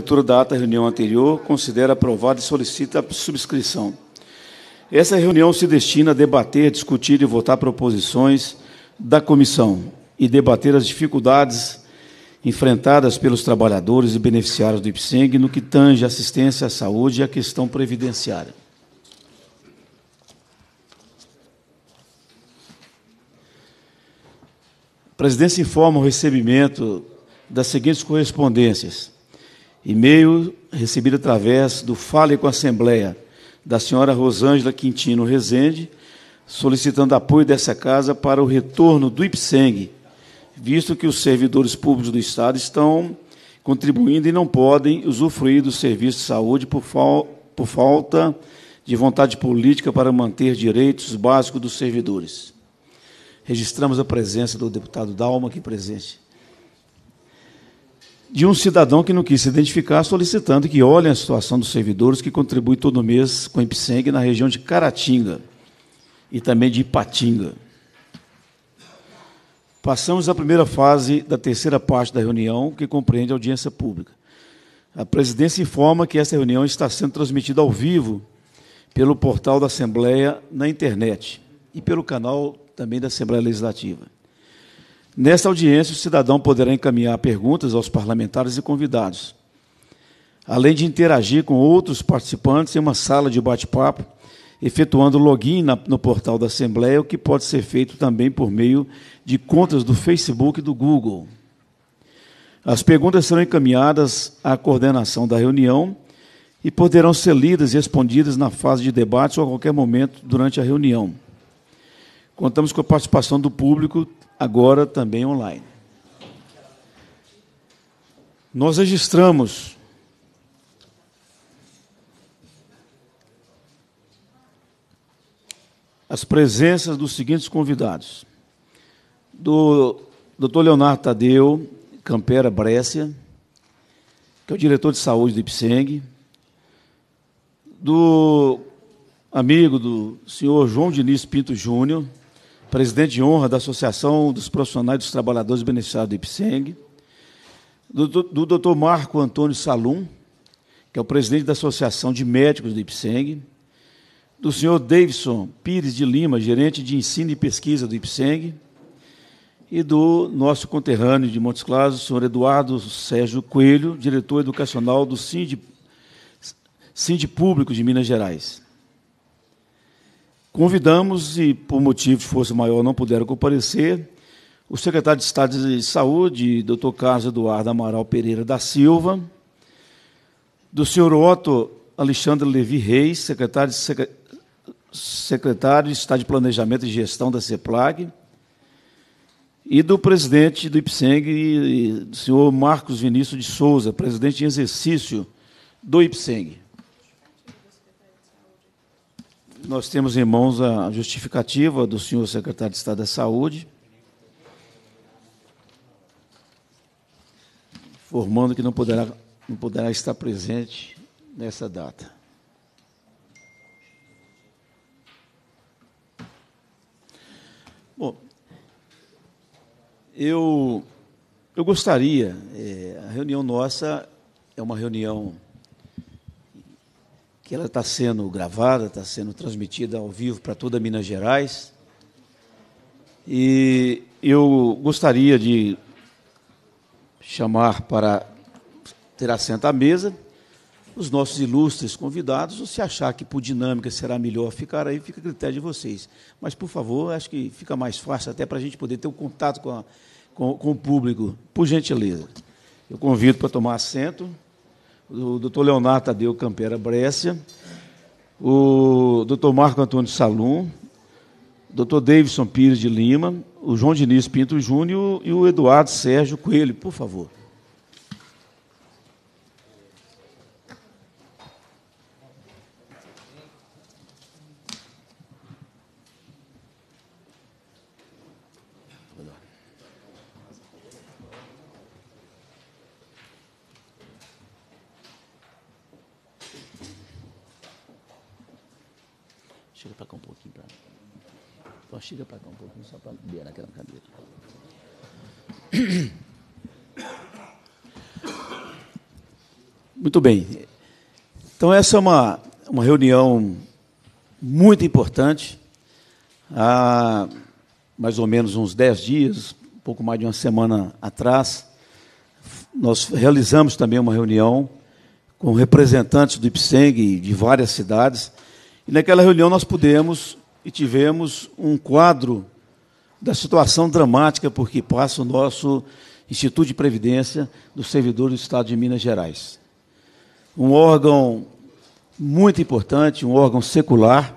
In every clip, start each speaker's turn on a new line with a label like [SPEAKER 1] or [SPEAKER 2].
[SPEAKER 1] leitura da ata reunião anterior, considera aprovada e solicita a subscrição. Essa reunião se destina a debater, discutir e votar proposições da comissão e debater as dificuldades enfrentadas pelos trabalhadores e beneficiários do IPSENG no que tange assistência à saúde e à questão previdenciária. A presidência informa o recebimento das seguintes correspondências. E-mail recebido através do Fale com a Assembleia da senhora Rosângela Quintino Rezende, solicitando apoio dessa casa para o retorno do IPSENG, visto que os servidores públicos do Estado estão contribuindo e não podem usufruir do serviço de saúde por, fal por falta de vontade política para manter direitos básicos dos servidores. Registramos a presença do deputado Dalma aqui presente de um cidadão que não quis se identificar, solicitando que olhem a situação dos servidores que contribuem todo mês com a IPSENG na região de Caratinga e também de Ipatinga. Passamos à primeira fase da terceira parte da reunião, que compreende a audiência pública. A presidência informa que esta reunião está sendo transmitida ao vivo pelo portal da Assembleia na internet e pelo canal também da Assembleia Legislativa. Nesta audiência, o cidadão poderá encaminhar perguntas aos parlamentares e convidados, além de interagir com outros participantes em uma sala de bate-papo, efetuando login na, no portal da Assembleia, o que pode ser feito também por meio de contas do Facebook e do Google. As perguntas serão encaminhadas à coordenação da reunião e poderão ser lidas e respondidas na fase de debates ou a qualquer momento durante a reunião. Contamos com a participação do público, agora também online. Nós registramos as presenças dos seguintes convidados: do Dr. Leonardo Tadeu Campera Brescia, que é o diretor de saúde do IPSENG, do amigo do senhor João Diniz Pinto Júnior, presidente de honra da Associação dos Profissionais dos Trabalhadores Beneficiados do IPSENG, do, doutor Marco Antônio Salum, que é o presidente da Associação de Médicos do IPSENG, do senhor Davidson Pires de Lima, gerente de ensino e pesquisa do IPSENG, e do nosso conterrâneo de Montes Claros, o senhor Eduardo Sérgio Coelho, diretor educacional do CINDI, Público de Minas Gerais. Convidamos e, por motivo de força maior, não puderam comparecer o secretário de Estado de Saúde, Dr. Carlos Eduardo Amaral Pereira da Silva, do senhor Otto Alexandre Levi Reis, secretário de, secre... secretário de Estado de Planejamento e Gestão da CEPLAG, e do presidente do IPSENG, senhor Marcos Vinícius de Souza, presidente em exercício do IPSENG nós temos em mãos a justificativa do senhor secretário de Estado da Saúde, formando que não poderá, não poderá estar presente nessa data. Bom, eu, eu gostaria, é, a reunião nossa é uma reunião que ela está sendo gravada, está sendo transmitida ao vivo para toda Minas Gerais. E eu gostaria de chamar para ter assento à mesa os nossos ilustres convidados, ou se achar que por dinâmica será melhor ficar aí, fica a critério de vocês. Mas, por favor, acho que fica mais fácil até para a gente poder ter um contato com, a, com, com o público, por gentileza. Eu convido para tomar assento o doutor Leonardo Tadeu Campera Brescia, o doutor Marco Antônio Salum, doutor Davidson Pires de Lima, o João Diniz Pinto Júnior e o Eduardo Sérgio Coelho, por favor. Chega para cá um pouquinho. Pra... Só chega para cá um pouquinho, só para beber naquela cadeira. Muito bem. Então, essa é uma, uma reunião muito importante. Há mais ou menos uns dez dias, um pouco mais de uma semana atrás, nós realizamos também uma reunião com representantes do IPSENG de várias cidades e naquela reunião nós pudemos e tivemos um quadro da situação dramática por que passa o nosso Instituto de Previdência do Servidor do Estado de Minas Gerais. Um órgão muito importante, um órgão secular,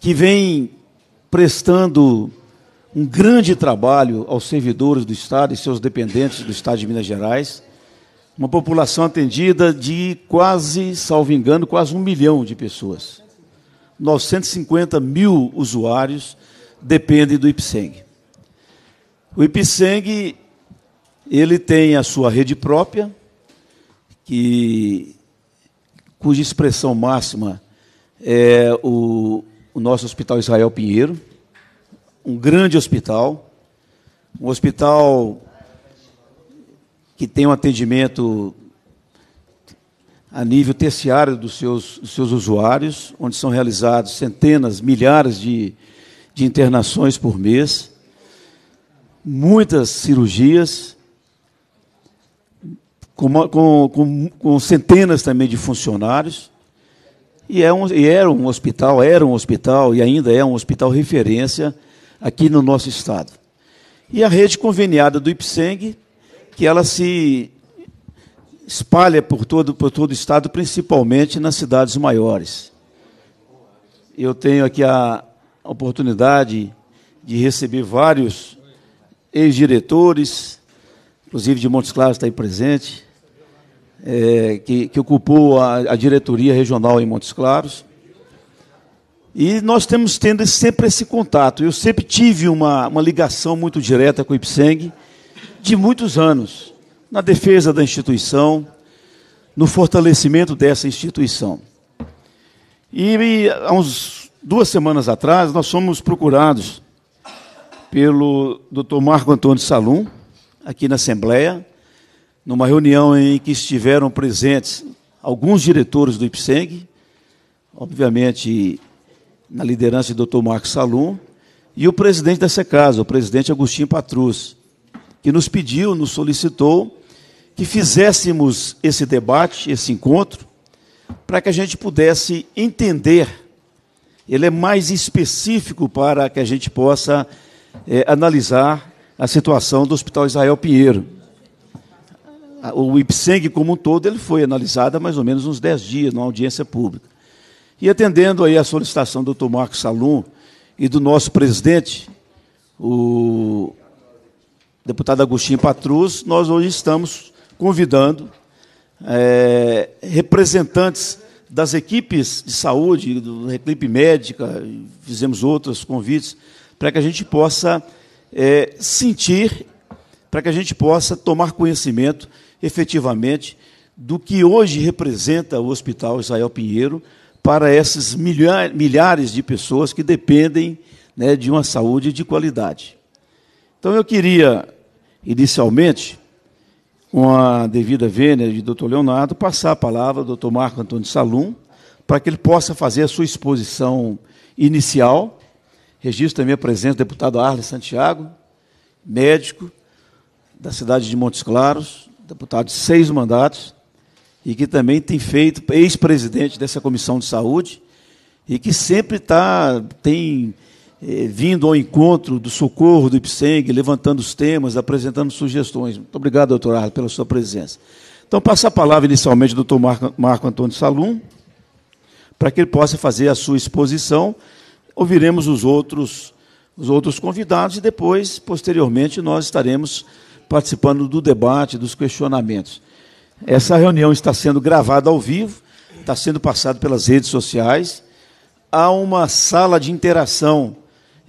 [SPEAKER 1] que vem prestando um grande trabalho aos servidores do Estado e seus dependentes do Estado de Minas Gerais uma população atendida de quase, salvo engano, quase um milhão de pessoas. 950 mil usuários dependem do IPSENG. O IPSENG ele tem a sua rede própria, que, cuja expressão máxima é o, o nosso Hospital Israel Pinheiro, um grande hospital, um hospital que tem um atendimento a nível terciário dos seus, dos seus usuários, onde são realizados centenas, milhares de, de internações por mês, muitas cirurgias, com, com, com, com centenas também de funcionários. E, é um, e era um hospital, era um hospital e ainda é um hospital referência aqui no nosso estado. E a rede conveniada do IPSENG que ela se espalha por todo, por todo o estado, principalmente nas cidades maiores. Eu tenho aqui a oportunidade de receber vários ex-diretores, inclusive de Montes Claros está aí presente, é, que, que, ocupou a, a diretoria regional em Montes Claros. E nós temos tendo sempre esse contato. Eu sempre tive uma, uma ligação muito direta com o IPSENG, de muitos anos na defesa da instituição, no fortalecimento dessa instituição. E há uns duas semanas atrás, nós fomos procurados pelo Dr. Marco Antônio Salum, aqui na Assembleia, numa reunião em que estiveram presentes alguns diretores do IPSEG, obviamente na liderança do Dr. Marco Salum, e o presidente dessa casa, o presidente Agostinho Patrus que nos pediu, nos solicitou que fizéssemos esse debate, esse encontro, para que a gente pudesse entender. Ele é mais específico para que a gente possa é, analisar a situação do Hospital Israel Pinheiro. O IPSENG como um todo ele foi analisado há mais ou menos uns 10 dias, numa audiência pública. E atendendo aí a solicitação do Dr. Marcos Salum e do nosso presidente, o deputado Agostinho Patrus, nós hoje estamos convidando é, representantes das equipes de saúde, do Reclipe médica, fizemos outros convites, para que a gente possa é, sentir, para que a gente possa tomar conhecimento efetivamente do que hoje representa o Hospital Israel Pinheiro para esses milhares de pessoas que dependem né, de uma saúde de qualidade. Então eu queria inicialmente, com a devida vênia de doutor Leonardo, passar a palavra ao doutor Marco Antônio Salum, para que ele possa fazer a sua exposição inicial. Registro também a presença do deputado Arles Santiago, médico da cidade de Montes Claros, deputado de seis mandatos, e que também tem feito, ex-presidente dessa comissão de saúde, e que sempre tá, tem eh, vindo ao encontro do socorro do IPSENG, levantando os temas, apresentando sugestões. Muito obrigado, doutor Arlo, pela sua presença. Então, passo a palavra inicialmente ao doutor Marco, Marco Antônio Salum, para que ele possa fazer a sua exposição. Ouviremos os outros, os outros convidados e depois, posteriormente, nós estaremos participando do debate, dos questionamentos. Essa reunião está sendo gravada ao vivo, está sendo passada pelas redes sociais. Há uma sala de interação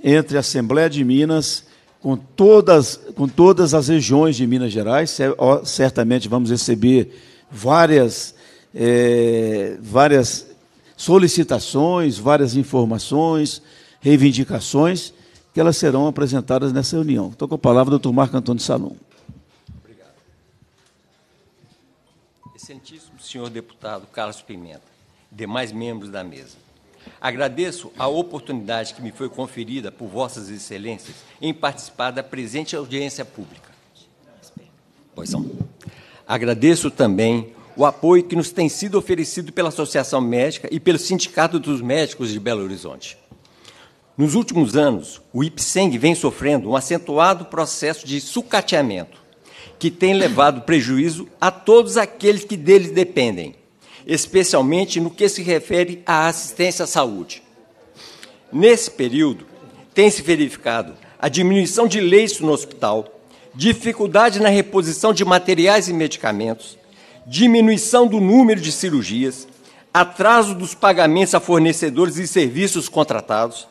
[SPEAKER 1] entre a Assembleia de Minas com todas, com todas as regiões de Minas Gerais. Certamente vamos receber várias, é, várias solicitações, várias informações, reivindicações, que elas serão apresentadas nessa reunião. Estou com a palavra do Dr. Marco Antônio Salom. Obrigado.
[SPEAKER 2] Excelentíssimo senhor deputado Carlos Pimenta, demais membros da mesa. Agradeço a oportunidade que me foi conferida por Vossas Excelências em participar da presente audiência pública. Pois não. Agradeço também o apoio que nos tem sido oferecido pela Associação Médica e pelo Sindicato dos Médicos de Belo Horizonte. Nos últimos anos, o IPSENG vem sofrendo um acentuado processo de sucateamento, que tem levado prejuízo a todos aqueles que dele dependem, especialmente no que se refere à assistência à saúde. Nesse período, tem se verificado a diminuição de leitos no hospital, dificuldade na reposição de materiais e medicamentos, diminuição do número de cirurgias, atraso dos pagamentos a fornecedores e serviços contratados,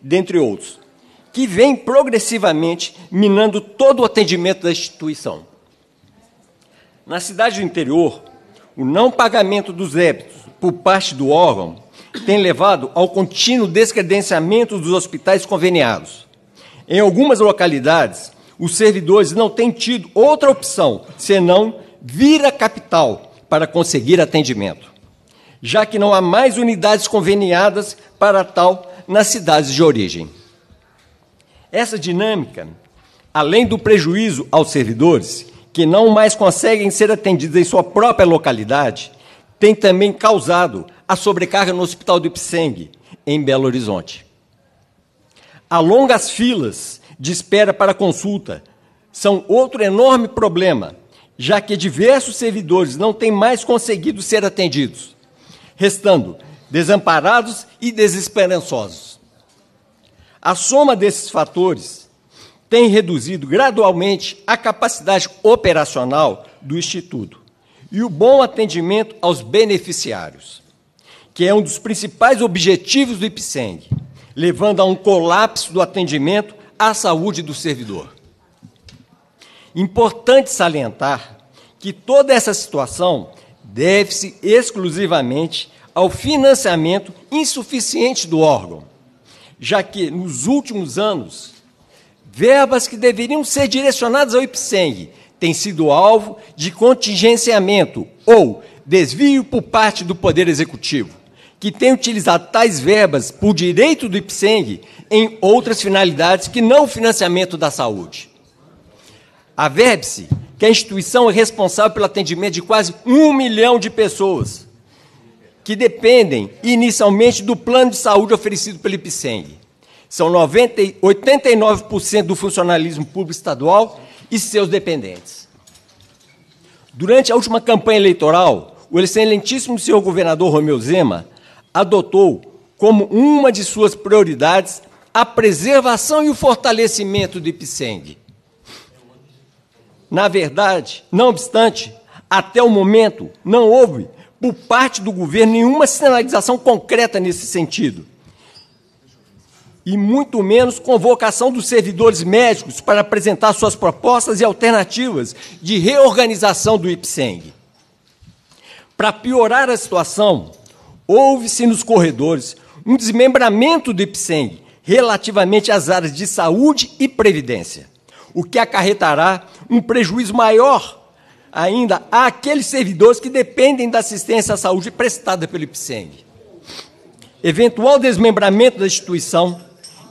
[SPEAKER 2] dentre outros, que vem progressivamente minando todo o atendimento da instituição. Na cidade do interior, o não pagamento dos débitos por parte do órgão tem levado ao contínuo descredenciamento dos hospitais conveniados. Em algumas localidades, os servidores não têm tido outra opção senão vir à capital para conseguir atendimento, já que não há mais unidades conveniadas para tal nas cidades de origem. Essa dinâmica, além do prejuízo aos servidores, que não mais conseguem ser atendidas em sua própria localidade, tem também causado a sobrecarga no Hospital do Ipseng, em Belo Horizonte. Há longas filas de espera para consulta são outro enorme problema, já que diversos servidores não têm mais conseguido ser atendidos, restando desamparados e desesperançosos. A soma desses fatores tem reduzido gradualmente a capacidade operacional do Instituto e o bom atendimento aos beneficiários, que é um dos principais objetivos do IPSENG, levando a um colapso do atendimento à saúde do servidor. Importante salientar que toda essa situação deve-se exclusivamente ao financiamento insuficiente do órgão, já que nos últimos anos verbas que deveriam ser direcionadas ao IPSENG têm sido alvo de contingenciamento ou desvio por parte do Poder Executivo, que tem utilizado tais verbas por direito do IPSENG em outras finalidades que não o financiamento da saúde. Averbe-se que a instituição é responsável pelo atendimento de quase um milhão de pessoas que dependem inicialmente do plano de saúde oferecido pelo IPSENG são 90, 89% do funcionalismo público estadual e seus dependentes. Durante a última campanha eleitoral, o excelentíssimo senhor governador Romeu Zema adotou como uma de suas prioridades a preservação e o fortalecimento do Ipseng. Na verdade, não obstante, até o momento não houve, por parte do governo, nenhuma sinalização concreta nesse sentido e muito menos convocação dos servidores médicos para apresentar suas propostas e alternativas de reorganização do IPSENG. Para piorar a situação, houve-se nos corredores um desmembramento do IPSENG relativamente às áreas de saúde e previdência, o que acarretará um prejuízo maior ainda àqueles servidores que dependem da assistência à saúde prestada pelo IPSENG. Eventual desmembramento da instituição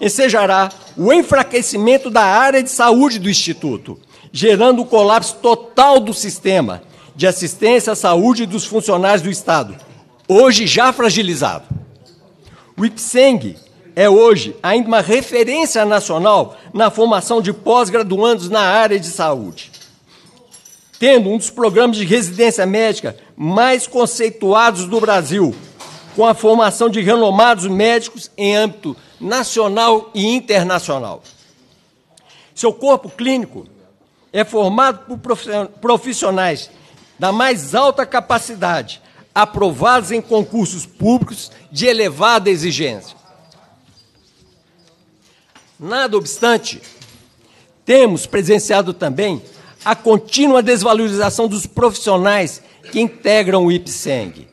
[SPEAKER 2] ensejará o enfraquecimento da área de saúde do Instituto, gerando o colapso total do sistema de assistência à saúde dos funcionários do Estado, hoje já fragilizado. O IPSENG é hoje ainda uma referência nacional na formação de pós-graduandos na área de saúde, tendo um dos programas de residência médica mais conceituados do Brasil, com a formação de renomados médicos em âmbito nacional e internacional. Seu corpo clínico é formado por profissionais da mais alta capacidade, aprovados em concursos públicos de elevada exigência. Nada obstante, temos presenciado também a contínua desvalorização dos profissionais que integram o IPSENG,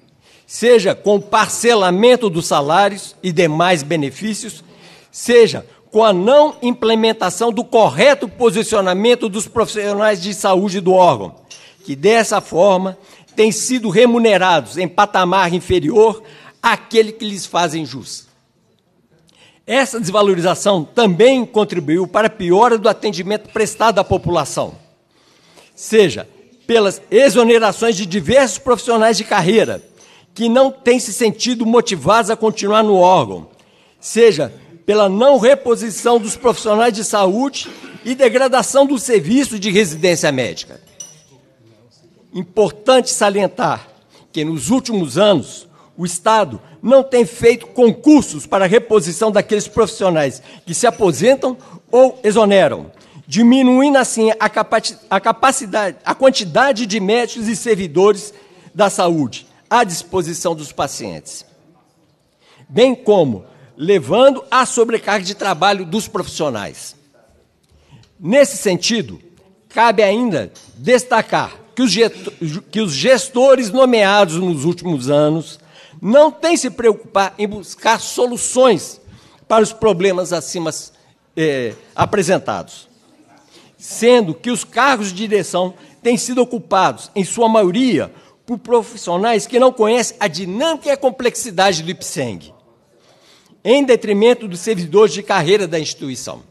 [SPEAKER 2] seja com parcelamento dos salários e demais benefícios, seja com a não implementação do correto posicionamento dos profissionais de saúde do órgão, que dessa forma têm sido remunerados em patamar inferior àquele que lhes fazem jus. Essa desvalorização também contribuiu para a piora do atendimento prestado à população, seja pelas exonerações de diversos profissionais de carreira, que não têm se sentido motivados a continuar no órgão, seja pela não reposição dos profissionais de saúde e degradação do serviço de residência médica. Importante salientar que, nos últimos anos, o Estado não tem feito concursos para a reposição daqueles profissionais que se aposentam ou exoneram, diminuindo assim a, capacidade, a quantidade de médicos e servidores da saúde, à disposição dos pacientes, bem como levando à sobrecarga de trabalho dos profissionais. Nesse sentido, cabe ainda destacar que os gestores nomeados nos últimos anos não têm se preocupar em buscar soluções para os problemas acima eh, apresentados, sendo que os cargos de direção têm sido ocupados, em sua maioria, por profissionais que não conhecem a dinâmica e a complexidade do IPSENG, em detrimento dos servidores de carreira da instituição.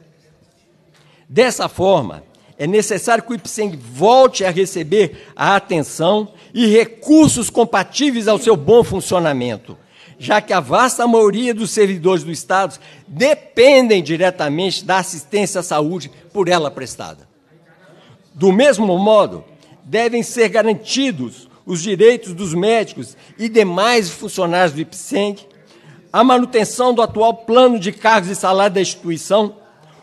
[SPEAKER 2] Dessa forma, é necessário que o IPSENG volte a receber a atenção e recursos compatíveis ao seu bom funcionamento, já que a vasta maioria dos servidores do Estado dependem diretamente da assistência à saúde por ela prestada. Do mesmo modo, devem ser garantidos os direitos dos médicos e demais funcionários do IPSENG, a manutenção do atual plano de cargos e salário da instituição,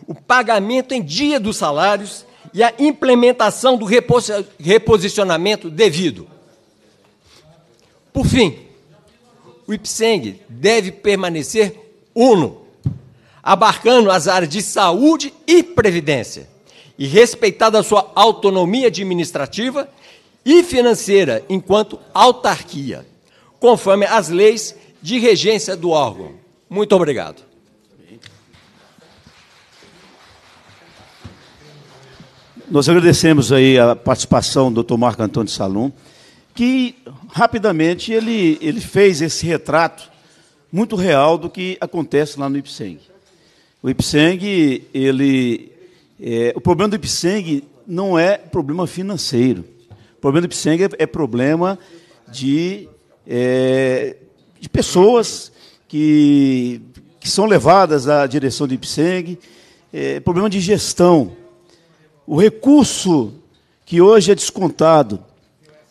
[SPEAKER 2] o pagamento em dia dos salários e a implementação do reposicionamento devido. Por fim, o IPSENG deve permanecer uno, abarcando as áreas de saúde e previdência, e respeitada a sua autonomia administrativa e financeira enquanto autarquia, conforme as leis de regência do órgão. Muito obrigado.
[SPEAKER 1] Nós agradecemos aí a participação do Dr. Marco Antônio Salum, que rapidamente ele, ele fez esse retrato muito real do que acontece lá no Ipseng. O Ipseng, ele, é, o problema do Ipseng não é problema financeiro problema do Psenga é problema de, é, de pessoas que, que são levadas à direção do Ipseng, é, problema de gestão. O recurso que hoje é descontado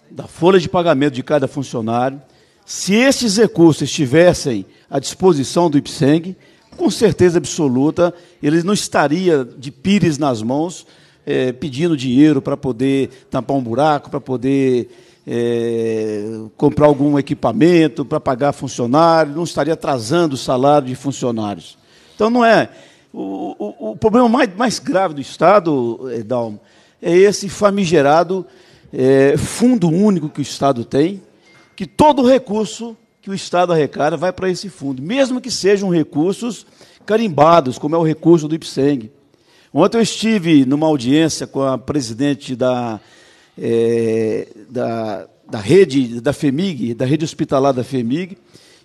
[SPEAKER 1] da folha de pagamento de cada funcionário, se esses recursos estivessem à disposição do Ipseng, com certeza absoluta, ele não estaria de pires nas mãos é, pedindo dinheiro para poder tampar um buraco, para poder é, comprar algum equipamento, para pagar funcionário, não estaria atrasando o salário de funcionários. Então, não é. O, o, o problema mais, mais grave do Estado, Dalmo, é esse famigerado é, fundo único que o Estado tem, que todo recurso que o Estado arrecada vai para esse fundo, mesmo que sejam recursos carimbados, como é o recurso do IPSENG. Ontem eu estive numa audiência com a presidente da, é, da, da rede da FEMIG, da rede hospitalar da FEMIG,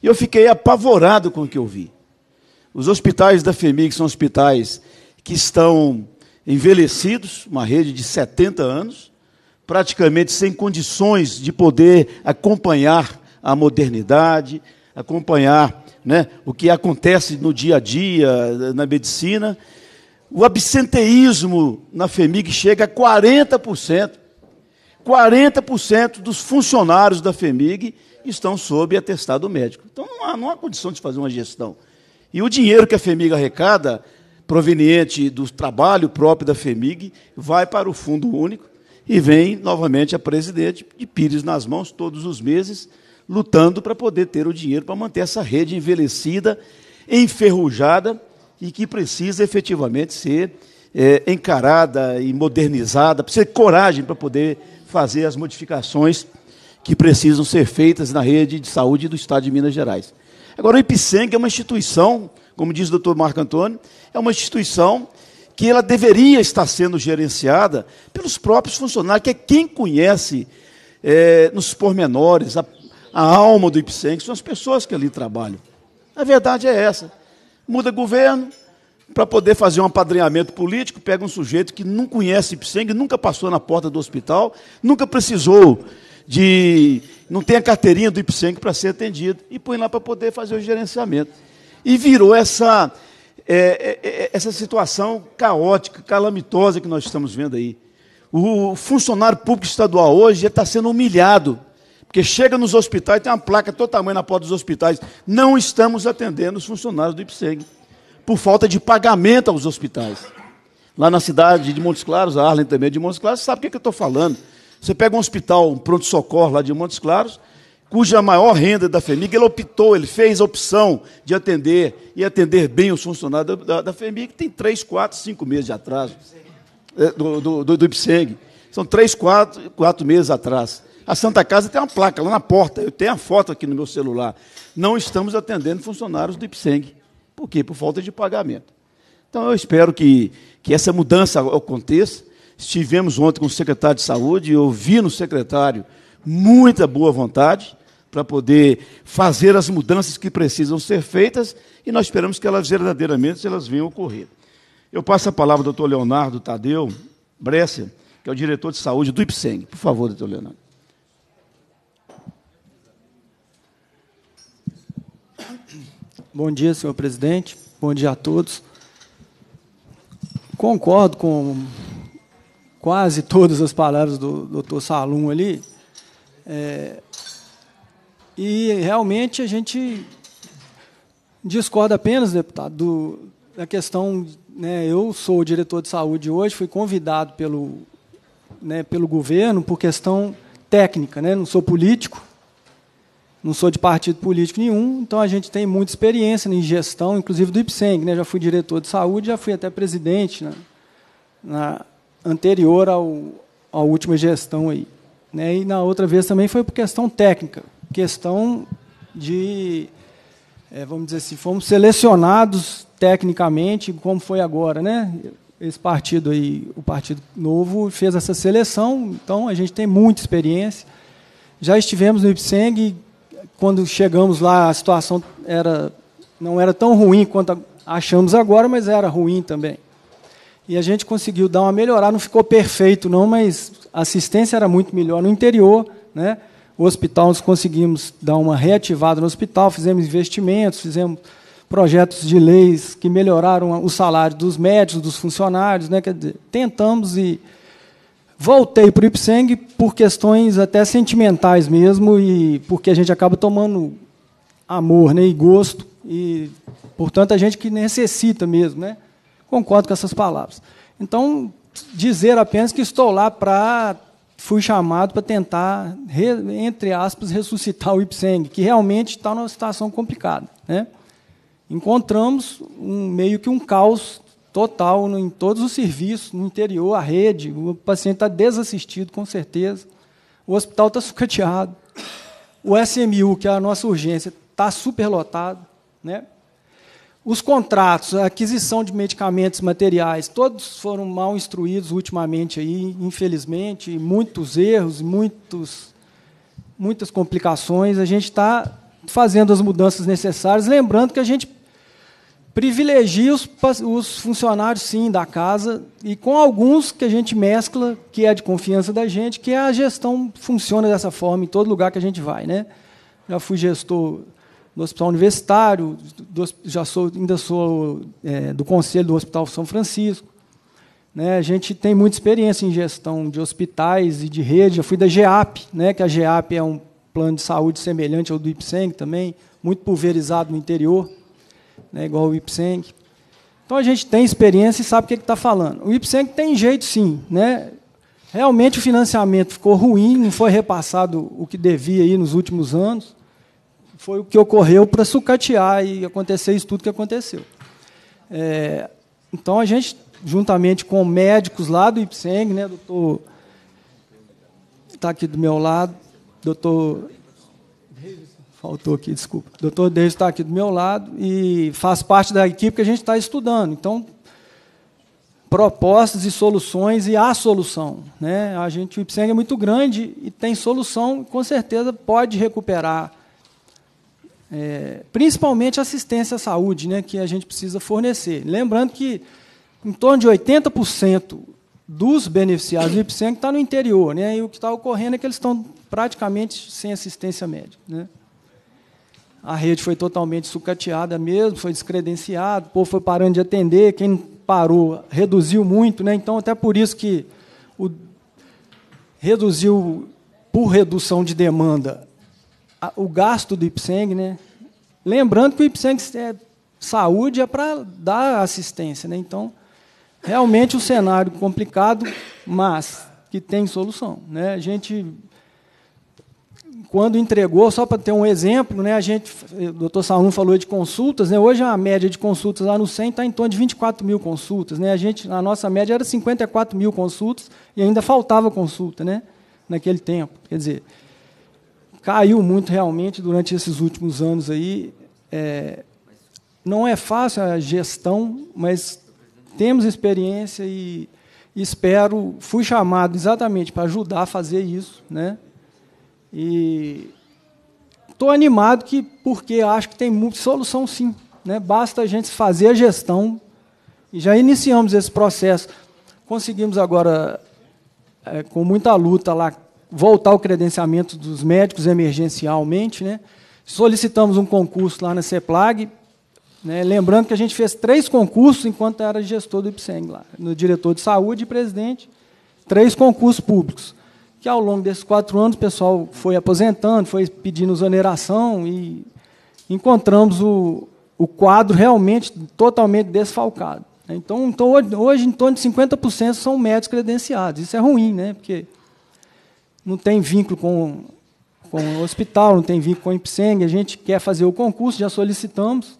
[SPEAKER 1] e eu fiquei apavorado com o que eu vi. Os hospitais da FEMIG são hospitais que estão envelhecidos, uma rede de 70 anos, praticamente sem condições de poder acompanhar a modernidade, acompanhar né, o que acontece no dia a dia, na medicina, o absenteísmo na FEMIG chega a 40%. 40% dos funcionários da FEMIG estão sob atestado médico. Então não há, não há condição de fazer uma gestão. E o dinheiro que a FEMIG arrecada, proveniente do trabalho próprio da FEMIG, vai para o fundo único e vem novamente a presidente de Pires nas mãos todos os meses, lutando para poder ter o dinheiro para manter essa rede envelhecida, enferrujada e que precisa efetivamente ser é, encarada e modernizada, precisa ter coragem para poder fazer as modificações que precisam ser feitas na rede de saúde do Estado de Minas Gerais. Agora, o IPSENG é uma instituição, como diz o doutor Marco Antônio, é uma instituição que ela deveria estar sendo gerenciada pelos próprios funcionários, que é quem conhece é, nos pormenores, a, a alma do IPSENG, são as pessoas que ali trabalham. A verdade é essa muda governo para poder fazer um apadrinhamento político, pega um sujeito que não conhece Ipseng, nunca passou na porta do hospital, nunca precisou de. não tem a carteirinha do Ipseng para ser atendido, e põe lá para poder fazer o gerenciamento. E virou essa, é, é, é, essa situação caótica, calamitosa que nós estamos vendo aí. O funcionário público estadual hoje está sendo humilhado porque chega nos hospitais, tem uma placa todo tamanho na porta dos hospitais. Não estamos atendendo os funcionários do IPSEG, por falta de pagamento aos hospitais. Lá na cidade de Montes Claros, a Arlen também é de Montes Claros, sabe o que, é que eu estou falando. Você pega um hospital, um pronto-socorro lá de Montes Claros, cuja maior renda é da FEMIG, ele optou, ele fez a opção de atender e atender bem os funcionários da, da, FEMIG, que tem três, quatro, cinco meses de atraso é, do, do, do, do IPSEG. São três, quatro, quatro meses atrás. A Santa Casa tem uma placa lá na porta, eu tenho a foto aqui no meu celular. Não estamos atendendo funcionários do IPSENG. Por quê? Por falta de pagamento. Então, eu espero que, que essa mudança aconteça. Estivemos ontem com o secretário de Saúde, eu vi no secretário muita boa vontade para poder fazer as mudanças que precisam ser feitas e nós esperamos que elas verdadeiramente elas venham ocorrer. Eu passo a palavra ao doutor Leonardo Tadeu Bresser, que é o diretor de saúde do IPSENG. Por favor, doutor Leonardo. Bom dia, senhor presidente.
[SPEAKER 3] Bom dia a todos. Concordo com quase todas as palavras do doutor Salum ali. É, e realmente a gente discorda apenas, deputado, do, da questão. Né, eu sou o diretor de saúde hoje, fui convidado pelo, né, pelo governo por questão técnica, né, não sou político. Não sou de partido político nenhum, então a gente tem muita experiência em gestão, inclusive do IPSENG. Né? Já fui diretor de saúde, já fui até presidente na, né? na anterior ao, à última gestão aí. Né? E na outra vez também foi por questão técnica, questão de, é, vamos dizer assim, fomos selecionados tecnicamente, como foi agora, né? Esse partido aí, o Partido Novo, fez essa seleção, então a gente tem muita experiência. Já estivemos no IPSENG quando chegamos lá, a situação era, não era tão ruim quanto achamos agora, mas era ruim também. E a gente conseguiu dar uma melhorada, não ficou perfeito não, mas a assistência era muito melhor no interior, né? O hospital nós conseguimos dar uma reativada no hospital, fizemos investimentos, fizemos projetos de leis que melhoraram o salário dos médicos, dos funcionários, né? Dizer, tentamos e Voltei para o Ipseng por questões até sentimentais mesmo, e porque a gente acaba tomando amor né, e gosto, e portanto a gente que necessita mesmo. Né? Concordo com essas palavras. Então, dizer apenas que estou lá para. Fui chamado para tentar, entre aspas, ressuscitar o Ipseng, que realmente está numa situação complicada. Né? Encontramos um, meio que um caos total em todos os serviços, no interior, a rede, o paciente está desassistido, com certeza. O hospital está sucateado. O SMU, que é a nossa urgência, está superlotado. Né? Os contratos, a aquisição de medicamentos materiais, todos foram mal instruídos ultimamente, aí, infelizmente, muitos erros, muitos, muitas complicações. A gente está fazendo as mudanças necessárias, lembrando que a gente privilegia os, os, funcionários, sim, da casa, e com alguns que a gente mescla, que é de confiança da gente, que é a gestão funciona dessa forma em todo lugar que a gente vai. Né? Já fui gestor do Hospital Universitário, do, já sou, ainda sou é, do Conselho do Hospital São Francisco. Né? A gente tem muita experiência em gestão de hospitais e de rede. Já fui da GEAP, né? que a GEAP é um plano de saúde semelhante ao do IPSENG também, muito pulverizado no interior né, igual o Ipseng. Então a gente tem experiência e sabe o que é está falando. O Ipseng tem jeito sim. Né? Realmente o financiamento ficou ruim, não foi repassado o que devia aí nos últimos anos. Foi o que ocorreu para sucatear e acontecer isso tudo que aconteceu. É, então a gente, juntamente com médicos lá do Ipseng, né, doutor está aqui do meu lado, doutor faltou aqui, desculpa. O doutor Deus está aqui do meu lado e faz parte da equipe que a gente está estudando. Então, propostas e soluções e há solução. Né? A gente, o IPSENG é muito grande e tem solução, com certeza pode recuperar. É, principalmente assistência à saúde, né, que a gente precisa fornecer. Lembrando que em torno de 80% dos beneficiários do IPSENG está no interior, né, e o que está ocorrendo é que eles estão praticamente sem assistência médica. Né a rede foi totalmente sucateada mesmo, foi descredenciado, o povo foi parando de atender, quem parou reduziu muito, né? Então até por isso que o, reduziu por redução de demanda o gasto do IPSENG, né? Lembrando que o IPSENG é saúde é para dar assistência, né? Então, realmente um cenário complicado, mas que tem solução, né? A gente quando entregou, só para ter um exemplo, né, a gente, o doutor Salum falou de consultas, né, hoje a média de consultas lá no CEM está em torno de 24 mil consultas. Né, a gente, na nossa média era 54 mil consultas e ainda faltava consulta né, naquele tempo. Quer dizer, caiu muito realmente durante esses últimos anos aí. É, não é fácil a gestão, mas temos experiência e espero, fui chamado exatamente para ajudar a fazer isso, né? E estou animado que, porque acho que tem muita solução sim. Né? Basta a gente fazer a gestão e já iniciamos esse processo. Conseguimos agora, é, com muita luta lá, voltar o credenciamento dos médicos emergencialmente. Né? Solicitamos um concurso lá na CEPLAG. Né? Lembrando que a gente fez três concursos enquanto era gestor do IPSENG lá, no diretor de saúde e presidente, três concursos públicos que ao longo desses quatro anos o pessoal foi aposentando, foi pedindo exoneração e encontramos o, o quadro realmente totalmente desfalcado. Né? Então, então hoje, em torno de 50% são médicos credenciados. Isso é ruim, né? porque não tem vínculo com, com o hospital, não tem vínculo com o IPSENG, a gente quer fazer o concurso, já solicitamos.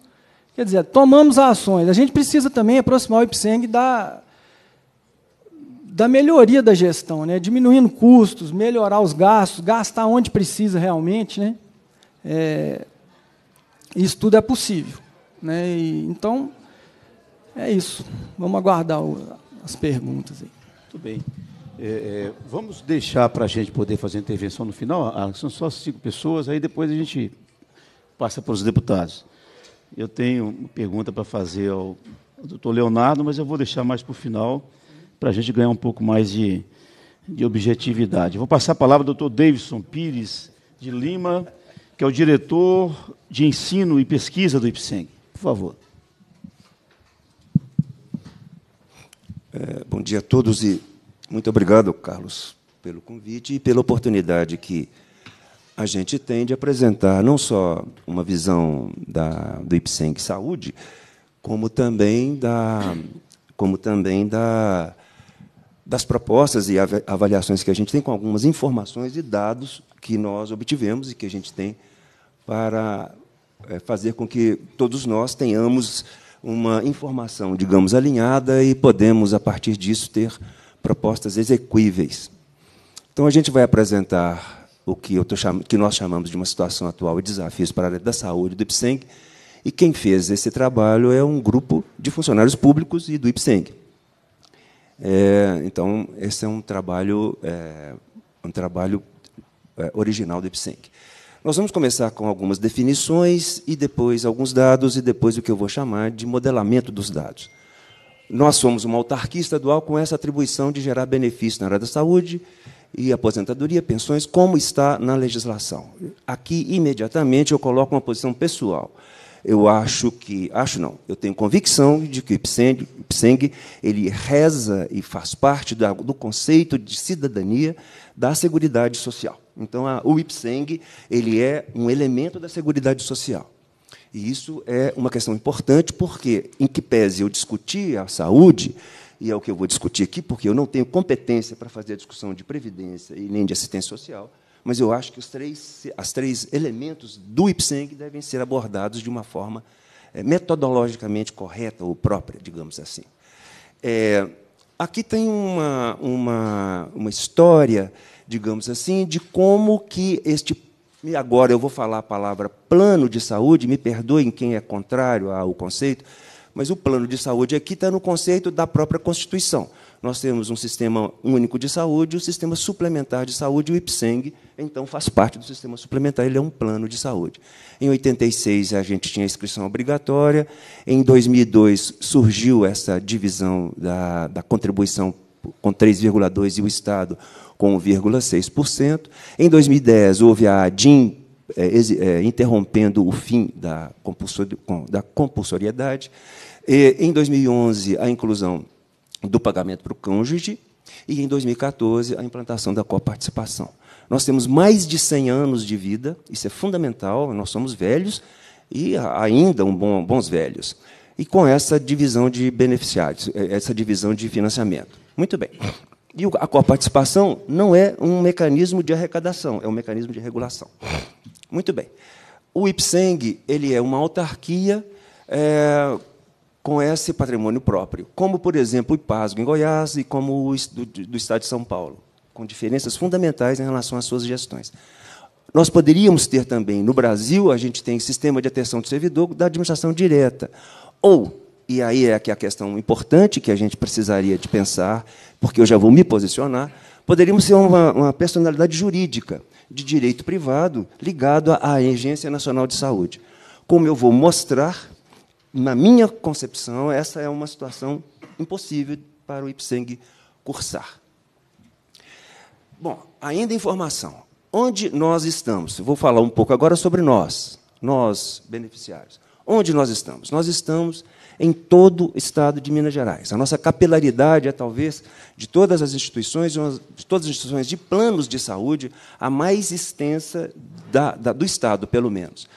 [SPEAKER 3] Quer dizer, tomamos ações. A gente precisa também aproximar o IPSENG da, da melhoria da gestão, né? diminuindo custos, melhorar os gastos, gastar onde precisa realmente. Né? É, isso tudo é possível. Né? E, então, é isso. Vamos aguardar o, as perguntas. Aí. Muito
[SPEAKER 1] bem. É, é, vamos deixar para a gente poder fazer a intervenção no final. Ah, são só cinco pessoas, aí depois a gente passa para os deputados. Eu tenho uma pergunta para fazer ao, ao doutor Leonardo, mas eu vou deixar mais para o final para a gente ganhar um pouco mais de, de objetividade. Vou passar a palavra ao Dr. Davidson Pires de Lima, que é o diretor de ensino e pesquisa do IPSENG. Por favor.
[SPEAKER 4] É, bom dia a todos e muito obrigado, Carlos, pelo convite e pela oportunidade que a gente tem de apresentar não só uma visão da, do IPSENG Saúde, como também da, como também da das propostas e avaliações que a gente tem com algumas informações e dados que nós obtivemos e que a gente tem para é, fazer com que todos nós tenhamos uma informação, digamos, alinhada e podemos, a partir disso, ter propostas execuíveis. Então, a gente vai apresentar o que, eu cham... que nós chamamos de uma situação atual e desafios para a área da saúde do IPSENG, e quem fez esse trabalho é um grupo de funcionários públicos e do IPSENG. É, então, esse é um trabalho, é, um trabalho é, original do IPSENC. Nós vamos começar com algumas definições e depois alguns dados e depois o que eu vou chamar de modelamento dos dados. Nós somos uma autarquia estadual com essa atribuição de gerar benefício na área da saúde e aposentadoria, pensões, como está na legislação. Aqui, imediatamente, eu coloco uma posição pessoal eu acho que, acho não, eu tenho convicção de que Ipseng, Ipseng ele reza e faz parte do conceito de cidadania da Seguridade Social. Então, a, o Ipseng ele é um elemento da Seguridade Social. E isso é uma questão importante, porque, em que pese eu discutir a saúde, e é o que eu vou discutir aqui, porque eu não tenho competência para fazer a discussão de previdência e nem de assistência social, mas eu acho que os três, as três elementos do Ipseng devem ser abordados de uma forma eh, metodologicamente correta ou própria, digamos assim. É, aqui tem uma, uma, uma história, digamos assim, de como que este. E agora eu vou falar a palavra plano de saúde, me perdoem quem é contrário ao conceito, mas o plano de saúde aqui está no conceito da própria Constituição. Nós temos um sistema único de saúde, o sistema suplementar de saúde, o IPSENG, então faz parte do sistema suplementar, ele é um plano de saúde. Em 86 a gente tinha inscrição obrigatória, em 2002 surgiu essa divisão da, da contribuição com 3,2% e o Estado com 1,6%. Em 2010 houve a ADIM é, é, interrompendo o fim da, compulsor, da compulsoriedade. E, em 2011, a inclusão do pagamento para o cônjuge e, em 2014, a implantação da coparticipação. Nós temos mais de 100 anos de vida, isso é fundamental, nós somos velhos e ainda um bom, bons velhos. E com essa divisão de beneficiários, eh, essa divisão de financiamento. Muito bem. E a coparticipação não é um mecanismo de arrecadação, é um mecanismo de regulação. Muito bem. O IPSENG ele é uma autarquia é, com esse patrimônio próprio, como, por exemplo, o IPASGO em Goiás e como o do, do Estado de São Paulo, com diferenças fundamentais em relação às suas gestões. Nós poderíamos ter também, no Brasil, a gente tem sistema de atenção do servidor da administração direta. Ou, e aí é que a questão importante que a gente precisaria de pensar, porque eu já vou me posicionar, poderíamos ser uma, uma personalidade jurídica de direito privado ligado à Agência Nacional de Saúde. Como eu vou mostrar na minha concepção, essa é uma situação impossível para o IPSENG cursar. Bom, ainda informação. Onde nós estamos? Eu vou falar um pouco agora sobre nós, nós beneficiários. Onde nós estamos? Nós estamos em todo o estado de Minas Gerais. A nossa capilaridade é talvez de todas as instituições, de todas as instituições de planos de saúde, a mais extensa da, da, do estado, pelo menos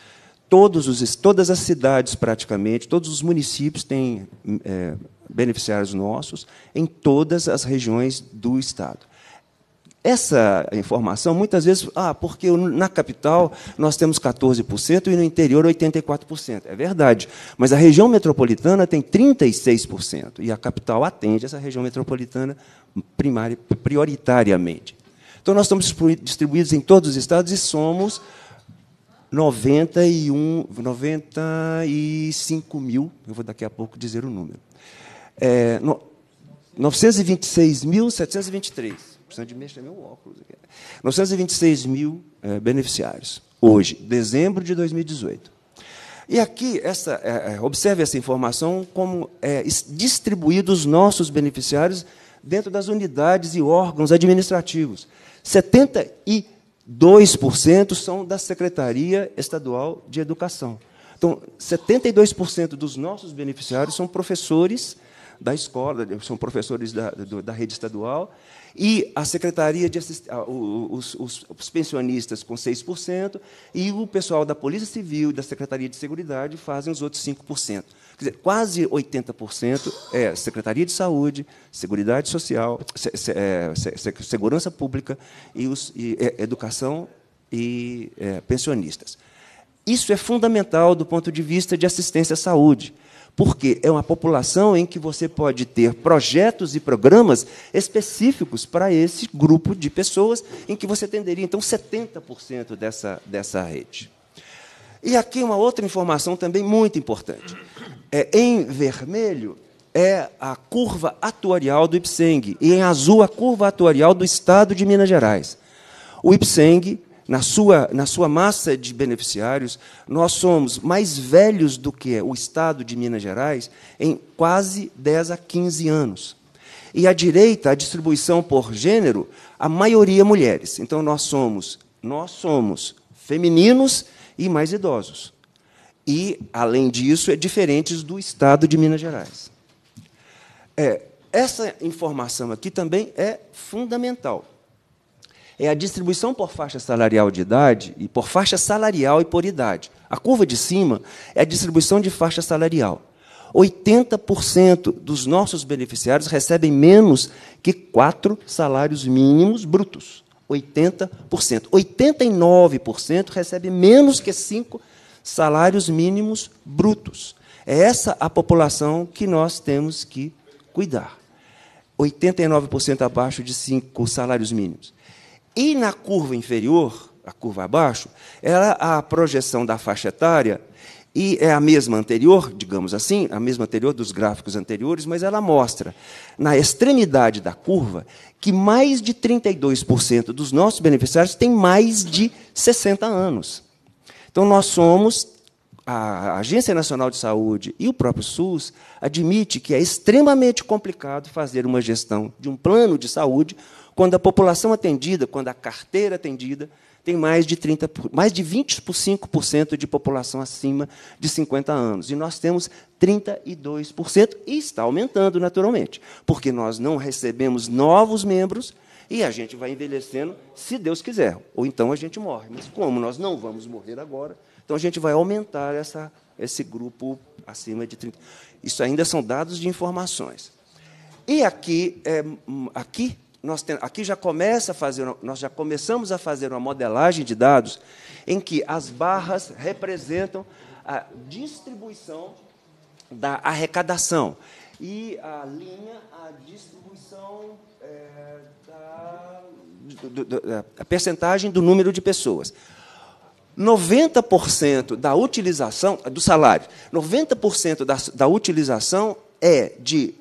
[SPEAKER 4] todos os, todas as cidades, praticamente, todos os municípios têm é, beneficiários nossos, em todas as regiões do Estado. Essa informação, muitas vezes, ah, porque na capital nós temos 14% e no interior 84%. É verdade. Mas a região metropolitana tem 36%. E a capital atende essa região metropolitana primária, prioritariamente. Então, nós estamos distribuídos em todos os estados e somos 91, 95 mil, eu vou daqui a pouco dizer o número. É, no, 926.723, precisando de mexer meu óculos aqui. 926 mil é, beneficiários, hoje, dezembro de 2018. E aqui, essa, é, é, observe essa informação como é, distribuídos os nossos beneficiários dentro das unidades e órgãos administrativos. 70 e 2% são da Secretaria Estadual de Educação. Então, 72% dos nossos beneficiários são professores da escola, são professores da, do, da rede estadual, e a Secretaria de os, os, os, pensionistas com 6%, e o pessoal da Polícia Civil e da Secretaria de Seguridade fazem os outros 5% quase 80% é Secretaria de Saúde, Seguridade Social, se, se, é, se, Segurança Pública e, os, e é, Educação e é, pensionistas. Isso é fundamental do ponto de vista de assistência à saúde, porque é uma população em que você pode ter projetos e programas específicos para esse grupo de pessoas, em que você atenderia, então, 70% dessa, dessa rede. E aqui uma outra informação também muito importante. É, em vermelho é a curva atuarial do IPSENG, e em azul a curva atuarial do Estado de Minas Gerais. O IPSENG, na sua, na sua massa de beneficiários, nós somos mais velhos do que o Estado de Minas Gerais em quase 10 a 15 anos. E à direita, a distribuição por gênero, a maioria mulheres. Então nós somos, nós somos femininos e mais idosos. E, além disso, é diferente do Estado de Minas Gerais. É, essa informação aqui também é fundamental. É a distribuição por faixa salarial de idade e por faixa salarial e por idade. A curva de cima é a distribuição de faixa salarial. 80% dos nossos beneficiários recebem menos que quatro salários mínimos brutos. 80%. 89% recebe menos que 5 salários mínimos brutos. É essa a população que nós temos que cuidar. 89% abaixo de 5 salários mínimos. E na curva inferior, a curva abaixo, era a projeção da faixa etária e é a mesma anterior, digamos assim, a mesma anterior dos gráficos anteriores, mas ela mostra na extremidade da curva que mais de 32% dos nossos beneficiários têm mais de 60 anos. Então nós somos a Agência Nacional de Saúde e o próprio SUS admite que é extremamente complicado fazer uma gestão de um plano de saúde quando a população atendida, quando a carteira atendida tem mais de 30, mais de 25% de população acima de 50 anos. E nós temos 32% e está aumentando naturalmente, porque nós não recebemos novos membros e a gente vai envelhecendo, se Deus quiser, ou então a gente morre. Mas como nós não vamos morrer agora, então a gente vai aumentar essa, esse grupo acima de 30. Isso ainda são dados de informações. E aqui, é, hum, aqui nós temos, aqui já começa a fazer, nós já começamos a fazer uma modelagem de dados em que as barras representam a distribuição da arrecadação e a linha a distribuição é, da, do, do, a percentagem do número de pessoas. 90% da utilização eh, do salário, 90% da, da utilização é de,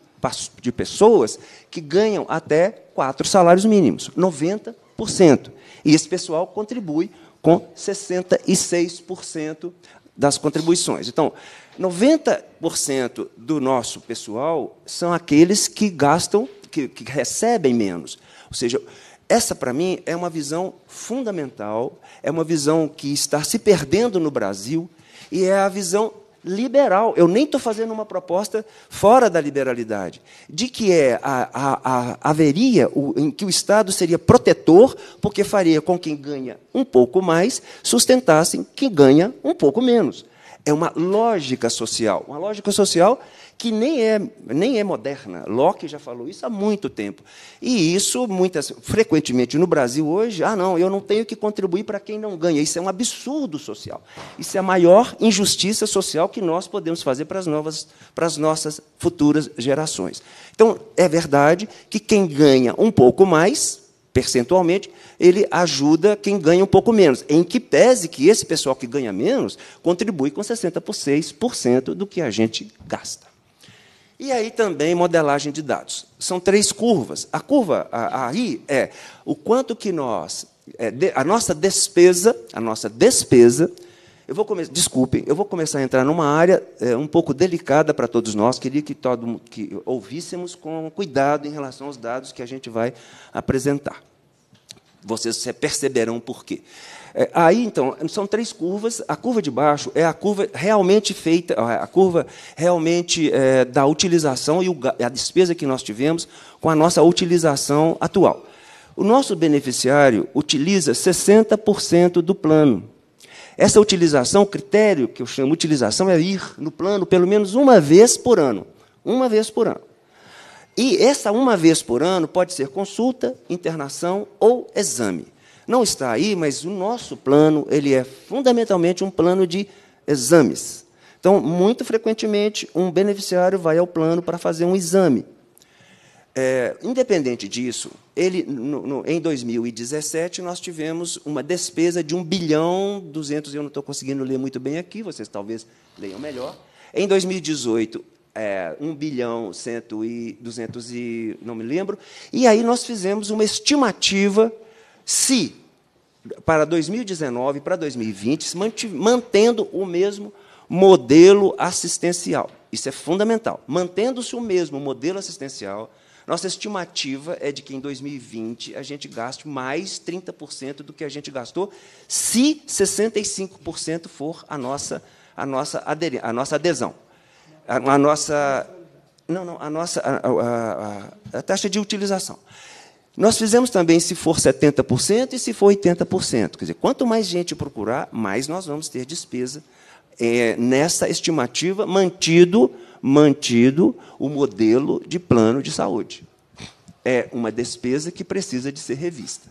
[SPEAKER 4] de pessoas que ganham até quatro salários mínimos, 90%. E esse pessoal contribui com 66% das contribuições. Então, 90% do nosso pessoal são aqueles que gastam, que, que recebem menos. Ou seja, essa, para mim, é uma visão fundamental, é uma visão que está se perdendo no Brasil e é a visão liberal. Eu nem estou fazendo uma proposta fora da liberalidade, de que é a, a, a, haveria o, em que o Estado seria protetor, porque faria com quem ganha um pouco mais sustentassem quem ganha um pouco menos. É uma lógica social, uma lógica social que nem é, nem é moderna. Locke já falou isso há muito tempo. E isso, muitas, frequentemente no Brasil hoje, ah, não, eu não tenho que contribuir para quem não ganha. Isso é um absurdo social. Isso é a maior injustiça social que nós podemos fazer para as, novas, para as nossas futuras gerações. Então, é verdade que quem ganha um pouco mais, percentualmente, ele ajuda quem ganha um pouco menos. Em que pese que esse pessoal que ganha menos contribui com 66% do que a gente gasta. E aí também modelagem de dados. São três curvas. A curva aí é o quanto que nós. É, a nossa despesa, a nossa despesa. Eu vou começar, desculpem, eu vou começar a entrar numa área é, um pouco delicada para todos nós. Queria que todo que ouvíssemos com cuidado em relação aos dados que a gente vai apresentar. Vocês perceberão por quê. É, aí, então, são três curvas. A curva de baixo é a curva realmente feita, é, a curva realmente é, da utilização e o, a despesa que nós tivemos com a nossa utilização atual. O nosso beneficiário utiliza 60% do plano. Essa utilização, o critério que eu chamo utilização, é ir no plano pelo menos uma vez por ano. Uma vez por ano. E essa uma vez por ano pode ser consulta, internação ou exame. Não está aí, mas o nosso plano, ele é fundamentalmente um plano de exames. Então, muito frequentemente, um beneficiário vai ao plano para fazer um exame. É, independente disso, ele, no, no, em 2017 nós tivemos uma despesa de 1 bilhão 200, eu não estou conseguindo ler muito bem aqui, vocês talvez leiam melhor. Em 2018, é, 1 bilhão 100 e 200 e não me lembro. E aí nós fizemos uma estimativa se para 2019 e para 2020, mantendo o mesmo modelo assistencial. Isso é fundamental. Mantendo-se o mesmo modelo assistencial, nossa estimativa é de que em 2020 a gente gaste mais 30% do que a gente gastou, se 65% for a nossa a nossa a nossa adesão. A, a nossa não, não, a nossa a, a, a taxa de utilização. Nós fizemos também se for 70% e se for 80%. Quer dizer, quanto mais gente procurar, mais nós vamos ter despesa é, nessa estimativa, mantido, mantido o modelo de plano de saúde. É uma despesa que precisa de ser revista.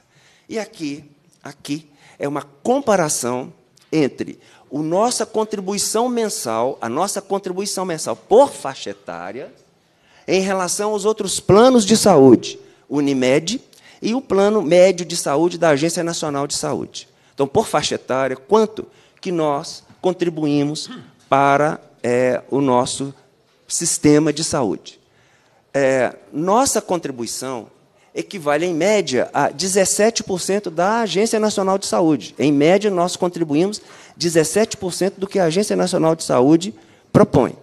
[SPEAKER 4] E aqui, aqui é uma comparação entre a nossa contribuição mensal, a nossa contribuição mensal por faixa etária, em relação aos outros planos de saúde Unimed, e o Plano Médio de Saúde da Agência Nacional de Saúde. Então, por faixa etária, quanto que nós contribuímos para é, o nosso sistema de saúde? É, nossa contribuição equivale, em média, a 17% da Agência Nacional de Saúde. Em média, nós contribuímos 17% do que a Agência Nacional de Saúde propõe.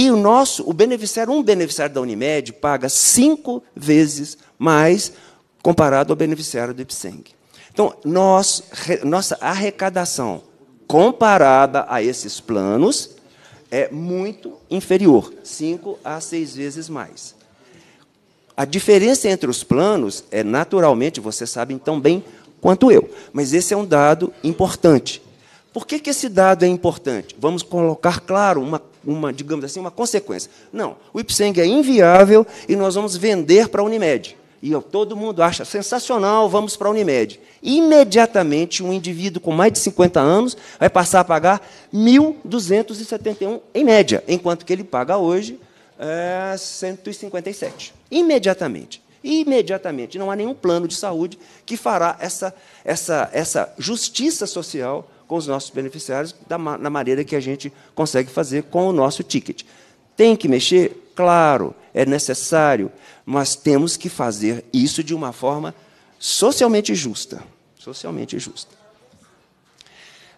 [SPEAKER 4] E o nosso, o beneficiário, um beneficiário da Unimed paga cinco vezes mais comparado ao beneficiário do IPSENG. Então, nós, nossa arrecadação comparada a esses planos é muito inferior, cinco a seis vezes mais. A diferença entre os planos é, naturalmente, vocês sabem tão bem quanto eu, mas esse é um dado importante. Por que, que esse dado é importante? Vamos colocar claro uma uma, digamos assim, uma consequência. Não, o Ipseng é inviável e nós vamos vender para a Unimed. E todo mundo acha sensacional, vamos para a Unimed. Imediatamente, um indivíduo com mais de 50 anos vai passar a pagar 1.271 em média, enquanto que ele paga hoje é, 157. Imediatamente. Imediatamente. Não há nenhum plano de saúde que fará essa, essa, essa justiça social com os nossos beneficiários da, na maneira que a gente consegue fazer com o nosso ticket. Tem que mexer? Claro, é necessário, mas temos que fazer isso de uma forma socialmente justa. Socialmente justa.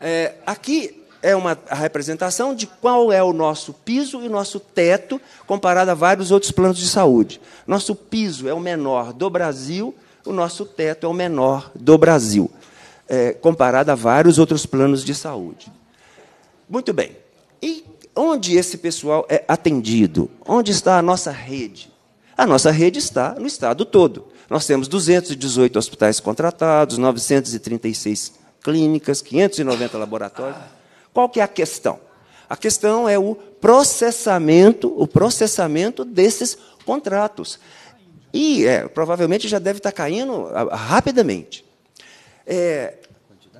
[SPEAKER 4] É, aqui é uma representação de qual é o nosso piso e o nosso teto comparado a vários outros planos de saúde. Nosso piso é o menor do Brasil, o nosso teto é o menor do Brasil é, comparada a vários outros planos de saúde. Muito bem. E onde esse pessoal é atendido? Onde está a nossa rede? A nossa rede está no estado todo. Nós temos 218 hospitais contratados, 936 clínicas, 590 laboratórios. Qual que é a questão? A questão é o processamento, o processamento desses contratos. E é, provavelmente já deve estar caindo rapidamente. É,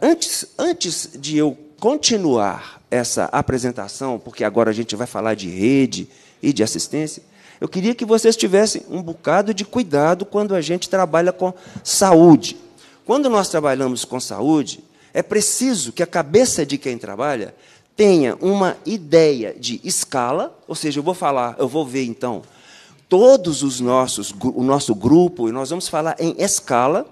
[SPEAKER 4] Antes, antes de eu continuar essa apresentação, porque agora a gente vai falar de rede e de assistência, eu queria que vocês tivessem um bocado de cuidado quando a gente trabalha com saúde. Quando nós trabalhamos com saúde, é preciso que a cabeça de quem trabalha tenha uma ideia de escala, ou seja, eu vou falar, eu vou ver então todos os nossos o nosso grupo e nós vamos falar em escala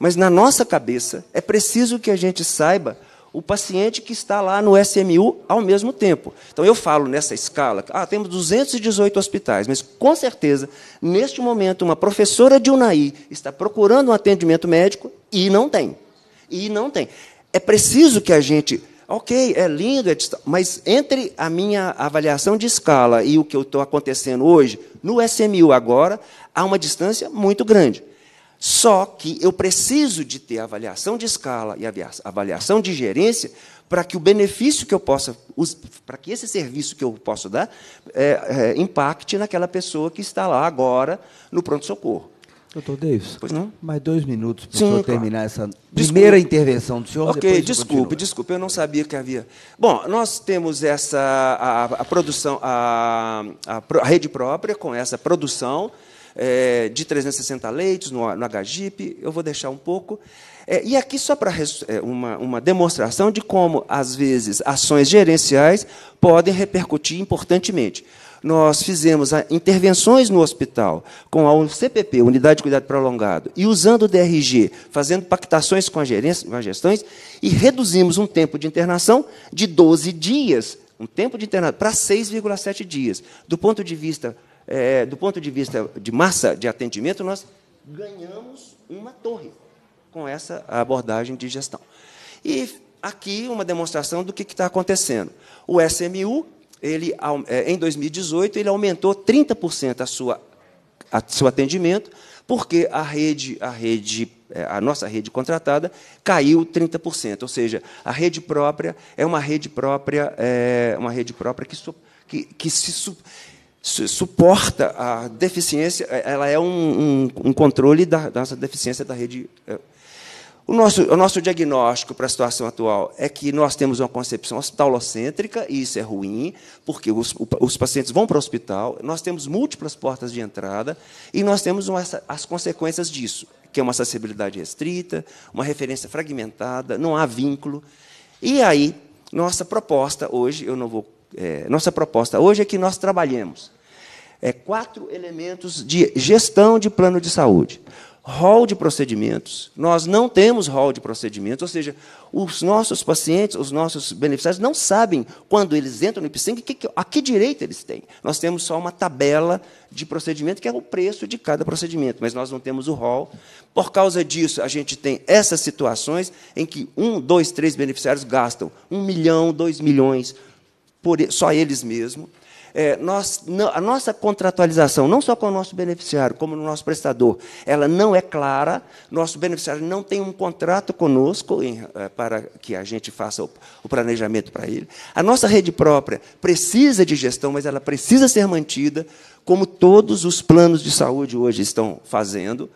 [SPEAKER 4] mas na nossa cabeça é preciso que a gente saiba o paciente que está lá no SMU ao mesmo tempo. Então eu falo nessa escala, ah, temos 218 hospitais, mas com certeza, neste momento, uma professora de UNAI está procurando um atendimento médico e não tem. E não tem. É preciso que a gente. Ok, é lindo, é mas entre a minha avaliação de escala e o que eu estou acontecendo hoje, no SMU agora, há uma distância muito grande. Só que eu preciso de ter avaliação de escala e avaliação de gerência para que o benefício que eu possa, para que esse serviço que eu posso dar, é, é, impacte naquela pessoa que está lá agora no pronto-socorro. Doutor Davis, pois não? mais dois
[SPEAKER 5] minutos para o senhor terminar essa desculpe. primeira intervenção do senhor. Ok, desculpe,
[SPEAKER 4] desculpe, eu não sabia que havia. Bom, nós temos essa a, a produção, a, a, a rede própria com essa produção é, de 360 leitos no, no HGIP, eu vou deixar um pouco. É, e aqui só para é, uma, uma demonstração de como, às vezes, ações gerenciais podem repercutir importantemente nós fizemos intervenções no hospital com a CPP, Unidade de Cuidado Prolongado, e usando o DRG, fazendo pactações com, a gerência, com as gestões, e reduzimos um tempo de internação de 12 dias, um tempo de internação, para 6,7 dias. Do ponto de vista é, do ponto de vista de massa de atendimento, nós ganhamos uma torre com essa abordagem de gestão. E aqui uma demonstração do que está acontecendo. O SMU, ele, é, em 2018, ele aumentou 30% a sua, a seu atendimento, porque a rede, a rede, é, a nossa rede contratada caiu 30%. Ou seja, a rede própria é uma rede própria, é uma rede própria que, que, que se suporta a deficiência, é, ela é um, um, um controle da, nossa deficiência da rede. É. O nosso, o nosso diagnóstico para a situação atual é que nós temos uma concepção hospitalocêntrica, e isso é ruim, porque os, os pacientes vão para o hospital, nós temos múltiplas portas de entrada, e nós temos uma, as consequências disso, que é uma acessibilidade restrita, uma referência fragmentada, não há vínculo. E aí, nossa proposta hoje, eu não vou é, nossa proposta hoje é que nós trabalhemos é, quatro elementos de gestão de plano de saúde. Rol de procedimentos. Nós não temos rol de procedimentos, ou seja, os nossos pacientes, os nossos beneficiários não sabem quando eles entram no IPSENG que, a que direito eles têm. Nós temos só uma tabela de procedimento que é o preço de cada procedimento, mas nós não temos o rol. Por causa disso, a gente tem essas situações em que um, dois, três beneficiários gastam um milhão, dois milhões por só eles mesmos. É, nós, não, a nossa contratualização, não só com o nosso beneficiário, como no nosso prestador, ela não é clara. Nosso beneficiário não tem um contrato conosco em, é, para que a gente faça o, o planejamento para ele. A nossa rede própria precisa de gestão, mas ela precisa ser mantida, como todos os planos de saúde hoje estão fazendo.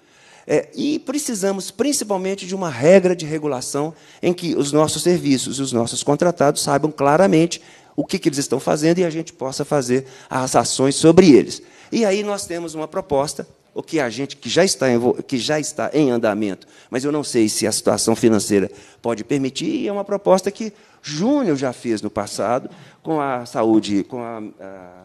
[SPEAKER 4] É, e precisamos principalmente de uma regra de regulação em que os nossos serviços e os nossos contratados saibam claramente o que, que eles estão fazendo e a gente possa fazer as ações sobre eles. E aí nós temos uma proposta o que a gente que já está em, que já está em andamento, mas eu não sei se a situação financeira pode permitir, e é uma proposta que Júnior já fez no passado com a saúde, com a, a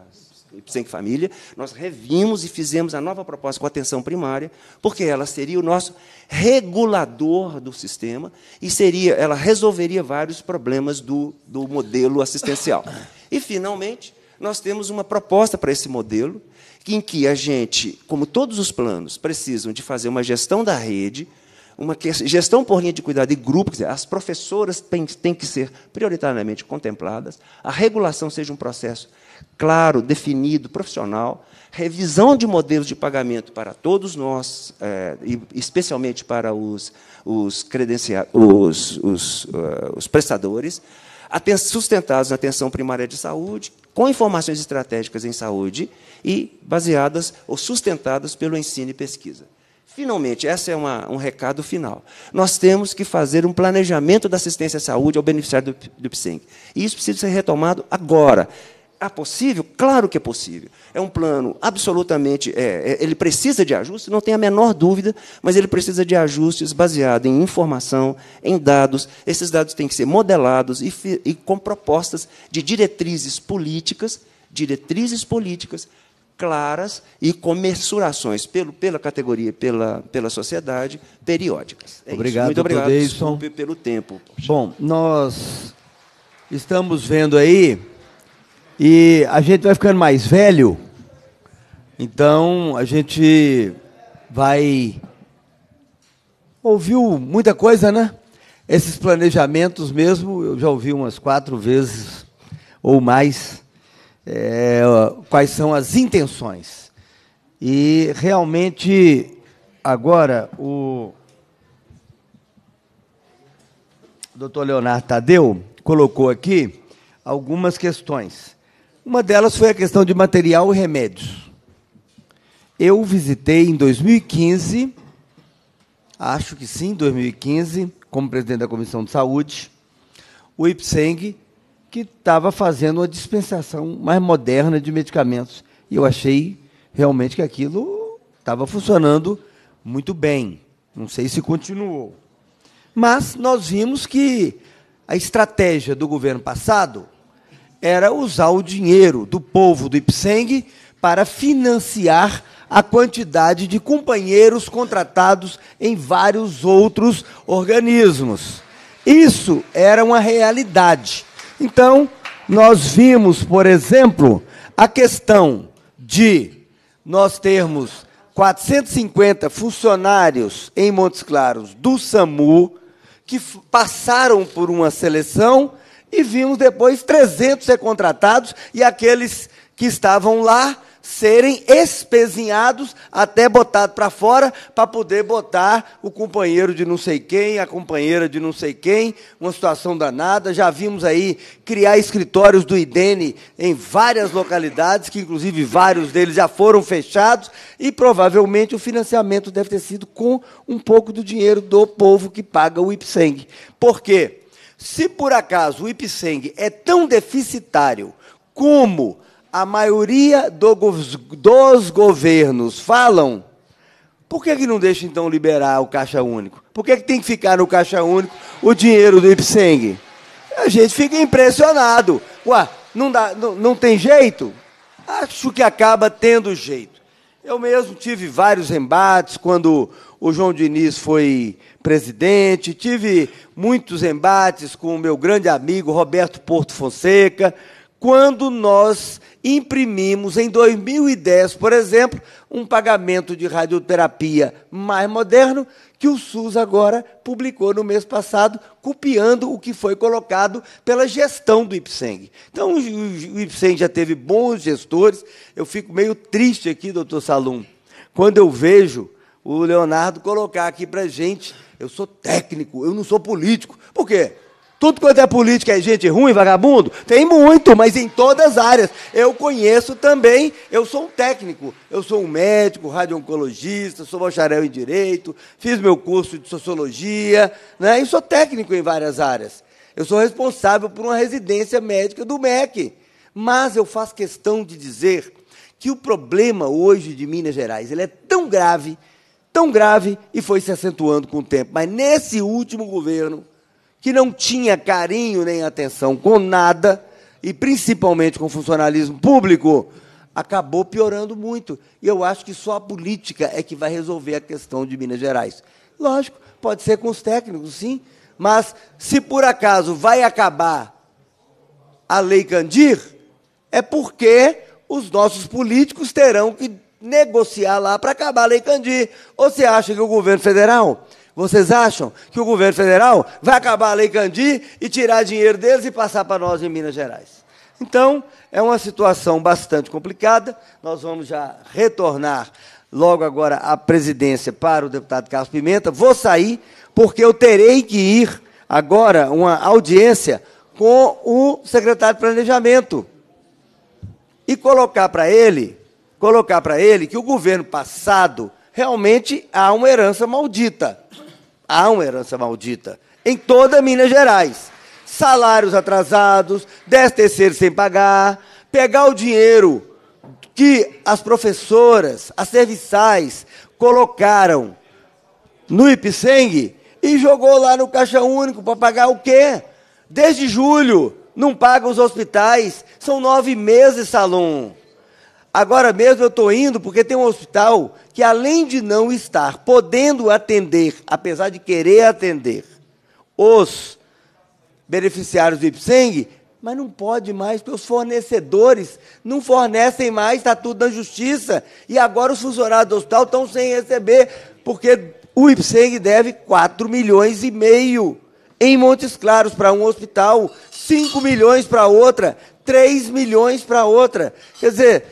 [SPEAKER 4] sem família, nós revimos e fizemos a nova proposta com atenção primária, porque ela seria o nosso regulador do sistema e seria, ela resolveria vários problemas do, do modelo assistencial. E, finalmente, nós temos uma proposta para esse modelo, em que a gente, como todos os planos, precisam de fazer uma gestão da rede, uma gestão por linha de cuidado e grupo, dizer, as professoras têm, têm que ser prioritariamente contempladas, a regulação seja um processo claro, definido, profissional, revisão de modelos de pagamento para todos nós, é, especialmente para os, os, credencia os, os, uh, os prestadores, sustentados na atenção primária de saúde, com informações estratégicas em saúde e baseadas ou sustentadas pelo ensino e pesquisa. Finalmente, esse é uma, um recado final. Nós temos que fazer um planejamento da assistência à saúde ao beneficiário do, do PSENG. E isso precisa ser retomado agora. É possível? Claro que é possível. É um plano absolutamente. É, é ele precisa de ajustes, não tem a menor dúvida, mas ele precisa de ajustes baseados em informação, em dados. Esses dados têm que ser modelados e, e com propostas de diretrizes políticas, diretrizes políticas claras e com mensurações pelo, pela categoria, pela, pela sociedade, periódicas. É obrigado, isso. Muito obrigado Deison. desculpe pelo tempo.
[SPEAKER 5] Bom, nós estamos vendo aí e a gente vai ficando mais velho, então a gente vai. Ouviu muita coisa, né? Esses planejamentos mesmo, eu já ouvi umas quatro vezes ou mais, é, quais são as intenções. E realmente, agora, o doutor Leonardo Tadeu colocou aqui algumas questões. Uma delas foi a questão de material e remédios. Eu visitei em 2015, acho que sim, 2015, como presidente da Comissão de Saúde, o IPSENG, que estava fazendo uma dispensação mais moderna de medicamentos. E eu achei realmente que aquilo estava funcionando muito bem. Não sei se continuou. Mas nós vimos que a estratégia do governo passado era usar o dinheiro do povo do Ipseng para financiar a quantidade de companheiros contratados em vários outros organismos. Isso era uma realidade. Então, nós vimos, por exemplo, a questão de nós termos 450 funcionários em Montes Claros do SAMU que passaram por uma seleção e vimos depois 300 ser contratados e aqueles que estavam lá serem espezinhados até botado para fora para poder botar o companheiro de não sei quem, a companheira de não sei quem, uma situação danada. Já vimos aí criar escritórios do IDENE em várias localidades, que inclusive vários deles já foram fechados, e provavelmente o financiamento deve ter sido com um pouco do dinheiro do povo que paga o IPSENG. Por quê? Se por acaso o Ipseng é tão deficitário como a maioria do, dos governos falam, por que, que não deixa então liberar o caixa único? Por que, que tem que ficar no caixa único o dinheiro do Ipseng? A gente fica impressionado. Ué, não, dá, não, não tem jeito? Acho que acaba tendo jeito. Eu mesmo tive vários embates quando o João Diniz foi presidente, tive muitos embates com o meu grande amigo Roberto Porto Fonseca, quando nós imprimimos em 2010, por exemplo, um pagamento de radioterapia mais moderno que o SUS agora publicou no mês passado, copiando o que foi colocado pela gestão do IPSENG. Então, o IPSENG já teve bons gestores. Eu fico meio triste aqui, doutor Salum, quando eu vejo o Leonardo colocar aqui para gente. Eu sou técnico, eu não sou político. Por quê? Tudo quanto é política é gente ruim, vagabundo? Tem muito, mas em todas as áreas. Eu conheço também, eu sou um técnico, eu sou um médico, radio-oncologista, sou bacharel em Direito, fiz meu curso de Sociologia, né? e sou técnico em várias áreas. Eu sou responsável por uma residência médica do MEC. Mas eu faço questão de dizer que o problema hoje de Minas Gerais ele é tão grave, tão grave e foi se acentuando com o tempo. Mas nesse último governo, que não tinha carinho nem atenção com nada, e principalmente com o funcionalismo público, acabou piorando muito. E eu acho que só a política é que vai resolver a questão de Minas Gerais. Lógico, pode ser com os técnicos, sim, mas se por acaso vai acabar a Lei Candir, é porque os nossos políticos terão que negociar lá para acabar a Lei Candir. Ou você acha que o governo federal, vocês acham que o governo federal vai acabar a Lei Candir e tirar dinheiro deles e passar para nós em Minas Gerais? Então, é uma situação bastante complicada. Nós vamos já retornar logo agora à presidência para o deputado Carlos Pimenta. Vou sair, porque eu terei que ir agora uma audiência com o secretário de Planejamento e colocar para ele colocar para ele que o governo passado realmente há uma herança maldita. Há uma herança maldita em toda Minas Gerais. Salários atrasados, 10 terceiros sem pagar, pegar o dinheiro que as professoras, as serviçais colocaram no Ipseng e jogou lá no Caixa Único para pagar o quê? Desde julho, não paga os hospitais, são nove meses, Salom. Agora mesmo eu estou indo porque tem um hospital que, além de não estar podendo atender, apesar de querer atender, os beneficiários do IPSENG, mas não pode mais, porque os fornecedores não fornecem mais, está tudo na justiça. E agora os funcionários do hospital estão sem receber, porque o Ipseng deve 4 milhões e meio em Montes Claros para um hospital, 5 milhões para outra, 3 milhões para outra. Quer dizer,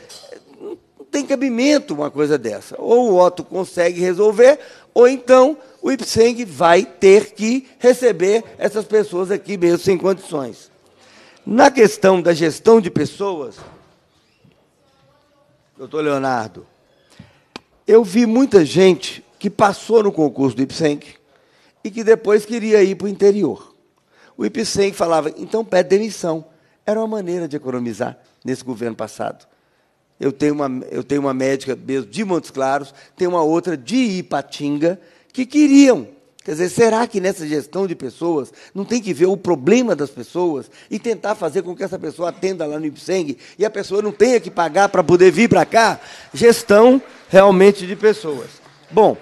[SPEAKER 5] tem cabimento uma coisa dessa. Ou o Otto consegue resolver, ou então o Ipseng vai ter que receber essas pessoas aqui mesmo sem condições. Na questão da gestão de pessoas, doutor Leonardo, eu vi muita gente que passou no concurso do Ipseng e que depois queria ir para o interior. O Ipseng falava, então pede demissão. Era uma maneira de economizar nesse governo passado eu tenho uma, eu tenho uma médica mesmo de Montes Claros, tem uma outra de Ipatinga, que queriam. Quer dizer, será que nessa gestão de pessoas não tem que ver o problema das pessoas e tentar fazer com que essa pessoa atenda lá no Ipseng e a pessoa não tenha que pagar para poder vir para cá? Gestão realmente de pessoas. Bom,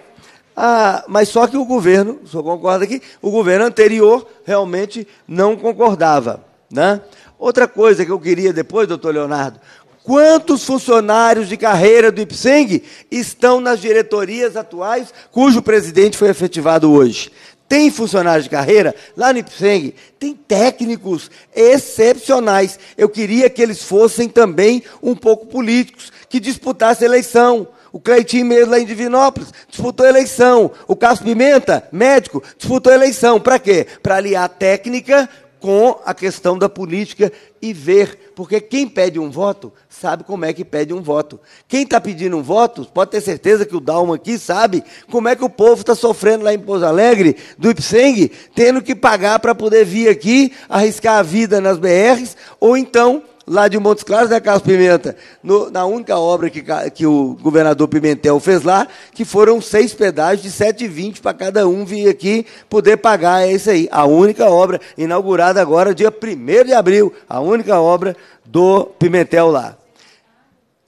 [SPEAKER 5] ah, mas só que o governo, o senhor concorda aqui, o governo anterior realmente não concordava. Né? Outra coisa que eu queria depois, doutor Leonardo, Quantos funcionários de carreira do IPSENG estão nas diretorias atuais cujo presidente foi efetivado hoje? Tem funcionários de carreira lá no IPSENG, tem técnicos excepcionais. Eu queria que eles fossem também um pouco políticos, que disputassem a eleição. O Cleitinho mesmo lá em Divinópolis disputou a eleição. O Cássio Pimenta, médico, disputou a eleição. Para quê? Para aliar técnica com a questão da política e ver, porque quem pede um voto sabe como é que pede um voto. Quem está pedindo um voto, pode ter certeza que o Dalma aqui sabe como é que o povo está sofrendo lá em Pouso Alegre, do Ipseng, tendo que pagar para poder vir aqui, arriscar a vida nas BRs, ou então lá de Montes Claros, né, Carlos Pimenta? No, na única obra que, que o governador Pimentel fez lá, que foram seis pedágios de 7,20 para cada um vir aqui poder pagar. É isso aí. A única obra inaugurada agora, dia 1 de abril. A única obra do Pimentel lá.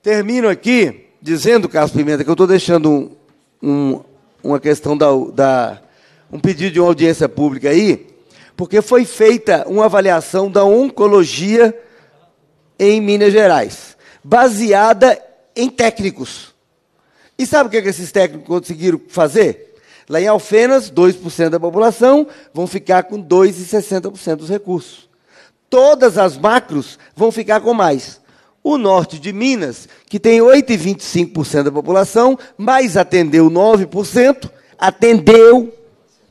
[SPEAKER 5] Termino aqui dizendo, Carlos Pimenta, que eu estou deixando um, um, uma questão da, da. um pedido de uma audiência pública aí, porque foi feita uma avaliação da oncologia em Minas Gerais, baseada em técnicos. E sabe o que, é que esses técnicos conseguiram fazer? Lá em Alfenas, 2% da população vão ficar com 2,60% dos recursos. Todas as macros vão ficar com mais. O norte de Minas, que tem 8,25% da população, mais atendeu 9%, atendeu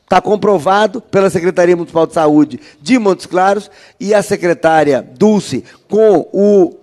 [SPEAKER 5] Está comprovado pela Secretaria Municipal de Saúde de Montes Claros e a secretária Dulce, com o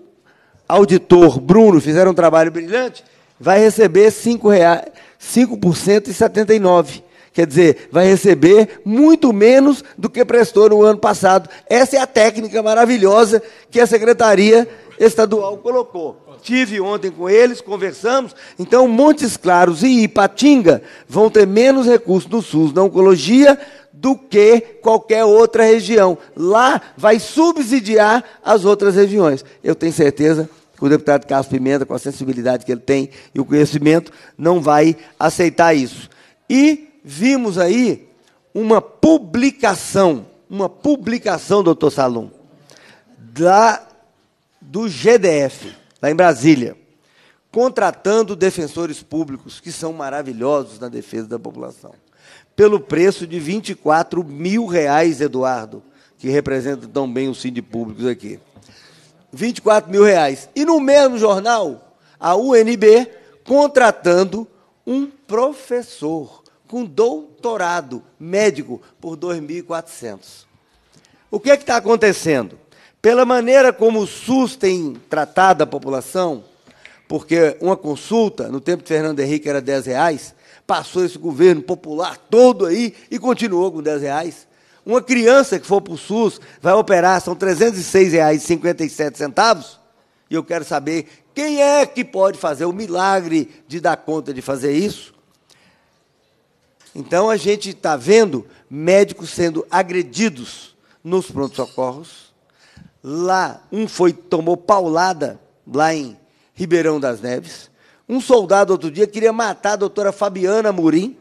[SPEAKER 5] auditor Bruno, fizeram um trabalho brilhante, vai receber 5,79%. Quer dizer, vai receber muito menos do que prestou no ano passado. Essa é a técnica maravilhosa que a Secretaria estadual colocou. Tive ontem com eles, conversamos. Então, Montes Claros e Ipatinga vão ter menos recursos do SUS na oncologia do que qualquer outra região. Lá vai subsidiar as outras regiões. Eu tenho certeza que o deputado Carlos Pimenta, com a sensibilidade que ele tem e o conhecimento, não vai aceitar isso. E vimos aí uma publicação, uma publicação, doutor Salum, da do GDF, lá em Brasília, contratando defensores públicos, que são maravilhosos na defesa da população, pelo preço de 24 mil reais, Eduardo, que representa tão bem os sindicatos públicos aqui. 24 mil reais. E no mesmo jornal, a UNB contratando um professor com doutorado médico por 2.400. O que é está acontecendo? Pela maneira como o SUS tem tratado a população, porque uma consulta, no tempo de Fernando Henrique era 10 reais, passou esse governo popular todo aí e continuou com 10 reais. Uma criança que for para o SUS vai operar, são R$ 306,57. E eu quero saber quem é que pode fazer o milagre de dar conta de fazer isso? Então a gente está vendo médicos sendo agredidos nos pronto-socorros, Lá, um foi tomou paulada, lá em Ribeirão das Neves. Um soldado, outro dia, queria matar a doutora Fabiana Murim,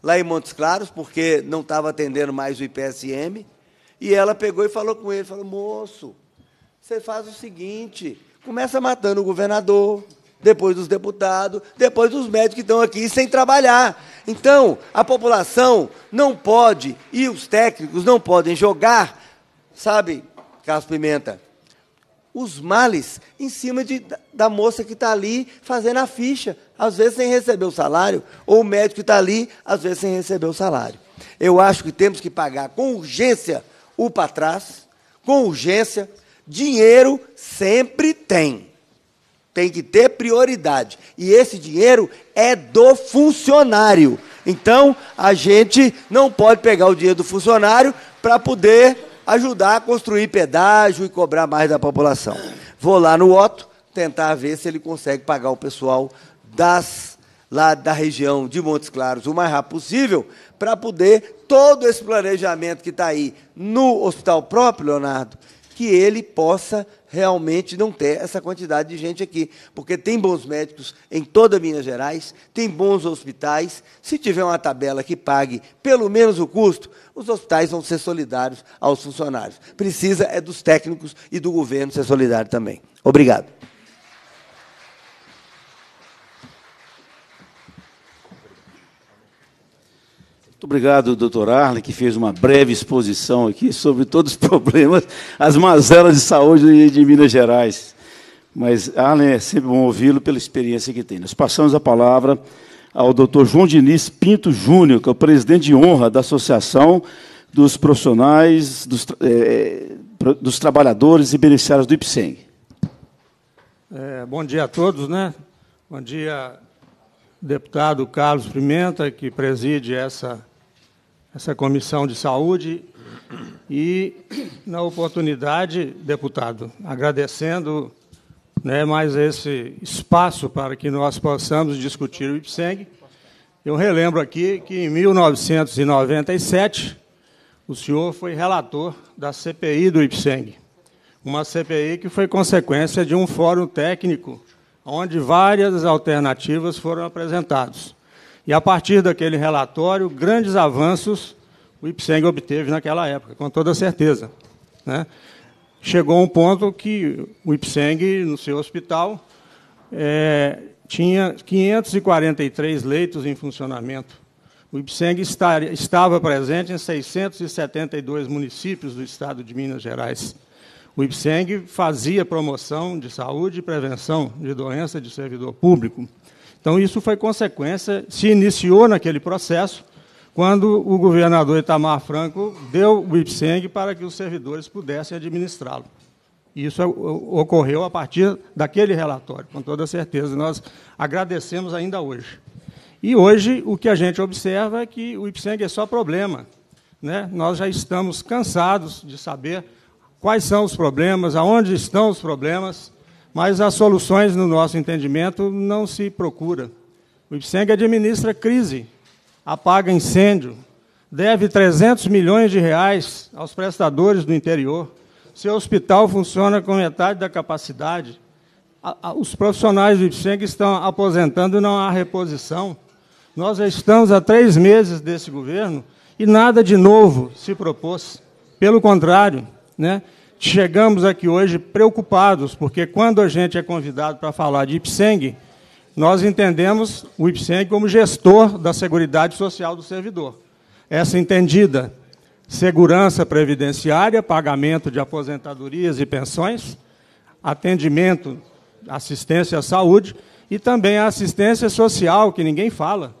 [SPEAKER 5] lá em Montes Claros, porque não estava atendendo mais o IPSM. E ela pegou e falou com ele, falou, moço, você faz o seguinte, começa matando o governador, depois dos deputados, depois dos médicos que estão aqui sem trabalhar. Então, a população não pode, e os técnicos não podem jogar, sabe, Carlos Pimenta? Os males em cima de, da moça que está ali fazendo a ficha, às vezes sem receber o salário, ou o médico que está ali, às vezes sem receber o salário. Eu acho que temos que pagar com urgência o para trás, com urgência. Dinheiro sempre tem. Tem que ter prioridade. E esse dinheiro é do funcionário. Então, a gente não pode pegar o dinheiro do funcionário para poder ajudar a construir pedágio e cobrar mais da população. Vou lá no Otto tentar ver se ele consegue pagar o pessoal das lá da região de Montes Claros o mais rápido possível, para poder todo esse planejamento que está aí no hospital próprio, Leonardo, que ele possa realmente não ter essa quantidade de gente aqui. Porque tem bons médicos em toda Minas Gerais, tem bons hospitais. Se tiver uma tabela que pague pelo menos o custo, os hospitais vão ser solidários aos funcionários. Precisa é dos técnicos e do governo ser solidário também. Obrigado.
[SPEAKER 1] obrigado, doutor Arley, que fez uma breve exposição aqui sobre todos os problemas, as mazelas de saúde de Minas Gerais. Mas, Arlen, é sempre bom ouvi-lo pela experiência que tem. Nós passamos a palavra ao doutor João Diniz Pinto Júnior, que é o presidente de honra da Associação dos Profissionais, dos, é, dos Trabalhadores e Beneficiários do IPSENG.
[SPEAKER 6] É, bom dia a todos, né? Bom dia, deputado Carlos Pimenta, que preside essa essa comissão de saúde e, na oportunidade, deputado, agradecendo né, mais esse espaço para que nós possamos discutir o IPSENG. Eu relembro aqui que, em 1997, o senhor foi relator da CPI do IPSENG, uma CPI que foi consequência de um fórum técnico onde várias alternativas foram apresentadas. E a partir daquele relatório, grandes avanços o Ipseng obteve naquela época, com toda certeza. Né? Chegou um ponto que o Ipseng, no seu hospital, é, tinha 543 leitos em funcionamento. O Ipseng estava presente em 672 municípios do estado de Minas Gerais. O Ipseng fazia promoção de saúde e prevenção de doença de servidor público. Então, isso foi consequência, se iniciou naquele processo, quando o governador Itamar Franco deu o IPSENG para que os servidores pudessem administrá-lo. Isso é, ocorreu a partir daquele relatório, com toda certeza. Nós agradecemos ainda hoje. E hoje o que a gente observa é que o IPSENG é só problema. Né? Nós já estamos cansados de saber quais são os problemas, aonde estão os problemas, mas as soluções, no nosso entendimento, não se procura. O IPSENG administra crise, apaga incêndio, deve 300 milhões de reais aos prestadores do interior. Seu hospital funciona com metade da capacidade. Os profissionais do IPSENG estão aposentando e não há reposição. Nós já estamos há três meses desse governo e nada de novo se propôs. Pelo contrário, né? chegamos aqui hoje preocupados, porque quando a gente é convidado para falar de IPSENG, nós entendemos o IPSENG como gestor da Seguridade Social do servidor. Essa entendida segurança previdenciária, pagamento de aposentadorias e pensões, atendimento, assistência à saúde e também a assistência social, que ninguém fala,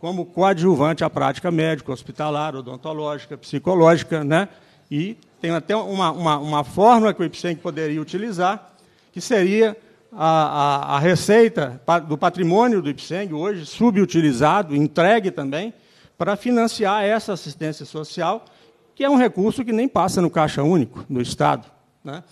[SPEAKER 6] como coadjuvante à prática médica, hospitalar, odontológica, psicológica, né? E tem até uma, uma, uma fórmula que o Ipsen poderia utilizar, que seria a, a, a receita do patrimônio do Ipsen, hoje subutilizado, entregue também, para financiar essa assistência social, que é um recurso que nem passa no caixa único do Estado. Né?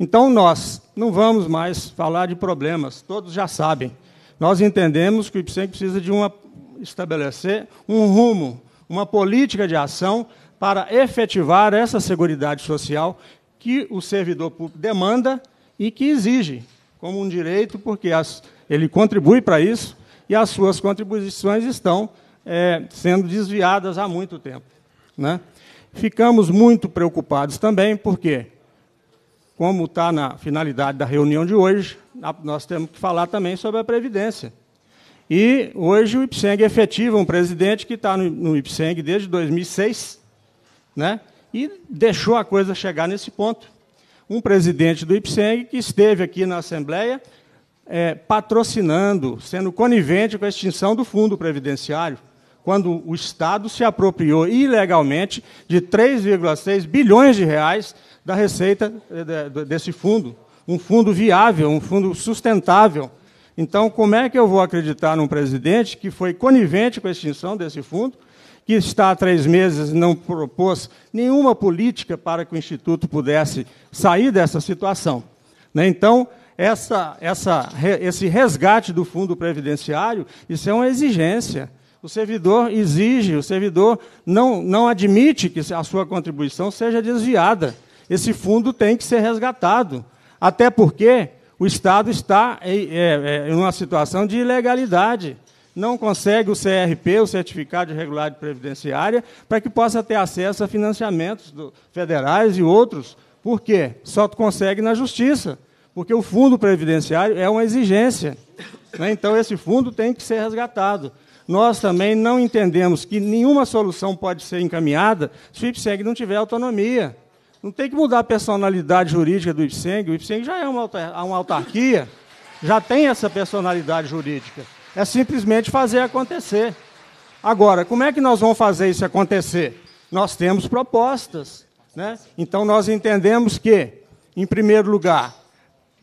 [SPEAKER 6] Então, nós não vamos mais falar de problemas, todos já sabem. Nós entendemos que o IPSEM precisa de uma, estabelecer um rumo, uma política de ação para efetivar essa segurança social que o servidor público demanda e que exige como um direito, porque as, ele contribui para isso e as suas contribuições estão é, sendo desviadas há muito tempo. Né? Ficamos muito preocupados também, porque, como está na finalidade da reunião de hoje, nós temos que falar também sobre a Previdência. E hoje o IPSENG efetiva um presidente que está no, no IPSENG desde 2006, né? e deixou a coisa chegar nesse ponto. Um presidente do IPSENG que esteve aqui na Assembleia é, patrocinando, sendo conivente com a extinção do fundo previdenciário, quando o Estado se apropriou ilegalmente de 3,6 bilhões de reais da receita é, desse fundo, um fundo viável, um fundo sustentável. Então, como é que eu vou acreditar num presidente que foi conivente com a extinção desse fundo que está há três meses não propôs nenhuma política para que o Instituto pudesse sair dessa situação. Né? Então, essa, essa, esse resgate do fundo previdenciário, isso é uma exigência. O servidor exige, o servidor não, não admite que a sua contribuição seja desviada. Esse fundo tem que ser resgatado. Até porque o Estado está em, é, é em uma situação de ilegalidade não consegue o CRP, o Certificado de Regularidade Previdenciária, para que possa ter acesso a financiamentos do, federais e outros. Por quê? Só consegue na Justiça, porque o fundo previdenciário é uma exigência. Né? Então, esse fundo tem que ser resgatado. Nós também não entendemos que nenhuma solução pode ser encaminhada se o IPSEG não tiver autonomia. Não tem que mudar a personalidade jurídica do IPSEG. O IPSEG já é uma autarquia, já tem essa personalidade jurídica. É simplesmente fazer acontecer. Agora, como é que nós vamos fazer isso acontecer? Nós temos propostas. Né? Então, nós entendemos que, em primeiro lugar,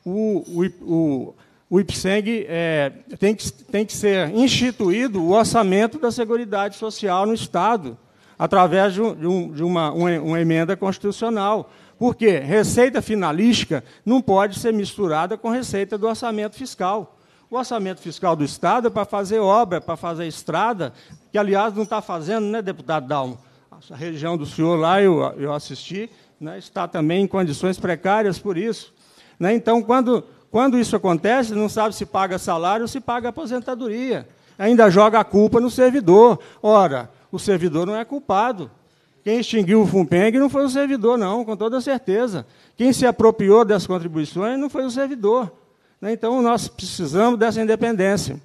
[SPEAKER 6] o, o, o, IPSENG é, tem, que, tem que ser instituído o orçamento da Seguridade Social no Estado, através de, um, de uma, uma, uma emenda constitucional. Porque receita finalística não pode ser misturada com receita do orçamento fiscal. O orçamento fiscal do Estado é para fazer obra, para fazer estrada, que, aliás, não está fazendo, né, deputado Dalmo? A região do senhor lá, eu, eu assisti, né, está também em condições precárias por isso. Né? Então, quando, quando isso acontece, não sabe se paga salário ou se paga aposentadoria. Ainda joga a culpa no servidor. Ora, o servidor não é culpado. Quem extinguiu o FUNPENG não foi o servidor, não, com toda certeza. Quem se apropriou das contribuições não foi o servidor. Né? Então, nós precisamos dessa independência.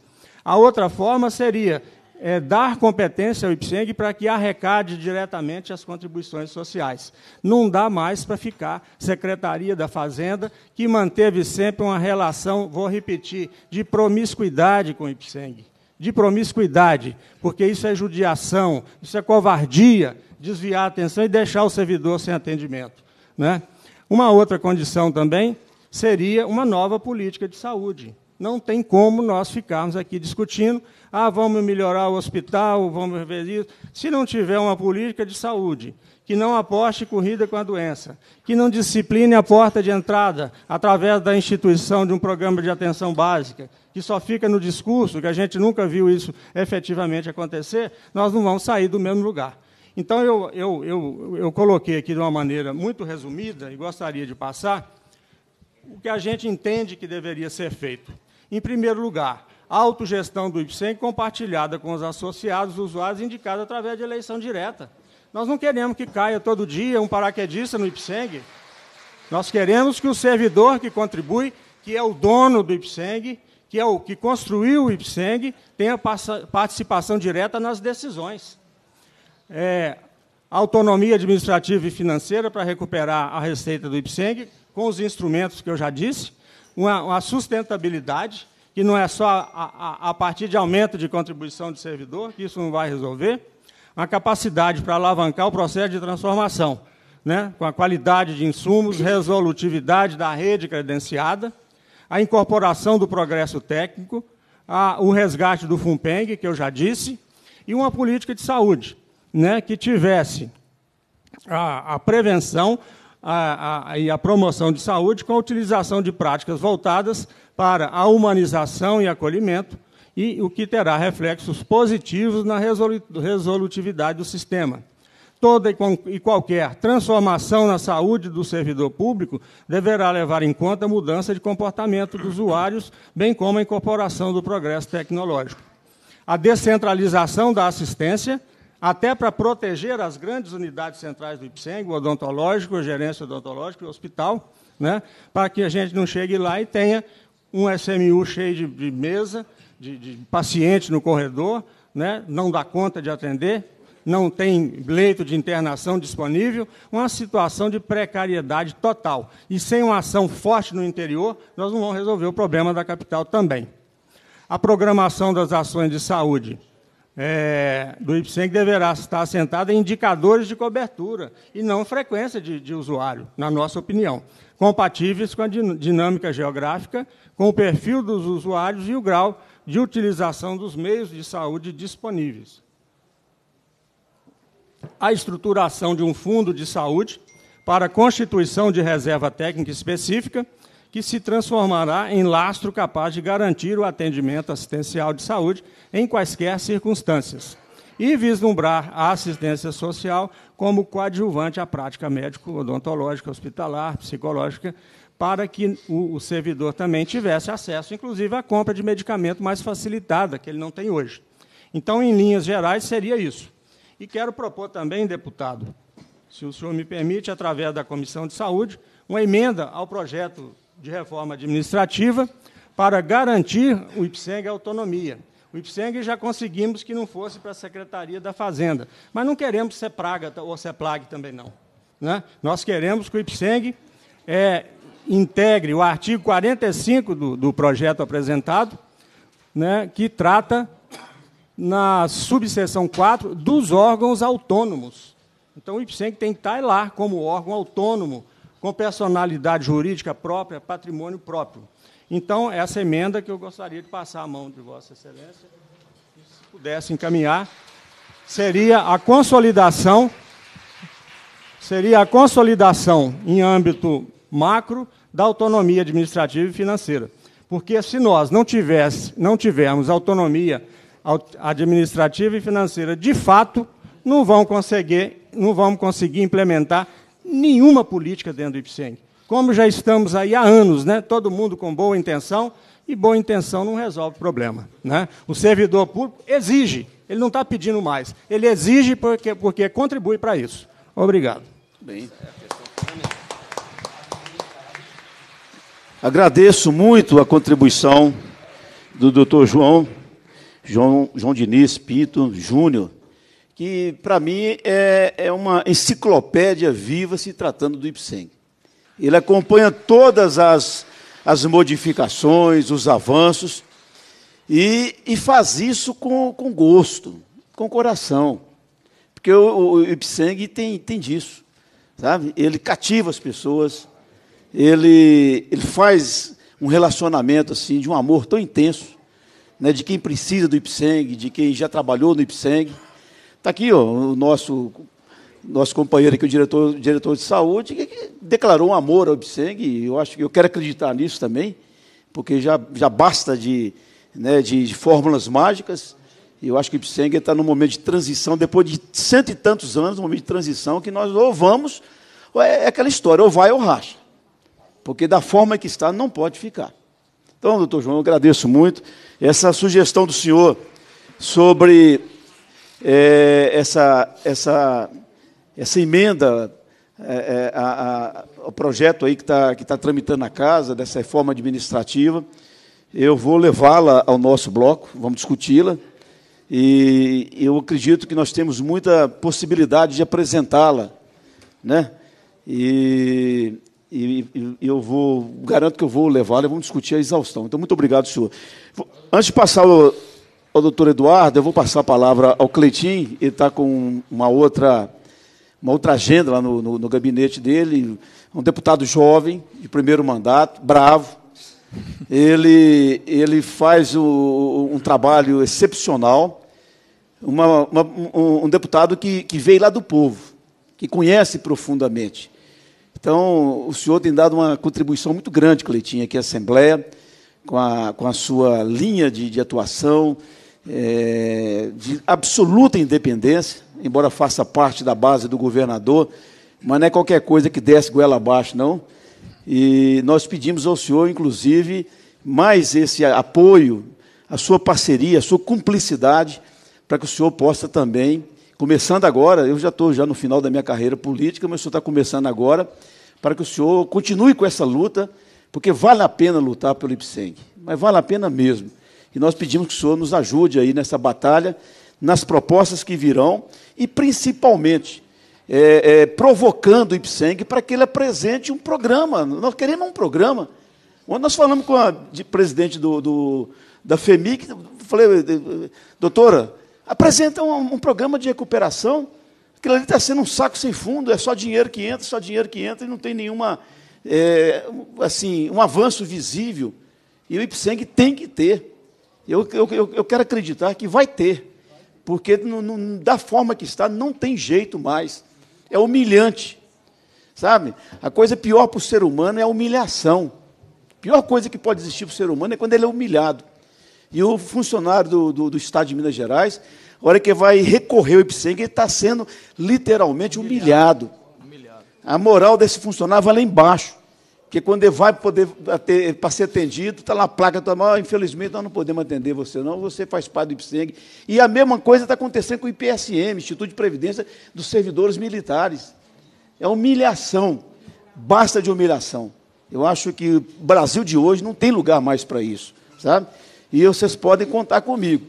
[SPEAKER 6] A outra forma seria é, dar competência ao IPSENG para que arrecade diretamente as contribuições sociais. Não dá mais para ficar Secretaria da Fazenda, que manteve sempre uma relação, vou repetir, de promiscuidade com o IPSENG. De promiscuidade, porque isso é judiação, isso é covardia, desviar a atenção e deixar o servidor sem atendimento. Né? Uma outra condição também seria uma nova política de saúde. Não tem como nós ficarmos aqui discutindo, ah, vamos melhorar o hospital, vamos ver isso. Se não tiver uma política de saúde que não aposte corrida com a doença, que não discipline a porta de entrada através da instituição de um programa de atenção básica, que só fica no discurso, que a gente nunca viu isso efetivamente acontecer, nós não vamos sair do mesmo lugar. Então, eu, eu, eu, eu coloquei aqui de uma maneira muito resumida, e gostaria de passar, o que a gente entende que deveria ser feito. Em primeiro lugar, a autogestão do IPSEM compartilhada com os associados, usuários, indicada através de eleição direta. Nós não queremos que caia todo dia um paraquedista no IPSENG. Nós queremos que o servidor que contribui, que é o dono do IPSENG, que é o que construiu o IPSENG, tenha participação direta nas decisões. É, autonomia administrativa e financeira para recuperar a receita do IPSENG, com os instrumentos que eu já disse, uma, uma sustentabilidade, que não é só a, a, a partir de aumento de contribuição de servidor, que isso não vai resolver, uma capacidade para alavancar o processo de transformação, né? com a qualidade de insumos, resolutividade da rede credenciada, a incorporação do progresso técnico, a, o resgate do FUNPENG, que eu já disse, e uma política de saúde né? que tivesse a, a prevenção a, a, e a promoção de saúde com a utilização de práticas voltadas para a humanização e acolhimento, e o que terá reflexos positivos na resolutividade do sistema. Toda e qualquer transformação na saúde do servidor público deverá levar em conta a mudança de comportamento dos usuários, bem como a incorporação do progresso tecnológico. A descentralização da assistência até para proteger as grandes unidades centrais do IPSENG, o odontológico, a gerência odontológica, o hospital, né, para que a gente não chegue lá e tenha um SMU cheio de, de mesa, de, de paciente no corredor, né, não dá conta de atender, não tem leito de internação disponível, uma situação de precariedade total. E sem uma ação forte no interior, nós não vamos resolver o problema da capital também. A programação das ações de saúde é, do IPSEM deverá estar assentada em indicadores de cobertura e não frequência de, de usuário, na nossa opinião, compatíveis com a dinâmica geográfica, com o perfil dos usuários e o grau de utilização dos meios de saúde disponíveis. A estruturação de um fundo de saúde para constituição de reserva técnica específica que se transformará em lastro capaz de garantir o atendimento assistencial de saúde em quaisquer circunstâncias e vislumbrar a assistência social como coadjuvante à prática médico-odontológica, hospitalar, psicológica, para que o, servidor também tivesse acesso, inclusive, à compra de medicamento mais facilitada, que ele não tem hoje. Então, em linhas gerais, seria isso. E quero propor também, deputado, se o senhor me permite, através da Comissão de Saúde, uma emenda ao projeto de reforma administrativa para garantir o a autonomia. O IPSENG já conseguimos que não fosse para a Secretaria da Fazenda. Mas não queremos ser praga ou ser plague também, não. Né? Nós queremos que o IPSENG é, integre o artigo 45 do, do projeto apresentado, né, que trata, na subseção 4, dos órgãos autônomos. Então, o IPSENG tem que estar tá lá como órgão autônomo com personalidade jurídica própria, patrimônio próprio. Então, essa emenda que eu gostaria de passar à mão de Vossa Excelência, se pudesse encaminhar, seria a consolidação seria a consolidação em âmbito macro da autonomia administrativa e financeira. Porque se nós não, tivesse, não tivermos autonomia administrativa e financeira de fato, não vão conseguir, não vamos conseguir implementar nenhuma política dentro do IPSEM. Como já estamos aí há anos, né? todo mundo com boa intenção, e boa intenção não resolve o problema. Né? O servidor público exige, ele não está pedindo mais, ele exige porque, porque contribui para isso. Obrigado. Bem.
[SPEAKER 1] Agradeço muito a contribuição do doutor João, João, João Diniz Pinto Júnior, que para mim é, é, uma enciclopédia viva se tratando do Ipsen. Ele acompanha todas as, as modificações, os avanços, e, e faz isso com, com gosto, com coração. Porque o, o tem, tem disso. Sabe? Ele cativa as pessoas, ele, ele faz um relacionamento assim de um amor tão intenso, né, de quem precisa do Ipseng, de quem já trabalhou no Ipseng. Está aqui ó, o nosso, nosso companheiro aqui, o diretor, diretor de saúde, que declarou um amor ao Ipseng, e eu acho que eu quero acreditar nisso também, porque já, já basta de, né, de, de fórmulas mágicas. E eu acho que o Ipseng está num momento de transição, depois de cento e tantos anos, um momento de transição, que nós ou vamos, ou é, é aquela história, ou vai ou racha. Porque da forma que está, não pode ficar. Então, doutor João, eu agradeço muito essa sugestão do senhor sobre é, essa, essa, essa emenda é, é a, a, ao projeto aí que está que tá tramitando na casa, dessa reforma administrativa. Eu vou levá-la ao nosso bloco, vamos discuti-la. E eu acredito que nós temos muita possibilidade de apresentá-la. Né? E, e, e, eu vou, garanto que eu vou levá-la e vamos discutir a exaustão. Então, muito obrigado, senhor. Antes de passar o, ao doutor Eduardo, eu vou passar a palavra ao Cleitinho. ele está com uma outra, uma outra agenda lá no, no, no gabinete dele, um deputado jovem, de primeiro mandato, bravo, ele, ele faz o, um trabalho excepcional, uma, uma, um, um, deputado que, que veio lá do povo, que conhece profundamente. Então, o senhor tem dado uma contribuição muito grande, Cleitinho, aqui à Assembleia, com a, com a sua linha de, de atuação, é, de absoluta independência, embora faça parte da base do governador, mas não é qualquer coisa que desce goela abaixo, não. E nós pedimos ao senhor, inclusive, mais esse apoio, a sua parceria, a sua cumplicidade, para que o senhor possa também, começando agora, eu já estou já no final da minha carreira política, mas o senhor está começando agora, para que o senhor continue com essa luta, porque vale a pena lutar pelo IPSENG, mas vale a pena mesmo. E nós pedimos que o Senhor nos ajude aí nessa batalha, nas propostas que virão e principalmente é, é, provocando o IPSENG para que ele apresente um programa. Nós queremos um programa. Ontem nós falamos com a de, presidente do, do, da FEMIC, falei, eh, eh, doutora, apresenta um, um programa de recuperação. Aquilo ali está sendo um saco sem fundo, é só dinheiro que entra, só dinheiro que entra, e não tem nenhuma, é, assim, um avanço visível. E o IPSENG tem que ter. Eu, eu, eu quero acreditar que vai ter, porque da forma que está, não tem jeito mais. É humilhante, sabe? A coisa pior para o ser humano é a humilhação. A pior coisa que pode existir para o ser humano é quando ele é humilhado. E o funcionário do, do, do Estado de Minas Gerais, a hora que vai recorrer ao IPSENG, ele está sendo literalmente humilhado. humilhado. A moral desse funcionário vai lá embaixo. Porque quando ele vai poder para ser atendido, está lá a placa, tá, oh, infelizmente nós não podemos atender você, não, você faz parte do IPSENG. E a mesma coisa está acontecendo com o IPSM, Instituto de Previdência dos Servidores Militares. É humilhação, basta de humilhação. Eu acho que o Brasil de hoje não tem lugar mais para isso, sabe? E vocês podem contar comigo.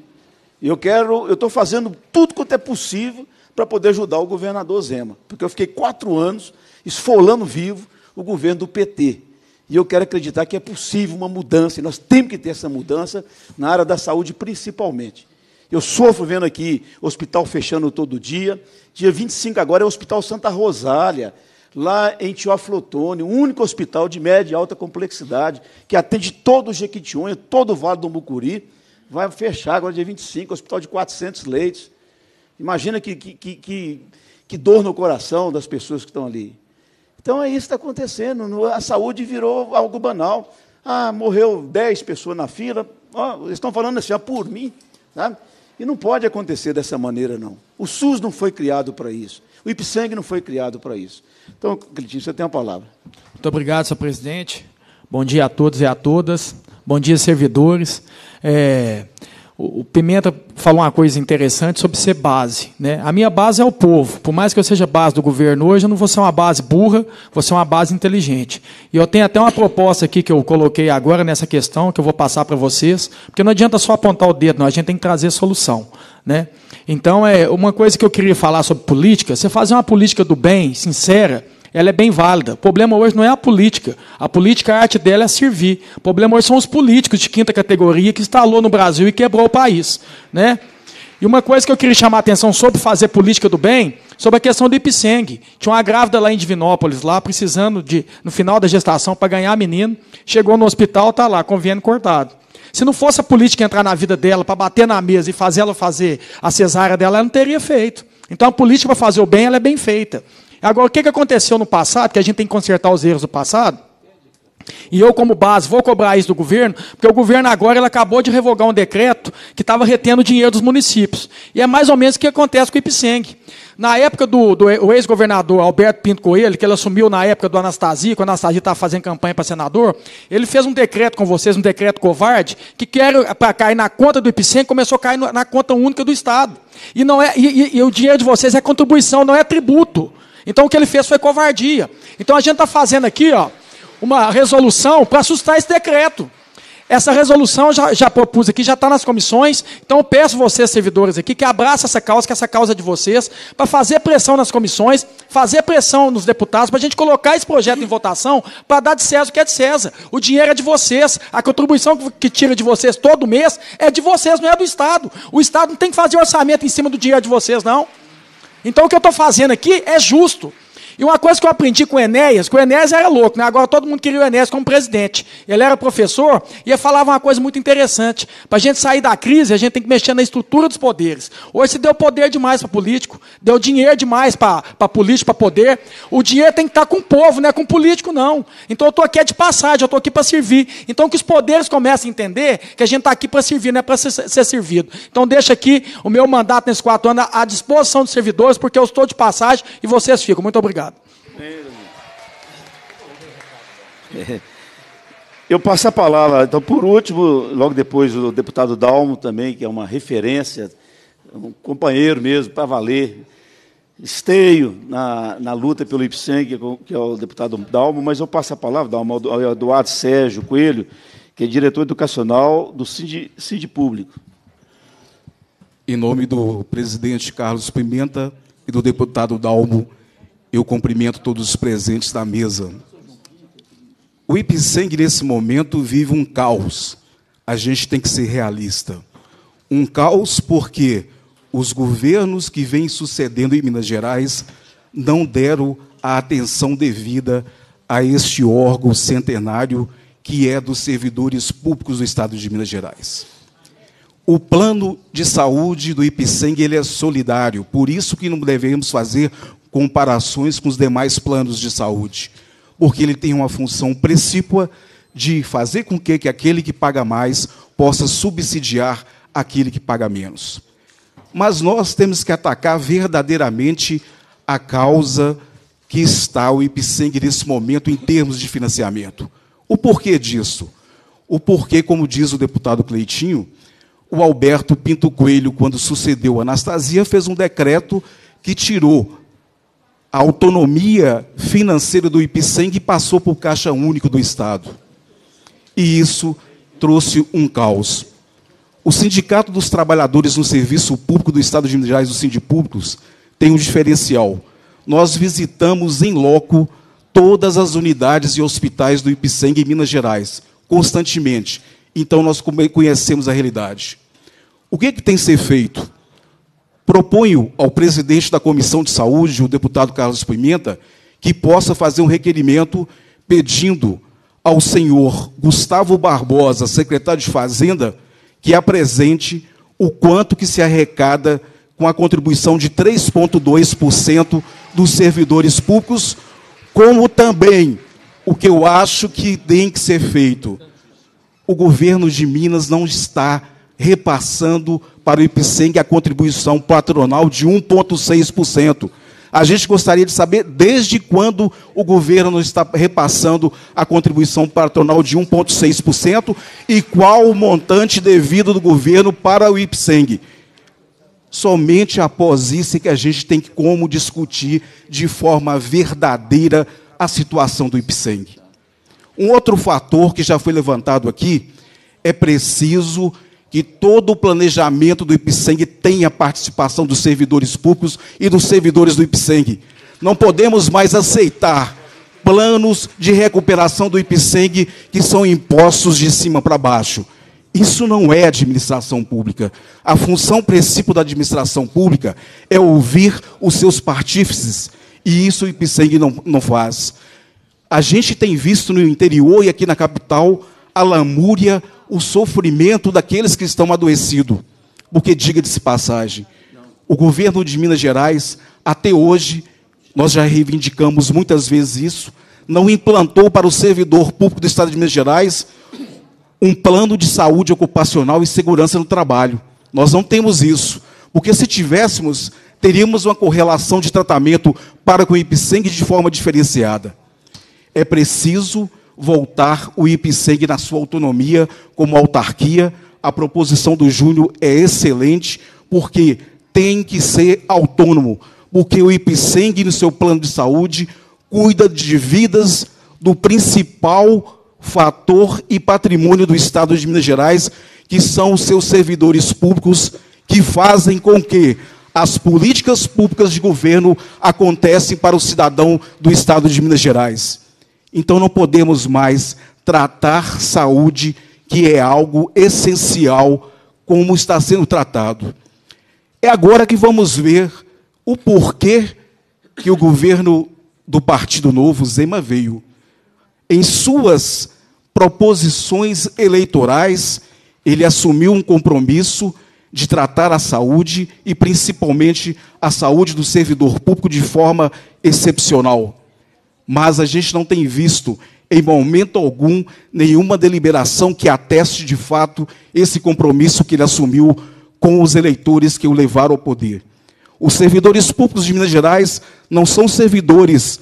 [SPEAKER 1] Eu quero, eu estou fazendo tudo quanto é possível para poder ajudar o governador Zema, porque eu fiquei quatro anos esfolando vivo, o governo do PT. E eu quero acreditar que é possível uma mudança, e nós temos que ter essa mudança na área da saúde, principalmente. Eu sofro vendo aqui hospital fechando todo dia. Dia 25 agora é o Hospital Santa Rosália, lá em Teoflotone, o único hospital de média e alta complexidade, que atende todo o Jequitinhonha, todo o Vale do Mucuri. Vai fechar agora dia 25, hospital de 400 leitos. Imagina que, que, que, que dor no coração das pessoas que estão ali. Então é isso que está acontecendo. A saúde virou algo banal. Ah, morreu 10 pessoas na fila. Oh, eles estão falando assim, ah, por mim. Sabe? E não pode acontecer dessa maneira, não. O SUS não foi criado para isso. O IPSANG não foi criado para isso. Então, Clitinho, você tem a palavra.
[SPEAKER 7] Muito obrigado, senhor presidente. Bom dia a todos e a todas. Bom dia, servidores. É o Pimenta falou uma coisa interessante sobre ser base. Né? A minha base é o povo. Por mais que eu seja base do governo hoje, eu não vou ser uma base burra, vou ser uma base inteligente. E eu tenho até uma proposta aqui que eu coloquei agora nessa questão, que eu vou passar para vocês, porque não adianta só apontar o dedo, não, a gente tem que trazer solução. Né? Então, é uma coisa que eu queria falar sobre política, você fazer uma política do bem, sincera, ela é bem válida. O problema hoje não é a política. A política, a arte dela é servir. O problema hoje são os políticos de quinta categoria que instalou no Brasil e quebrou o país. Né? E uma coisa que eu queria chamar a atenção sobre fazer política do bem, sobre a questão do Ipseng. Tinha uma grávida lá em Divinópolis, lá precisando de, no final da gestação, para ganhar menino. Chegou no hospital, está lá, com o vieno cortado. Se não fosse a política entrar na vida dela, para bater na mesa e fazer ela fazer a cesárea dela, ela não teria feito. Então a política para fazer o bem, ela é bem feita. Agora, o que aconteceu no passado, que a gente tem que consertar os erros do passado? E eu, como base, vou cobrar isso do governo, porque o governo agora ele acabou de revogar um decreto que estava retendo dinheiro dos municípios. E é mais ou menos o que acontece com o Ipseng. Na época do, do ex-governador Alberto Pinto Coelho, que ele assumiu na época do Anastasia, quando o Anastasia estava fazendo campanha para senador, ele fez um decreto com vocês, um decreto covarde, que quer para cair na conta do IPCEM, começou a cair na conta única do Estado. E, não é, e, e, e o dinheiro de vocês é contribuição, não é tributo. Então o que ele fez foi covardia. Então a gente está fazendo aqui ó, uma resolução para assustar esse decreto. Essa resolução já, já propus aqui, já está nas comissões. Então eu peço vocês, servidores aqui, que abraçem essa causa, que essa causa é de vocês, para fazer pressão nas comissões, fazer pressão nos deputados, para a gente colocar esse projeto em votação, para dar de César o que é de César. O dinheiro é de vocês, a contribuição que tira de vocês todo mês é de vocês, não é do Estado. O Estado não tem que fazer orçamento em cima do dinheiro de vocês, não. Então o que eu estou fazendo aqui é justo. E uma coisa que eu aprendi com o Enéas, que o Enéas era louco, né? agora todo mundo queria o Enéas como presidente. Ele era professor e ele falava uma coisa muito interessante. Para a gente sair da crise, a gente tem que mexer na estrutura dos poderes. Hoje se deu poder demais para político, deu dinheiro demais para político, para poder. O dinheiro tem que estar tá com o povo, não é com o político, não. Então eu estou aqui é de passagem, eu estou aqui para servir. Então que os poderes comecem a entender que a gente está aqui para servir, não é para ser, ser servido. Então deixa aqui o meu mandato nesses quatro anos à disposição dos servidores, porque eu estou de passagem e vocês
[SPEAKER 1] ficam. Muito obrigado recado. É. Eu passo a palavra, então, por último, logo depois o deputado Dalmo também, que é uma referência, um companheiro mesmo, para valer, esteio na, na luta pelo IPSENG, é que é o deputado Dalmo, mas eu passo a palavra, Dalmo, ao Eduardo Sérgio Coelho, que é diretor educacional do CID, CID Público. Em nome do presidente Carlos Pimenta e do deputado Dalmo,
[SPEAKER 8] eu cumprimento todos os presentes da mesa. O Ipseng, nesse momento, vive um caos. A gente tem que ser realista. Um caos porque os governos que vêm sucedendo em Minas Gerais não deram a atenção devida a este órgão centenário que é dos servidores públicos do Estado de Minas Gerais. O plano de saúde do IPSENG ele é solidário, por isso que não devemos fazer comparações com os demais planos de saúde, porque ele tem uma função precípua de fazer com que, que aquele que paga mais possa subsidiar aquele que paga menos. Mas nós temos que atacar verdadeiramente a causa que está o IPSENG nesse momento em termos de financiamento. O porquê disso? O porquê, como diz o deputado Cleitinho, o Alberto Pinto Coelho, quando sucedeu a Anastasia, fez um decreto que tirou a autonomia financeira do Ipseng passou por Caixa Único do Estado. E isso trouxe um caos. O Sindicato dos Trabalhadores no Serviço Público do Estado de Minas Gerais, o Sindipúblicos, tem um diferencial. Nós visitamos em loco todas as unidades e hospitais do Ipseng em Minas Gerais, constantemente. Então nós conhecemos a realidade. O que, é que tem que ser feito? proponho ao presidente da Comissão de Saúde, o deputado Carlos Pimenta, que possa fazer um requerimento pedindo ao senhor Gustavo Barbosa, secretário de Fazenda, que apresente o quanto que se arrecada com a contribuição de 3,2% dos servidores públicos, como também o que eu acho que tem que ser feito. O governo de Minas não está repassando para o IPSENG a contribuição patronal de 1,6%. A gente gostaria de saber desde quando o governo está repassando a contribuição patronal de 1,6% e qual o montante devido do governo para o IPSENG. Somente após isso é que a gente tem como discutir de forma verdadeira a situação do IPSENG. Um outro fator que já foi levantado aqui é preciso que todo o planejamento do IPSENG tenha participação dos servidores públicos e dos servidores do IPSENG. Não podemos mais aceitar planos de recuperação do IPSENG que são impostos de cima para baixo. Isso não é administração pública. A função princípio da administração pública é ouvir os seus partífices, e isso o IPSENG não, não faz. A gente tem visto no interior e aqui na capital a lamúria, o sofrimento daqueles que estão adoecidos. Porque, diga de passagem, o governo de Minas Gerais, até hoje, nós já reivindicamos muitas vezes isso, não implantou para o servidor público do Estado de Minas Gerais um plano de saúde ocupacional e segurança no trabalho. Nós não temos isso. Porque se tivéssemos, teríamos uma correlação de tratamento para com o IPSENG de forma diferenciada. É preciso voltar o IPSEG na sua autonomia como autarquia. A proposição do Júnior é excelente, porque tem que ser autônomo, porque o IPSEG, no seu plano de saúde, cuida de vidas do principal fator e patrimônio do Estado de Minas Gerais, que são os seus servidores públicos, que fazem com que as políticas públicas de governo acontecem para o cidadão do Estado de Minas Gerais. Então não podemos mais tratar saúde, que é algo essencial, como está sendo tratado. É agora que vamos ver o porquê que o governo do Partido Novo, Zema, veio. Em suas proposições eleitorais, ele assumiu um compromisso de tratar a saúde e, principalmente, a saúde do servidor público de forma excepcional mas a gente não tem visto em momento algum nenhuma deliberação que ateste de fato esse compromisso que ele assumiu com os eleitores que o levaram ao poder. Os servidores públicos de Minas Gerais não são servidores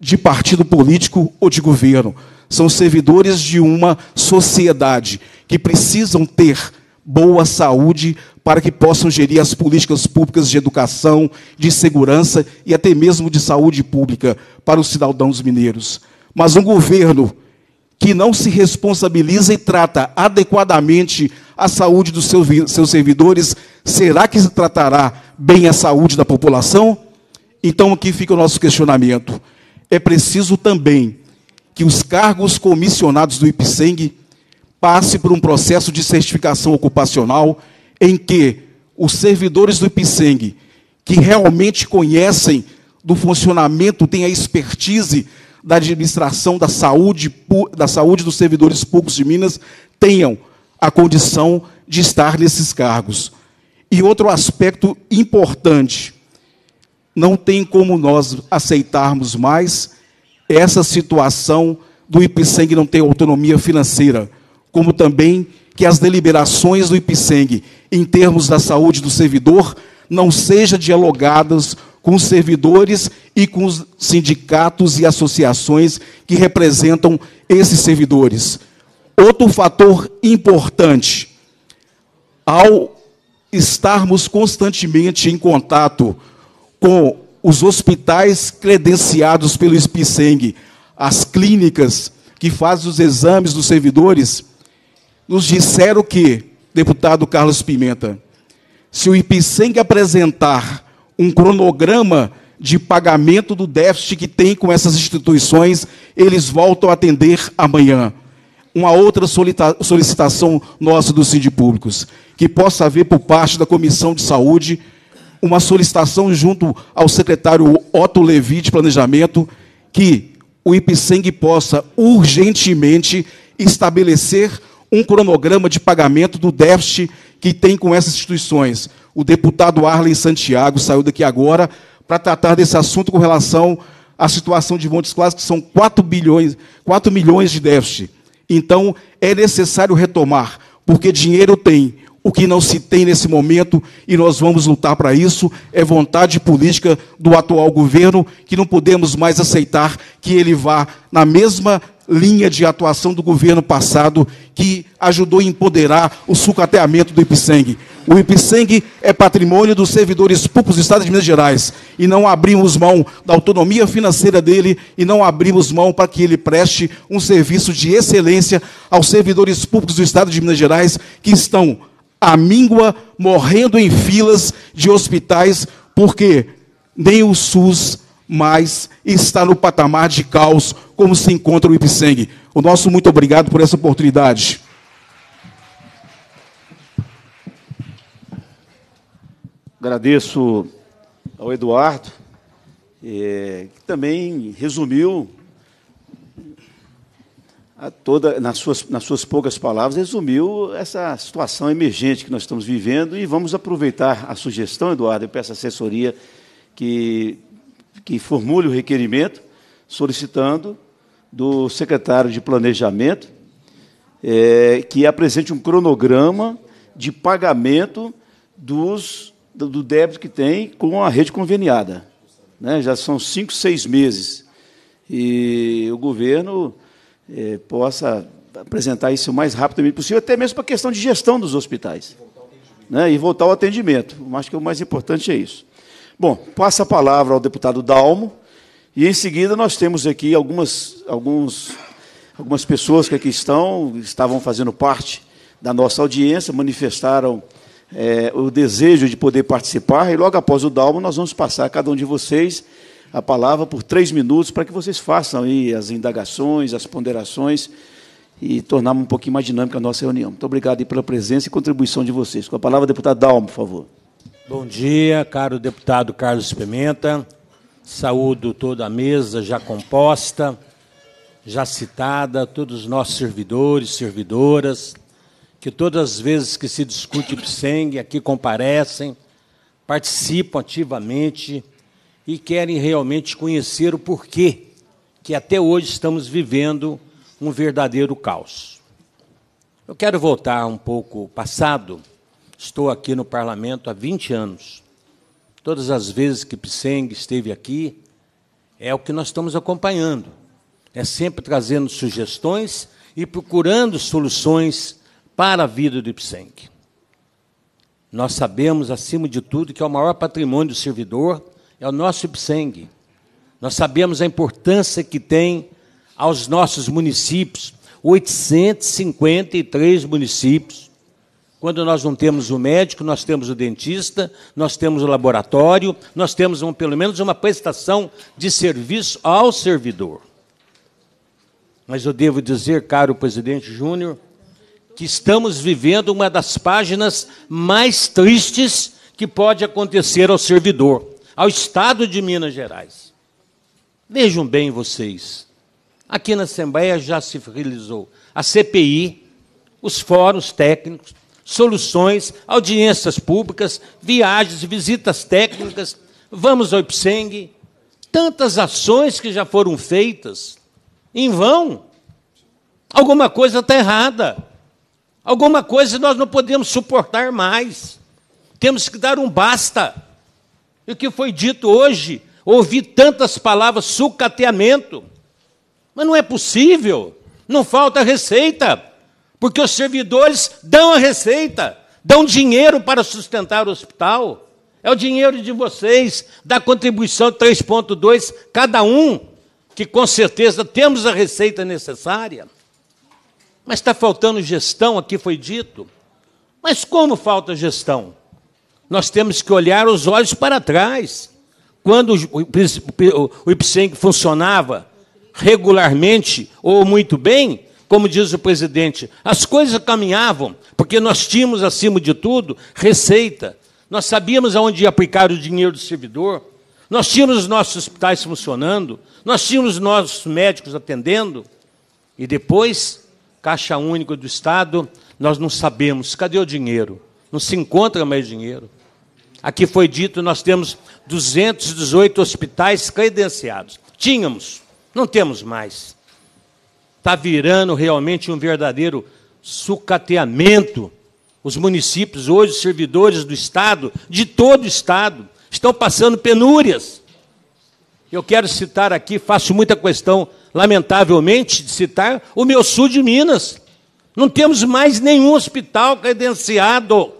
[SPEAKER 8] de partido político ou de governo, são servidores de uma sociedade que precisam ter boa saúde para que possam gerir as políticas públicas de educação, de segurança e até mesmo de saúde pública para os cidadãos mineiros. Mas um governo que não se responsabiliza e trata adequadamente a saúde dos seus servidores, será que se tratará bem a saúde da população? Então aqui fica o nosso questionamento. É preciso também que os cargos comissionados do IPSENG passe por um processo de certificação ocupacional em que os servidores do IPSENG, que realmente conhecem do funcionamento, têm a expertise da administração da saúde, da saúde dos servidores públicos de Minas, tenham a condição de estar nesses cargos. E outro aspecto importante, não tem como nós aceitarmos mais essa situação do IPSENG não ter autonomia financeira, como também que as deliberações do IPSENG em termos da saúde do servidor não sejam dialogadas com os servidores e com os sindicatos e associações que representam esses servidores. Outro fator importante, ao estarmos constantemente em contato com os hospitais credenciados pelo SPSENG, as clínicas que fazem os exames dos servidores, nos disseram que, deputado Carlos Pimenta, se o IPSENG apresentar um cronograma de pagamento do déficit que tem com essas instituições, eles voltam a atender amanhã. Uma outra solicitação nossa do Cid Públicos, que possa haver por parte da Comissão de Saúde uma solicitação junto ao secretário Otto Levi de Planejamento que o IPSENG possa urgentemente estabelecer um cronograma de pagamento do déficit que tem com essas instituições. O deputado Arlen Santiago saiu daqui agora para tratar desse assunto com relação à situação de Montes Claros, que são 4, bilhões, 4 milhões de déficit. Então, é necessário retomar, porque dinheiro tem. O que não se tem nesse momento, e nós vamos lutar para isso, é vontade política do atual governo, que não podemos mais aceitar que ele vá na mesma linha de atuação do governo passado que ajudou a empoderar o sucateamento do Ipseng. O Ipseng é patrimônio dos servidores públicos do Estado de Minas Gerais e não abrimos mão da autonomia financeira dele e não abrimos mão para que ele preste um serviço de excelência aos servidores públicos do Estado de Minas Gerais que estão à míngua, morrendo em filas de hospitais porque nem o SUS mas está no patamar de caos, como se encontra o Ipseng. O nosso muito obrigado
[SPEAKER 1] por essa oportunidade. Agradeço ao Eduardo, é, que também resumiu toda, nas suas, nas suas poucas palavras, resumiu essa situação emergente que nós estamos vivendo e vamos aproveitar a sugestão, Eduardo, eu peço assessoria que que formule o requerimento, solicitando do secretário de Planejamento é, que apresente um cronograma de pagamento dos, do débito que tem com a rede conveniada. Né? Já são cinco, seis meses. E o governo é, possa apresentar isso o mais rapidamente possível, até mesmo para a questão de gestão dos hospitais. E voltar ao atendimento. Né? E voltar ao atendimento. Acho que o mais importante é isso. Bom, passa a palavra ao deputado Dalmo, e em seguida nós temos aqui algumas, alguns, algumas pessoas que aqui estão, estavam fazendo parte da nossa audiência, manifestaram é, o desejo de poder participar, e logo após o Dalmo nós vamos passar a cada um de vocês a palavra por três minutos para que vocês façam aí as indagações, as ponderações e tornar um pouquinho mais dinâmica a nossa reunião. Muito obrigado pela presença e contribuição de vocês. Com a palavra, deputado Dalmo,
[SPEAKER 9] por favor. Bom dia, caro deputado Carlos Pimenta. Saúdo toda a mesa já composta, já citada, todos os nossos servidores, servidoras, que todas as vezes que se discute PSENG aqui comparecem, participam ativamente e querem realmente conhecer o porquê que até hoje estamos vivendo um verdadeiro caos. Eu quero voltar um pouco passado Estou aqui no parlamento há 20 anos. Todas as vezes que Pseng esteve aqui, é o que nós estamos acompanhando. É sempre trazendo sugestões e procurando soluções para a vida do Pseng. Nós sabemos, acima de tudo, que é o maior patrimônio do servidor é o nosso Ipseng. Nós sabemos a importância que tem aos nossos municípios, 853 municípios quando nós não temos o médico, nós temos o dentista, nós temos o laboratório, nós temos um, pelo menos uma prestação de serviço ao servidor. Mas eu devo dizer, caro presidente Júnior, que estamos vivendo uma das páginas mais tristes que pode acontecer ao servidor, ao Estado de Minas Gerais. Vejam bem vocês, aqui na Assembleia já se realizou a CPI, os fóruns técnicos, soluções, audiências públicas, viagens, visitas técnicas, vamos ao IPSENG, tantas ações que já foram feitas em vão. Alguma coisa está errada. Alguma coisa nós não podemos suportar mais. Temos que dar um basta. E o que foi dito hoje, ouvi tantas palavras sucateamento. Mas não é possível. Não falta receita. Porque os servidores dão a receita, dão dinheiro para sustentar o hospital. É o dinheiro de vocês, da contribuição 3.2, cada um, que com certeza temos a receita necessária. Mas está faltando gestão, aqui foi dito. Mas como falta gestão? Nós temos que olhar os olhos para trás. Quando o IPSENG funcionava regularmente ou muito bem, como diz o presidente, as coisas caminhavam, porque nós tínhamos, acima de tudo, receita. Nós sabíamos aonde aplicar o dinheiro do servidor, nós tínhamos os nossos hospitais funcionando, nós tínhamos os nossos médicos atendendo, e depois, Caixa Única do Estado, nós não sabemos, cadê o dinheiro? Não se encontra mais dinheiro. Aqui foi dito, nós temos 218 hospitais credenciados. Tínhamos, não temos mais está virando realmente um verdadeiro sucateamento. Os municípios, hoje, servidores do Estado, de todo o Estado, estão passando penúrias. Eu quero citar aqui, faço muita questão, lamentavelmente, de citar o meu sul de Minas. Não temos mais nenhum hospital credenciado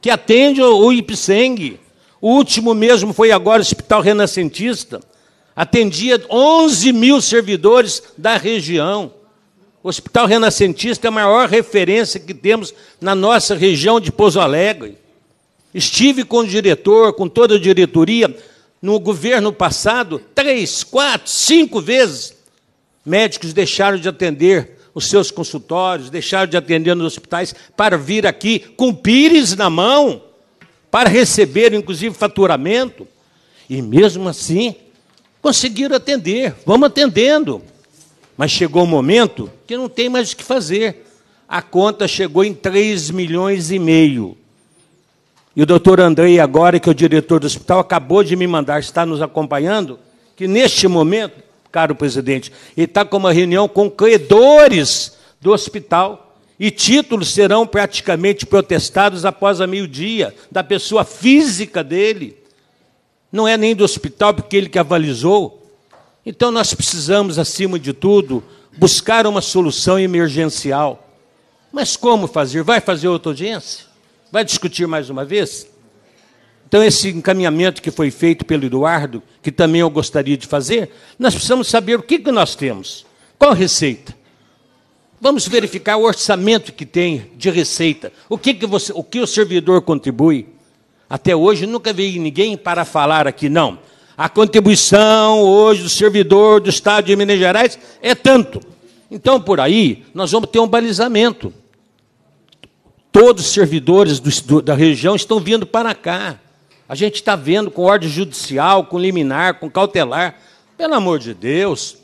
[SPEAKER 9] que atende o IPSENG. O último mesmo foi agora o Hospital Renascentista. Atendia 11 mil servidores da região. O Hospital Renascentista é a maior referência que temos na nossa região de Pouso Alegre. Estive com o diretor, com toda a diretoria, no governo passado, três, quatro, cinco vezes, médicos deixaram de atender os seus consultórios, deixaram de atender nos hospitais para vir aqui com pires na mão, para receber, inclusive, faturamento. E mesmo assim, conseguiram atender, vamos atendendo. Mas chegou um momento que não tem mais o que fazer. A conta chegou em 3 milhões e meio. E o doutor Andrei, agora que é o diretor do hospital, acabou de me mandar, está nos acompanhando, que neste momento, caro presidente, ele está com uma reunião com credores do hospital e títulos serão praticamente protestados após a meio-dia da pessoa física dele não é nem do hospital, porque ele que avalizou. Então nós precisamos, acima de tudo, buscar uma solução emergencial. Mas como fazer? Vai fazer outra audiência? Vai discutir mais uma vez? Então, esse encaminhamento que foi feito pelo Eduardo, que também eu gostaria de fazer, nós precisamos saber o que, que nós temos. Qual receita? Vamos verificar o orçamento que tem de receita. O que, que, você, o, que o servidor contribui? Até hoje nunca vi ninguém para falar aqui, não. A contribuição hoje do servidor do Estado de Minas Gerais é tanto. Então, por aí, nós vamos ter um balizamento. Todos os servidores do, do, da região estão vindo para cá. A gente está vendo com ordem judicial, com liminar, com cautelar. Pelo amor de Deus.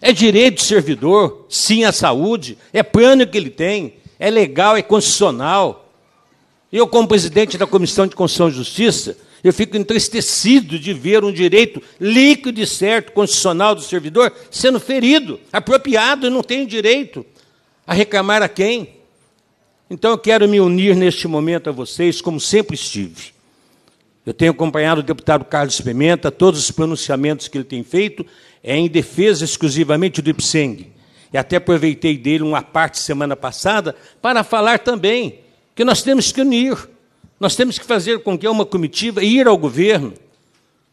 [SPEAKER 9] É direito do servidor, sim à saúde, é plano que ele tem, é legal, é constitucional eu, como presidente da Comissão de Constituição e Justiça, eu fico entristecido de ver um direito líquido e certo constitucional do servidor sendo ferido, apropriado, e não tem direito a reclamar a quem. Então eu quero me unir neste momento a vocês, como sempre estive. Eu tenho acompanhado o deputado Carlos Pimenta, todos os pronunciamentos que ele tem feito é em defesa exclusivamente do IPSENG. E até aproveitei dele uma parte semana passada para falar também que nós temos que unir, nós temos que fazer com que uma comitiva ir ao governo,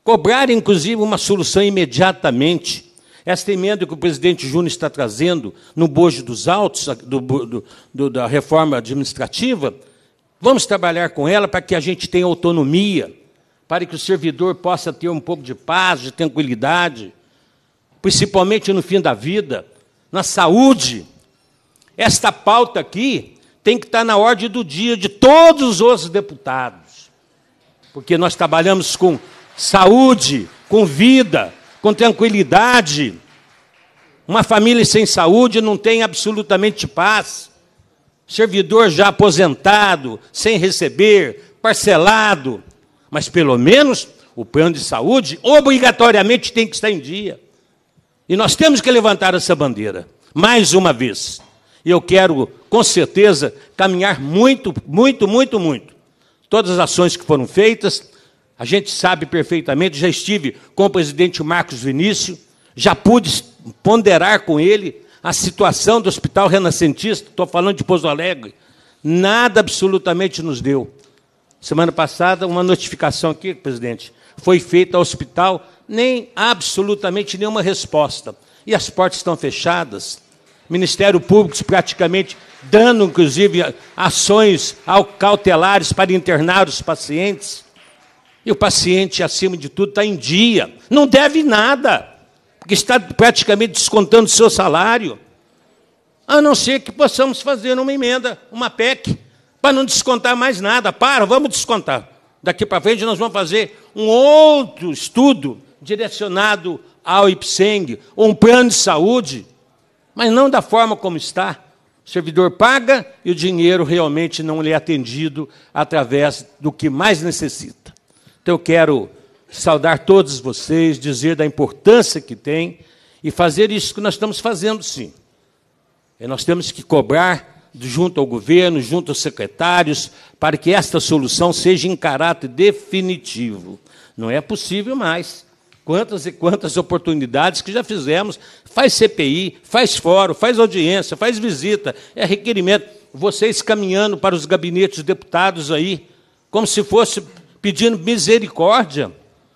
[SPEAKER 9] cobrar inclusive uma solução imediatamente. Esta emenda que o presidente Júnior está trazendo no bojo dos autos do, do, do, da reforma administrativa, vamos trabalhar com ela para que a gente tenha autonomia, para que o servidor possa ter um pouco de paz, de tranquilidade, principalmente no fim da vida, na saúde. Esta pauta aqui tem que estar na ordem do dia de todos os deputados, porque nós trabalhamos com saúde, com vida, com tranquilidade. Uma família sem saúde não tem absolutamente paz. Servidor já aposentado, sem receber, parcelado, mas pelo menos o plano de saúde obrigatoriamente tem que estar em dia. E nós temos que levantar essa bandeira, mais uma vez. E eu quero com certeza, caminhar muito, muito, muito, muito. Todas as ações que foram feitas, a gente sabe perfeitamente, já estive com o presidente Marcos Vinícius, já pude ponderar com ele a situação do Hospital Renascentista, estou falando de Poço Alegre, nada absolutamente nos deu. Semana passada, uma notificação aqui, presidente, foi feita ao hospital, nem absolutamente nenhuma resposta. E as portas estão fechadas, Ministério Público praticamente dando inclusive ações cautelares para internar os pacientes. E o paciente, acima de tudo, está em dia, não deve nada, porque está praticamente descontando o seu salário. A não ser que possamos fazer uma emenda, uma PEC, para não descontar mais nada. Para, vamos descontar. Daqui para frente nós vamos fazer um outro estudo direcionado ao IPSENG, um plano de saúde, mas não da forma como está. O servidor paga e o dinheiro realmente não lhe é atendido através do que mais necessita. Então eu quero saudar todos vocês, dizer da importância que tem e fazer isso que nós estamos fazendo, sim. E é, nós temos que cobrar junto ao governo, junto aos secretários, para que esta solução seja em caráter definitivo. Não é possível mais Quantas e quantas oportunidades que já fizemos. Faz CPI, faz fórum, faz audiência, faz visita, é requerimento. Vocês caminhando para os gabinetes deputados aí, como se fosse pedindo misericórdia.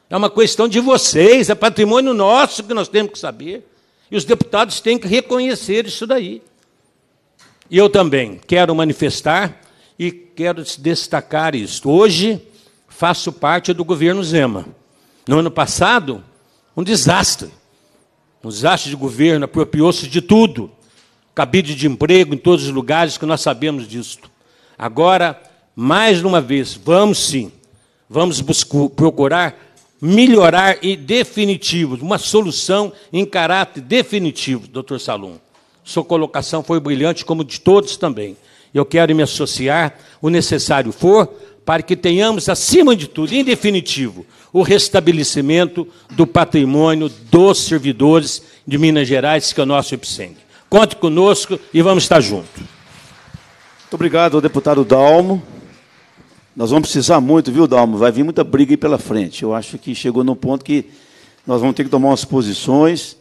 [SPEAKER 9] É uma questão de vocês, é patrimônio nosso que nós temos que saber. E os deputados têm que reconhecer isso daí. E eu também quero manifestar e quero destacar isso. Hoje faço parte do governo Zema no ano passado, um desastre. Um desastre de governo, apropriou-se de tudo. Cabide de emprego em todos os lugares, que nós sabemos disso. Agora, mais uma vez, vamos sim, vamos buscar, procurar melhorar e definitivo, uma solução em caráter definitivo, doutor Salum. Sua colocação foi brilhante, como de todos também. Eu quero me associar, o necessário for, para que tenhamos, acima de tudo, em definitivo, o restabelecimento do patrimônio dos servidores de Minas Gerais, que é o nosso IPSENG. Conte conosco e vamos estar juntos. Muito obrigado deputado Dalmo. Nós vamos precisar muito, viu,
[SPEAKER 1] Dalmo? Vai vir muita briga aí pela frente. Eu acho que chegou no ponto que nós vamos ter que tomar umas posições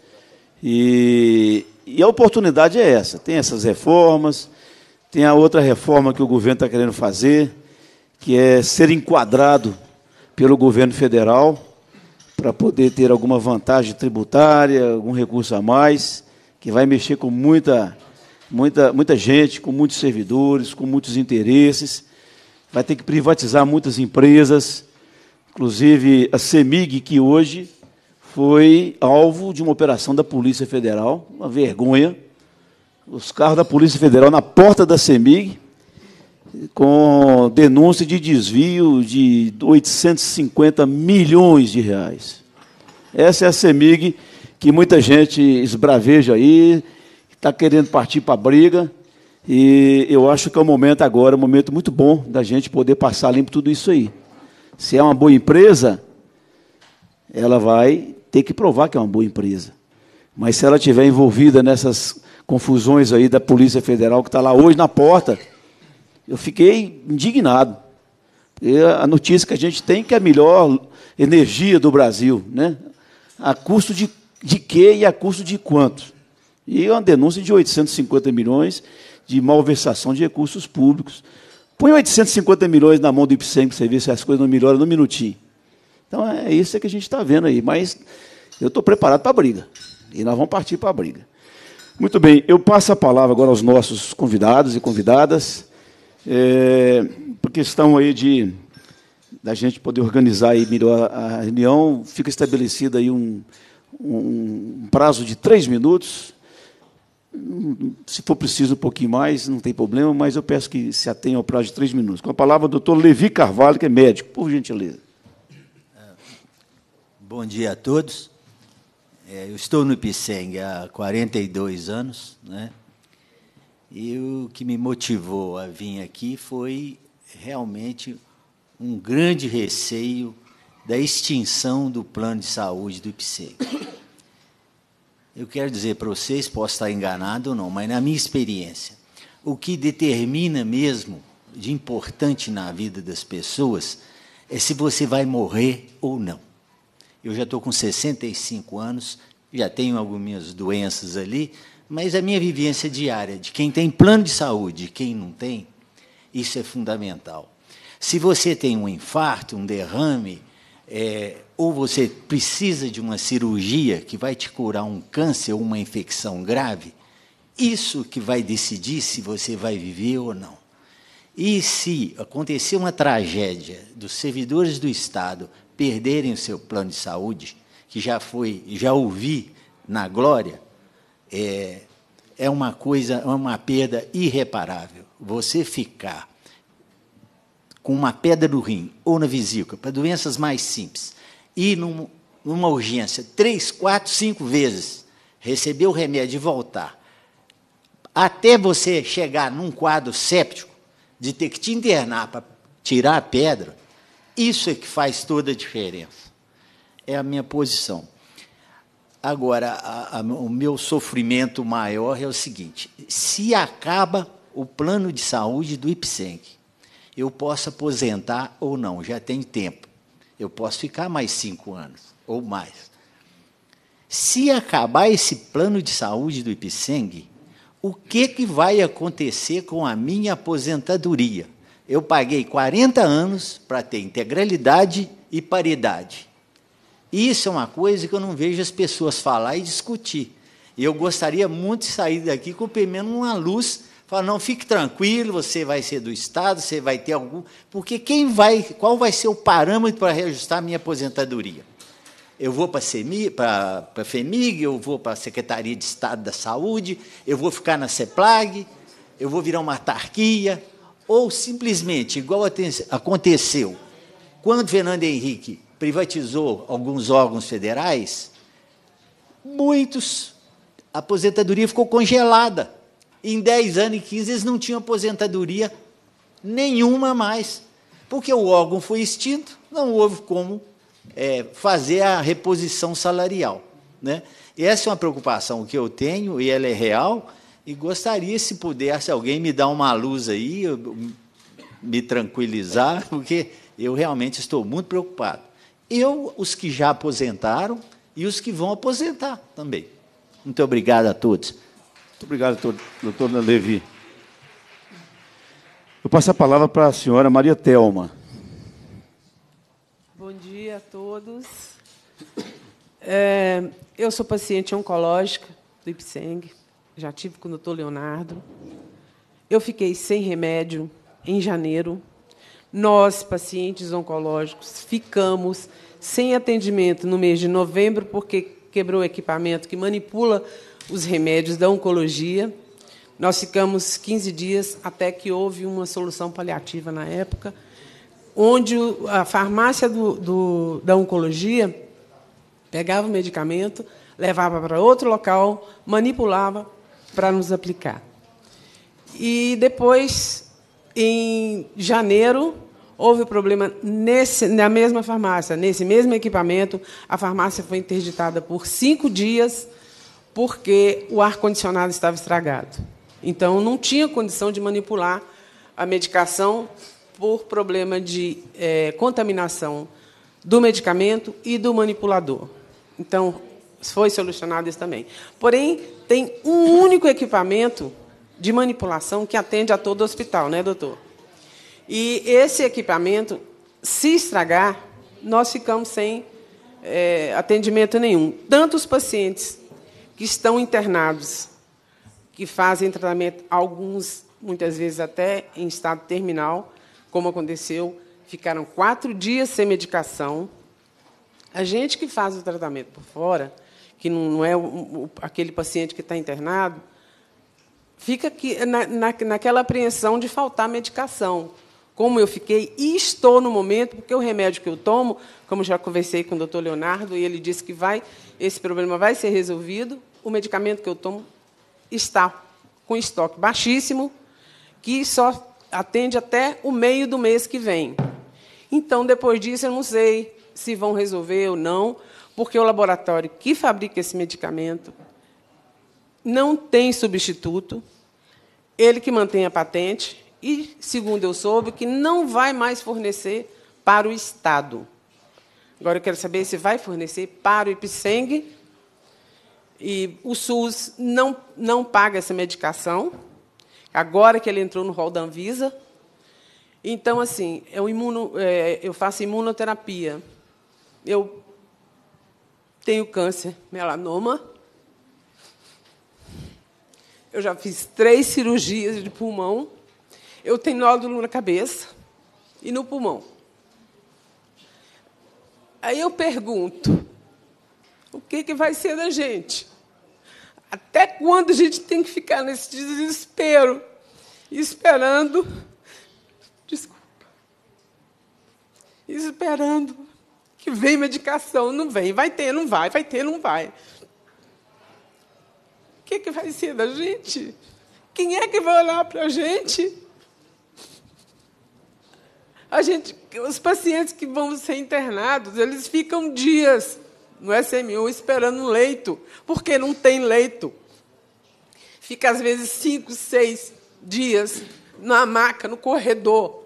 [SPEAKER 1] e, e a oportunidade é essa. Tem essas reformas, tem a outra reforma que o governo está querendo fazer que é ser enquadrado pelo governo federal para poder ter alguma vantagem tributária, algum recurso a mais, que vai mexer com muita, muita, muita gente, com muitos servidores, com muitos interesses, vai ter que privatizar muitas empresas, inclusive a CEMIG, que hoje foi alvo de uma operação da Polícia Federal, uma vergonha. Os carros da Polícia Federal na porta da CEMIG, com denúncia de desvio de 850 milhões de reais. Essa é a CEMIG que muita gente esbraveja aí, está querendo partir para a briga, e eu acho que é o momento agora, é um momento muito bom da gente poder passar limpo tudo isso aí. Se é uma boa empresa, ela vai ter que provar que é uma boa empresa. Mas se ela estiver envolvida nessas confusões aí da Polícia Federal que está lá hoje na porta, eu fiquei indignado. E a notícia que a gente tem é que é a melhor energia do Brasil, né? A custo de, de quê e a custo de quanto? E é uma denúncia de 850 milhões de malversação de recursos públicos. Põe 850 milhões na mão do IPSEM para você ver se as coisas não melhoram num minutinho. Então é isso que a gente está vendo aí. Mas eu estou preparado para a briga. E nós vamos partir para a briga. Muito bem, eu passo a palavra agora aos nossos convidados e convidadas é, por questão aí de da gente poder organizar e melhor a reunião, fica estabelecido aí um, um prazo de três minutos. Se for preciso um pouquinho mais, não tem problema, mas eu peço que se atenha ao prazo de três minutos. Com a palavra, o doutor Levi Carvalho, que é médico, por gentileza. É, bom dia a todos.
[SPEAKER 10] É, eu estou no PICENG há 42 anos, né? E o que me motivou a vir aqui foi realmente um grande receio da extinção do plano de saúde do IPSEC. Eu quero dizer para vocês, posso estar enganado ou não, mas na minha experiência, o que determina mesmo de importante na vida das pessoas é se você vai morrer ou não. Eu já estou com 65 anos, já tenho algumas doenças ali, mas a minha vivência diária de quem tem plano de saúde, quem não tem, isso é fundamental. Se você tem um infarto, um derrame, é, ou você precisa de uma cirurgia que vai te curar um câncer ou uma infecção grave, isso que vai decidir se você vai viver ou não. E se acontecer uma tragédia dos servidores do Estado perderem o seu plano de saúde, que já foi, já ouvi na glória, é, é uma coisa, é uma perda irreparável. Você ficar com uma pedra no rim ou na vesícula, para doenças mais simples, e num, numa urgência três, quatro, cinco vezes, receber o remédio e voltar, até você chegar num quadro séptico, de ter que te internar para tirar a pedra, isso é que faz toda a diferença. É a minha posição. Agora, a, a, o meu sofrimento maior é o seguinte: se acaba o plano de saúde do IPSENC, eu posso aposentar ou não, já tem tempo. Eu posso ficar mais cinco anos ou mais. Se acabar esse plano de saúde do IPSENG, o que, que vai acontecer com a minha aposentadoria? Eu paguei 40 anos para ter integralidade e paridade. Isso é uma coisa que eu não vejo as pessoas falar e discutir. E eu gostaria muito de sair daqui com pelo menos uma luz, falar, não, fique tranquilo, você vai ser do Estado, você vai ter algum. Porque quem vai. Qual vai ser o parâmetro para reajustar a minha aposentadoria? Eu vou para a FEMIG, eu vou para a Secretaria de Estado da Saúde, eu vou ficar na CEPLAG, eu vou virar uma autarquia, ou simplesmente, igual aconteceu quando Fernando Henrique privatizou alguns órgãos federais, muitos, a aposentadoria ficou congelada. Em 10 anos e 15 eles não tinham aposentadoria nenhuma mais, porque o órgão foi extinto, não houve como é, fazer a reposição salarial. Né? E essa é uma preocupação que eu tenho, e ela é real, e gostaria, se pudesse, alguém me dar uma luz aí, me tranquilizar, porque eu realmente estou muito preocupado eu, os que já aposentaram e os que vão aposentar também. Muito obrigado a todos. Muito obrigado, doutor Levi.
[SPEAKER 1] Eu passo a palavra para a senhora Maria Telma.
[SPEAKER 11] Bom dia a todos. É, eu sou paciente oncológica do Ipseng, já tive com o doutor Leonardo. Eu fiquei sem remédio em janeiro nós, pacientes oncológicos, ficamos sem atendimento no mês de novembro porque quebrou o equipamento que manipula os remédios da oncologia. Nós ficamos 15 dias até que houve uma solução paliativa na época, onde a farmácia do, do, da oncologia pegava o medicamento, levava para outro local, manipulava para nos aplicar. E depois em janeiro, houve problema nesse, na mesma farmácia, nesse mesmo equipamento. A farmácia foi interditada por cinco dias porque o ar-condicionado estava estragado. Então, não tinha condição de manipular a medicação por problema de é, contaminação do medicamento e do manipulador. Então, foi solucionado isso também. Porém, tem um único equipamento de manipulação que atende a todo o hospital, né, doutor? E esse equipamento, se estragar, nós ficamos sem é, atendimento nenhum. Tanto os pacientes que estão internados, que fazem tratamento, alguns muitas vezes até em estado terminal, como aconteceu, ficaram quatro dias sem medicação. A gente que faz o tratamento por fora, que não é aquele paciente que está internado, fica aqui, na, na, naquela apreensão de faltar medicação. Como eu fiquei e estou no momento, porque o remédio que eu tomo, como já conversei com o doutor Leonardo, e ele disse que vai, esse problema vai ser resolvido, o medicamento que eu tomo está com estoque baixíssimo, que só atende até o meio do mês que vem. Então, depois disso, eu não sei se vão resolver ou não, porque o laboratório que fabrica esse medicamento não tem substituto, ele que mantém a patente e, segundo eu soube, que não vai mais fornecer para o Estado. Agora eu quero saber se vai fornecer para o IPSENG. E o SUS não, não paga essa medicação, agora que ele entrou no rol da Anvisa. Então, assim, eu, é imuno, é, eu faço imunoterapia. Eu tenho câncer, melanoma, eu já fiz três cirurgias de pulmão. Eu tenho nódulo na cabeça e no pulmão. Aí eu pergunto: o que, que vai ser da gente? Até quando a gente tem que ficar nesse desespero, esperando, desculpa, esperando que vem medicação, não vem, vai ter, não vai, vai ter, não vai que, que vai ser da gente? Quem é que vai olhar para a gente? A gente? Os pacientes que vão ser internados, eles ficam dias no SMU esperando um leito, porque não tem leito. Fica, às vezes, cinco, seis dias na maca, no corredor,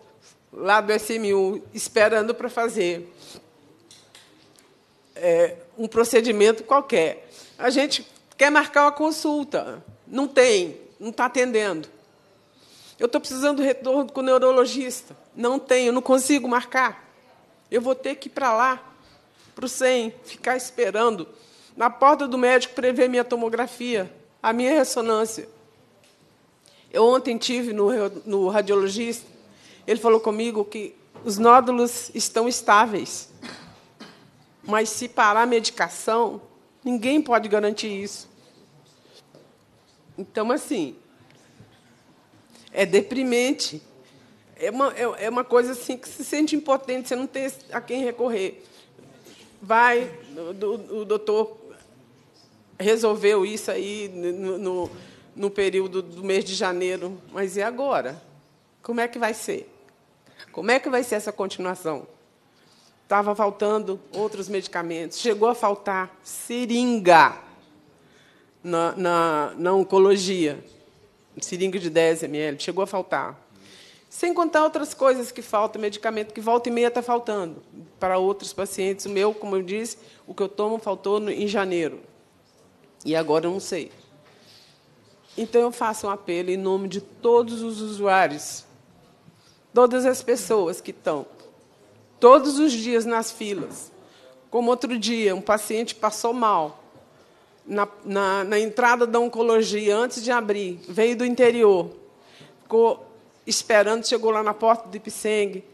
[SPEAKER 11] lá do SMU, esperando para fazer é, um procedimento qualquer. A gente Quer marcar uma consulta? Não tem, não está atendendo. Eu estou precisando de retorno com o neurologista. Não tenho, não consigo marcar. Eu vou ter que ir para lá, para o SEM, ficar esperando na porta do médico para ver minha tomografia, a minha ressonância. Eu ontem tive no, no radiologista, ele falou comigo que os nódulos estão estáveis, mas se parar a medicação, Ninguém pode garantir isso. Então, assim, é deprimente. É uma, é, é, uma coisa assim que se sente impotente, você não tem a quem recorrer. Vai, o, o doutor resolveu isso aí no, no, no período do mês de janeiro, mas e agora? Como é que vai ser? Como é que vai ser essa continuação? Estava faltando outros medicamentos. Chegou a faltar seringa na, na, na oncologia. Seringa de 10 ml. Chegou a faltar. Sem contar outras coisas que faltam, medicamento que volta e meia está faltando. Para outros pacientes, o meu, como eu disse, o que eu tomo faltou no, em janeiro. E agora eu não sei. Então eu faço um apelo em nome de todos os usuários, todas as pessoas que estão todos os dias nas filas. Como outro dia, um paciente passou mal na, na, na entrada da oncologia, antes de abrir, veio do interior, ficou esperando, chegou lá na porta do Ipseng,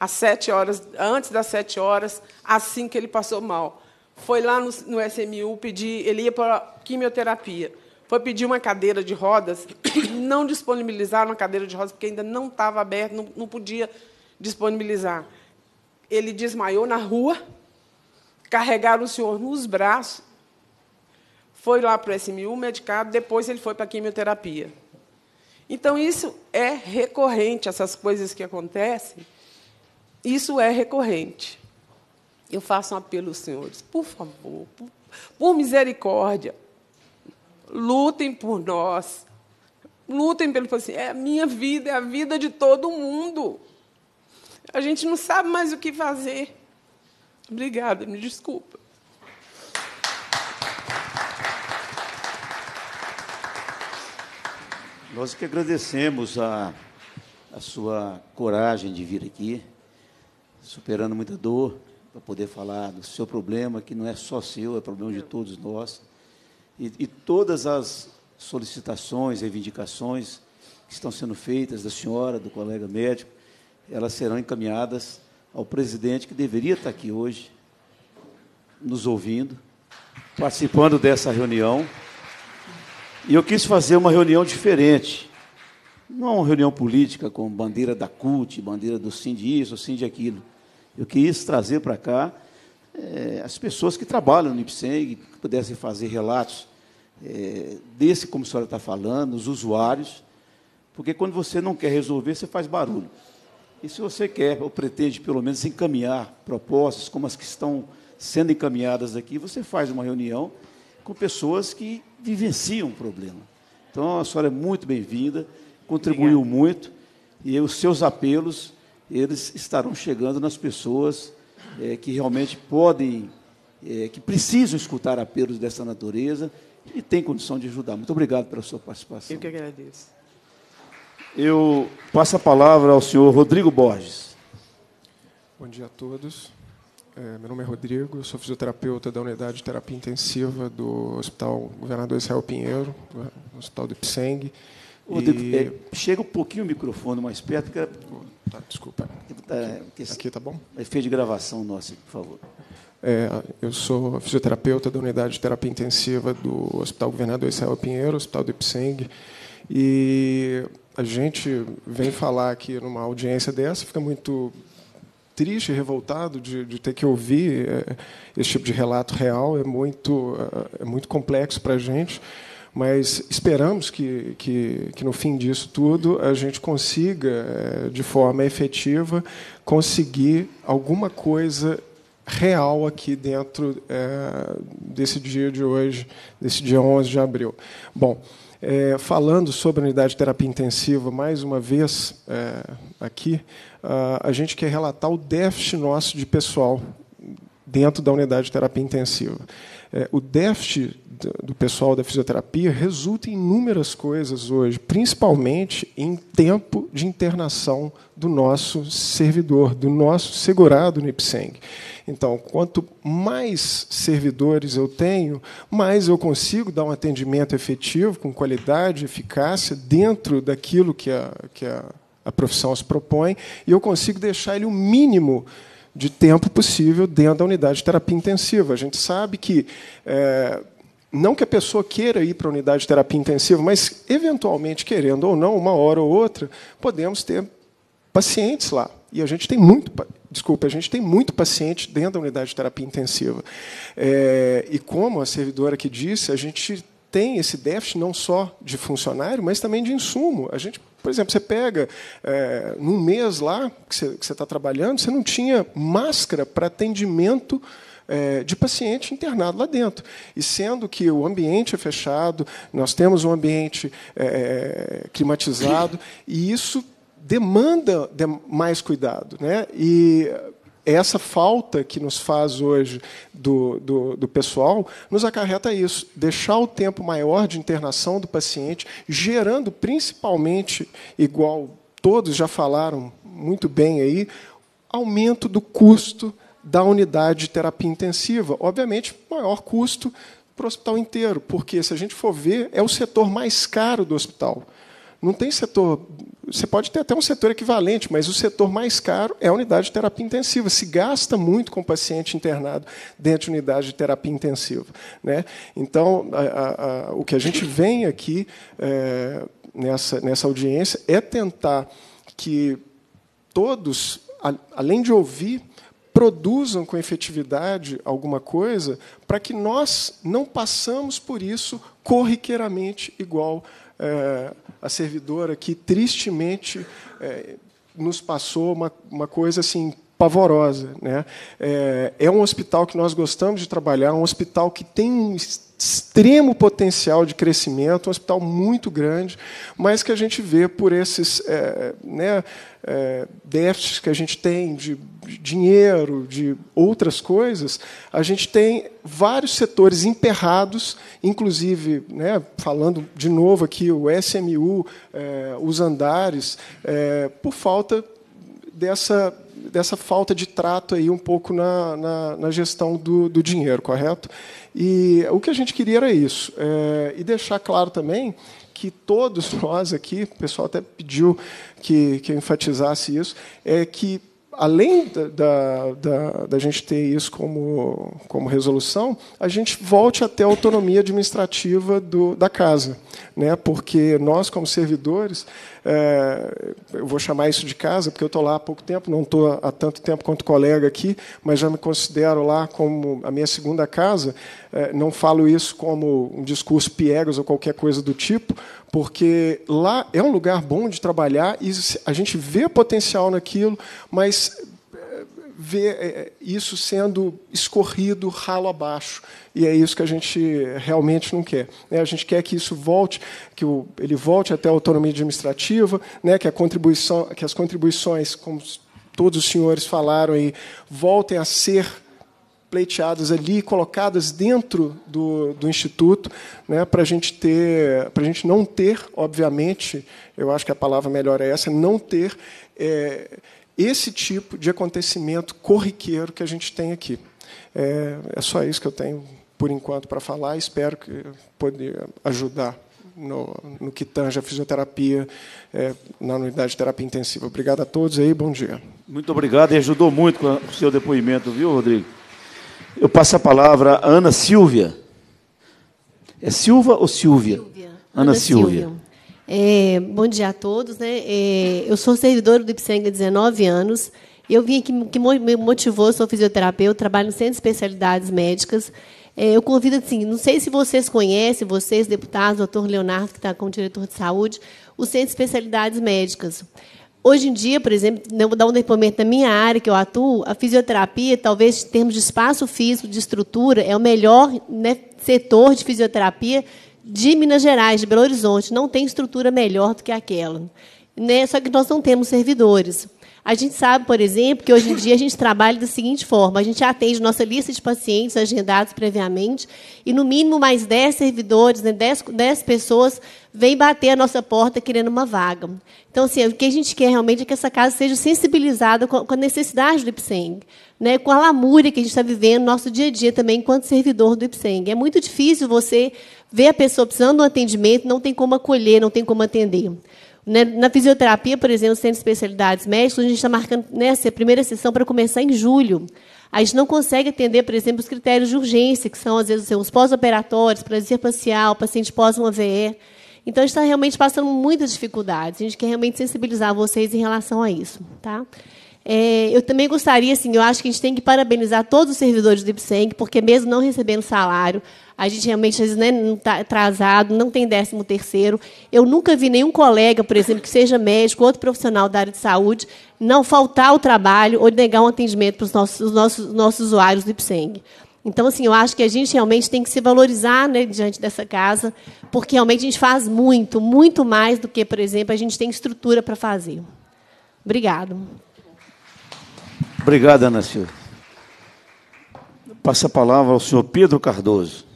[SPEAKER 11] às sete horas, antes das sete horas, assim que ele passou mal. Foi lá no, no SMU pedir, ele ia para quimioterapia. Foi pedir uma cadeira de rodas, não disponibilizaram a cadeira de rodas, porque ainda não estava aberta, não, não podia disponibilizar. Ele desmaiou na rua, carregaram o senhor nos braços, foi lá para o SMU medicado, depois ele foi para a quimioterapia. Então, isso é recorrente, essas coisas que acontecem, isso é recorrente. Eu faço um apelo aos senhores, por favor, por, por misericórdia, lutem por nós, lutem pelo paciente. Assim, é a minha vida, é a vida de todo mundo. A gente não sabe mais o que fazer. Obrigada, me desculpa.
[SPEAKER 1] Nós que agradecemos a, a sua coragem de vir aqui, superando muita dor, para poder falar do seu problema, que não é só seu, é problema de todos nós. E, e todas as solicitações, reivindicações que estão sendo feitas da senhora, do colega médico, elas serão encaminhadas ao presidente que deveria estar aqui hoje, nos ouvindo, participando dessa reunião. E eu quis fazer uma reunião diferente. Não uma reunião política com bandeira da CUT, bandeira do sim de isso, sim de aquilo. Eu quis trazer para cá é, as pessoas que trabalham no IPSEM, que pudessem fazer relatos é, desse, como a senhora está falando, os usuários, porque quando você não quer resolver, você faz barulho. E se você quer, ou pretende pelo menos encaminhar propostas como as que estão sendo encaminhadas aqui, você faz uma reunião com pessoas que vivenciam o problema. Então, a senhora é muito bem-vinda, contribuiu Obrigado. muito, e os seus apelos, eles estarão chegando nas pessoas é, que realmente podem, é, que precisam escutar apelos dessa natureza e têm condição de ajudar. Muito obrigado pela sua participação. Eu
[SPEAKER 11] que agradeço. Eu
[SPEAKER 1] passo a palavra ao senhor Rodrigo Borges.
[SPEAKER 12] Bom dia a todos. É, meu nome é Rodrigo, sou fisioterapeuta da unidade de terapia intensiva do Hospital Governador Israel Pinheiro, no Hospital do Ipseng. Rodrigo, e... é, chega um pouquinho
[SPEAKER 1] o microfone mais perto, porque... É- tá, desculpa. Tá, é, aqui, aqui tá bom? Efeito de gravação
[SPEAKER 12] nosso, por favor. É, eu sou fisioterapeuta da unidade de terapia intensiva do Hospital Governador Israel Pinheiro, Hospital do Ipseng, e a gente vem falar aqui numa audiência dessa, fica muito triste, revoltado de, de ter que ouvir é, esse tipo de relato real. É muito, é, é muito complexo para a gente, mas esperamos que, que, que, no fim disso tudo, a gente consiga, é, de forma efetiva, conseguir alguma coisa real aqui dentro é, desse dia de hoje, desse dia 11 de abril. Bom. É, falando sobre a unidade de terapia intensiva, mais uma vez é, aqui, a gente quer relatar o déficit nosso de pessoal dentro da unidade de terapia intensiva. É, o déficit do pessoal da fisioterapia resulta em inúmeras coisas hoje, principalmente em tempo de internação do nosso servidor, do nosso segurado no IPSENG. Então, quanto mais servidores eu tenho, mais eu consigo dar um atendimento efetivo, com qualidade, eficácia, dentro daquilo que a, que a, a profissão se propõe, e eu consigo deixar ele o mínimo de tempo possível dentro da unidade de terapia intensiva. A gente sabe que. É, não que a pessoa queira ir para a unidade de terapia intensiva, mas, eventualmente, querendo ou não, uma hora ou outra, podemos ter pacientes lá. E a gente tem muito desculpa, a gente tem muito paciente dentro da unidade de terapia intensiva. É, e como a servidora que disse, a gente tem esse déficit não só de funcionário, mas também de insumo. A gente, por exemplo, você pega é, num mês lá que você está trabalhando, você não tinha máscara para atendimento é, de paciente internado lá dentro. E sendo que o ambiente é fechado, nós temos um ambiente é, climatizado, e isso demanda mais cuidado. Né? E essa falta que nos faz hoje do, do, do, pessoal nos acarreta isso, deixar o tempo maior de internação do paciente, gerando principalmente, igual todos já falaram muito bem aí, aumento do custo da unidade de terapia intensiva. Obviamente, maior custo para o hospital inteiro, porque, se a gente for ver, é o setor mais caro do hospital. Não tem setor. Você pode ter até um setor equivalente, mas o setor mais caro é a unidade de terapia intensiva. Se gasta muito com paciente internado dentro de unidade de terapia intensiva. Né? Então, a, a, a, o que a gente vem aqui é, nessa, nessa audiência é tentar que todos, além de ouvir, produzam com efetividade alguma coisa para que nós não passamos por isso corriqueiramente igual a é, a servidora que tristemente é, nos passou uma, uma coisa assim pavorosa. Né? É, é, um hospital que nós gostamos de trabalhar, um hospital que tem um extremo potencial de crescimento, um hospital muito grande, mas que a gente vê por esses, é, né, é, déficits que a gente tem de, dinheiro, de outras coisas, a gente tem vários setores emperrados, inclusive, né, falando de novo aqui, o SMU, é, os andares, é, por falta dessa dessa falta de trato aí um pouco na, na, na gestão do, do, dinheiro, correto? E o que a gente queria era isso. É, e deixar claro também que todos nós aqui, o pessoal até pediu que, que eu enfatizasse isso, é que além da, da, da, gente ter isso como, como resolução, a gente volte até a autonomia administrativa do, da casa. Né? Porque nós, como servidores, é, eu vou chamar isso de casa, porque eu estou lá há pouco tempo, não estou há tanto tempo quanto colega aqui, mas já me considero lá como a minha segunda casa. É, não falo isso como um discurso piegas ou qualquer coisa do tipo, porque lá é um lugar bom de trabalhar e a gente vê potencial naquilo, mas eh, vê eh, eh, isso sendo escorrido ralo abaixo. E é isso que a gente realmente não quer. Né? A gente quer que isso volte, que ele volte até a autonomia administrativa, né? que, a contribuição, que as contribuições, como todos os senhores falaram, aí, voltem a ser pleiteadas ali, colocadas dentro do, do Instituto, né, para a gente ter, para a gente não ter, obviamente, eu acho que a palavra melhor é essa, não ter é, esse tipo de acontecimento corriqueiro que a gente tem aqui. É, é só isso que eu tenho por enquanto para falar. Espero que poder ajudar no, no que tange a fisioterapia é, na unidade de terapia intensiva. Obrigado a todos aí, bom dia.
[SPEAKER 1] Muito obrigado e ajudou muito com o seu depoimento, viu, Rodrigo? Eu passo a palavra a Ana Silvia. É Silva ou Silvia? Silvia.
[SPEAKER 13] Ana, Ana Silvia. Silvia. É, bom dia a todos. Né? É, eu sou servidora do Ipsenga há 19 anos. Eu vim aqui, que me motivou, sou fisioterapeuta, trabalho no Centro de Especialidades Médicas. É, eu convido, assim, não sei se vocês conhecem, vocês, deputados, o doutor Leonardo, que está como diretor de saúde, o Centro de Especialidades Médicas. Hoje em dia, por exemplo, né, vou dar um depoimento na minha área que eu atuo, a fisioterapia, talvez em termos de espaço físico, de estrutura, é o melhor né, setor de fisioterapia de Minas Gerais, de Belo Horizonte. Não tem estrutura melhor do que aquela. Né? Só que nós não temos servidores. A gente sabe, por exemplo, que hoje em dia a gente trabalha da seguinte forma: a gente atende nossa lista de pacientes agendados previamente e, no mínimo, mais 10 servidores, né, 10, 10 pessoas vêm bater a nossa porta querendo uma vaga. Então, assim, o que a gente quer realmente é que essa casa seja sensibilizada com a necessidade do IPSENG, né, com a lamúria que a gente está vivendo no nosso dia a dia também enquanto servidor do IPSENG. É muito difícil você ver a pessoa precisando de um atendimento, não tem como acolher, não tem como atender. Né, na fisioterapia, por exemplo, centro de especialidades médicas, a gente está marcando nessa né, primeira sessão para começar em julho. A gente não consegue atender, por exemplo, os critérios de urgência, que são, às vezes, os pós-operatórios, paralisia parcial, paciente pós uma Então, a gente está realmente passando muitas dificuldades. A gente quer realmente sensibilizar vocês em relação a isso. Tá? É, eu também gostaria, assim, eu acho que a gente tem que parabenizar todos os servidores do IPSENG, porque mesmo não recebendo salário, a gente realmente às vezes, né, não está atrasado, não tem décimo terceiro. Eu nunca vi nenhum colega, por exemplo, que seja médico, outro profissional da área de saúde, não faltar ao trabalho ou negar um atendimento para os nossos, nossos, nossos usuários do IPSENG. Então, assim, eu acho que a gente realmente tem que se valorizar né, diante dessa casa, porque realmente a gente faz muito, muito mais do que, por exemplo, a gente tem estrutura para fazer. Obrigado.
[SPEAKER 1] Obrigada, Ana Silva. Passa a palavra ao senhor Pedro Cardoso.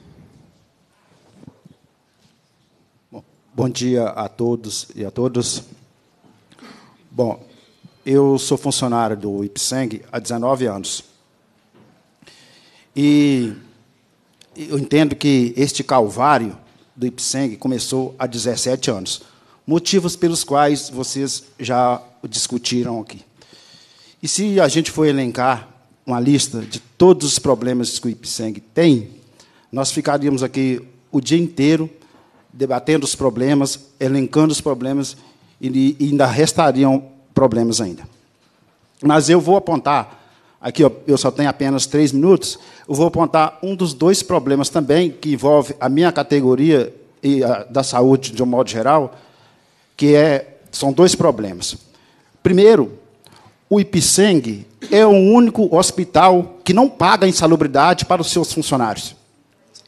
[SPEAKER 1] Bom dia a todos e a todas.
[SPEAKER 14] Bom, eu sou funcionário do IPSENG há 19 anos. E eu entendo que este calvário do IPSENG começou há 17 anos. Motivos pelos quais vocês já discutiram aqui. E se a gente for elencar uma lista de todos os problemas que o IPSENG tem, nós ficaríamos aqui o dia inteiro debatendo os problemas, elencando os problemas, e ainda restariam problemas ainda. Mas eu vou apontar, aqui eu só tenho apenas três minutos, eu vou apontar um dos dois problemas também que envolve a minha categoria e a, da saúde de um modo geral, que é, são dois problemas. Primeiro, o Ipseng é o único hospital que não paga insalubridade para os seus funcionários.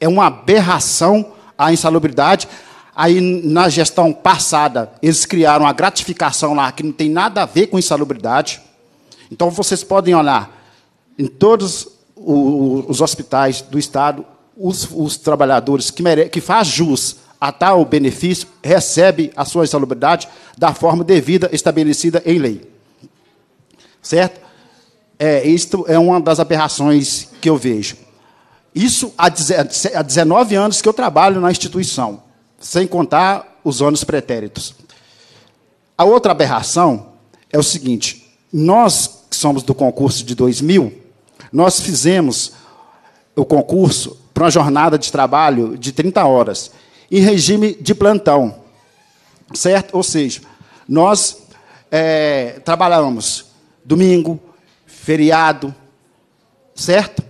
[SPEAKER 14] É uma aberração a insalubridade. Aí, na gestão passada, eles criaram a gratificação lá, que não tem nada a ver com insalubridade. Então, vocês podem olhar, em todos os hospitais do Estado, os, os trabalhadores que, mere... que faz jus a tal benefício recebe a sua insalubridade da forma devida estabelecida em lei. Certo? É, isto é uma das aberrações que eu vejo. Isso há 19 anos que eu trabalho na instituição, sem contar os anos pretéritos. A outra aberração é o seguinte: nós que somos do concurso de 2000, nós fizemos o concurso para uma jornada de trabalho de 30 horas, em regime de plantão, certo? Ou seja, nós é, trabalhamos domingo, feriado, certo?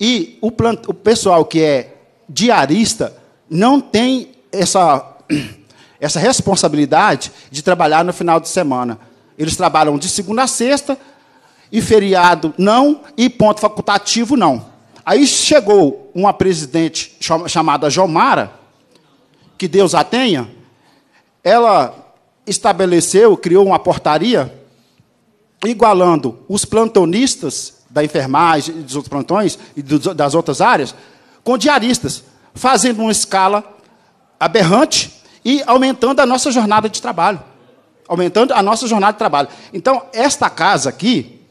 [SPEAKER 14] E o, plant... o pessoal que é diarista não tem essa, essa responsabilidade de trabalhar no final de semana. Eles trabalham de segunda a sexta, e feriado não, e ponto facultativo não. Aí chegou uma presidente chamada Jomara, que Deus a tenha, ela estabeleceu, criou uma portaria igualando os plantonistas da enfermagem, dos outros plantões e do, das outras áreas, com diaristas, fazendo uma escala aberrante e aumentando a nossa jornada de trabalho. Aumentando a nossa jornada de trabalho. Então, esta casa aqui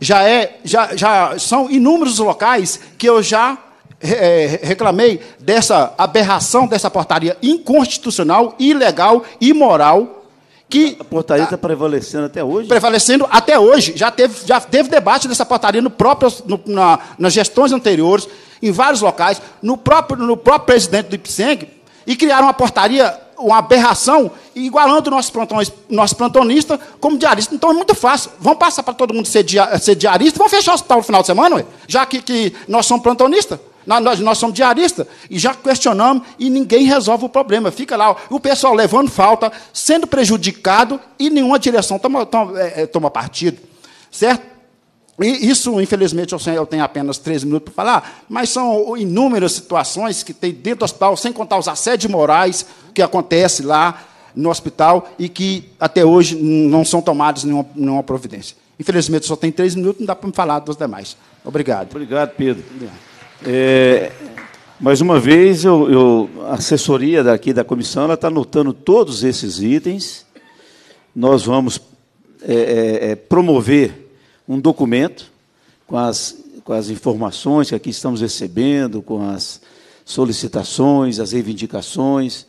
[SPEAKER 14] já é. Já, já são inúmeros locais que eu já é, reclamei dessa aberração, dessa portaria inconstitucional, ilegal, imoral que a portaria está tá prevalecendo até hoje. Prevalecendo até hoje. Já teve, já teve debate dessa portaria no próprio, no, na, nas gestões anteriores, em vários locais, no próprio, no próprio presidente do IPSENG, e criaram uma portaria, uma aberração, igualando nossos plantões, nosso plantonista como diarista. Então é muito fácil. Vamos passar para todo mundo ser, dia, ser diarista, vamos fechar o hospital no final de semana, ué? já que, que nós somos plantonistas. Nós, nós somos diaristas e já questionamos e ninguém resolve o problema. Fica lá o pessoal levando falta, sendo prejudicado e nenhuma direção toma, toma, é, é toma partido. Certo? E isso, infelizmente, eu tenho apenas três minutos para falar, mas são inúmeras situações que tem dentro do hospital, sem contar os assédios morais que acontece lá no hospital e que até hoje não são tomadas nenhuma, nenhuma providência. Infelizmente, só tem três minutos, não dá para me falar dos demais. Obrigado.
[SPEAKER 1] Obrigado, Pedro. Obrigado. É, mais uma vez, eu, eu, a assessoria daqui da comissão está anotando todos esses itens. Nós vamos é, é, é, promover um documento com as, com as informações que aqui estamos recebendo, com as solicitações, as reivindicações,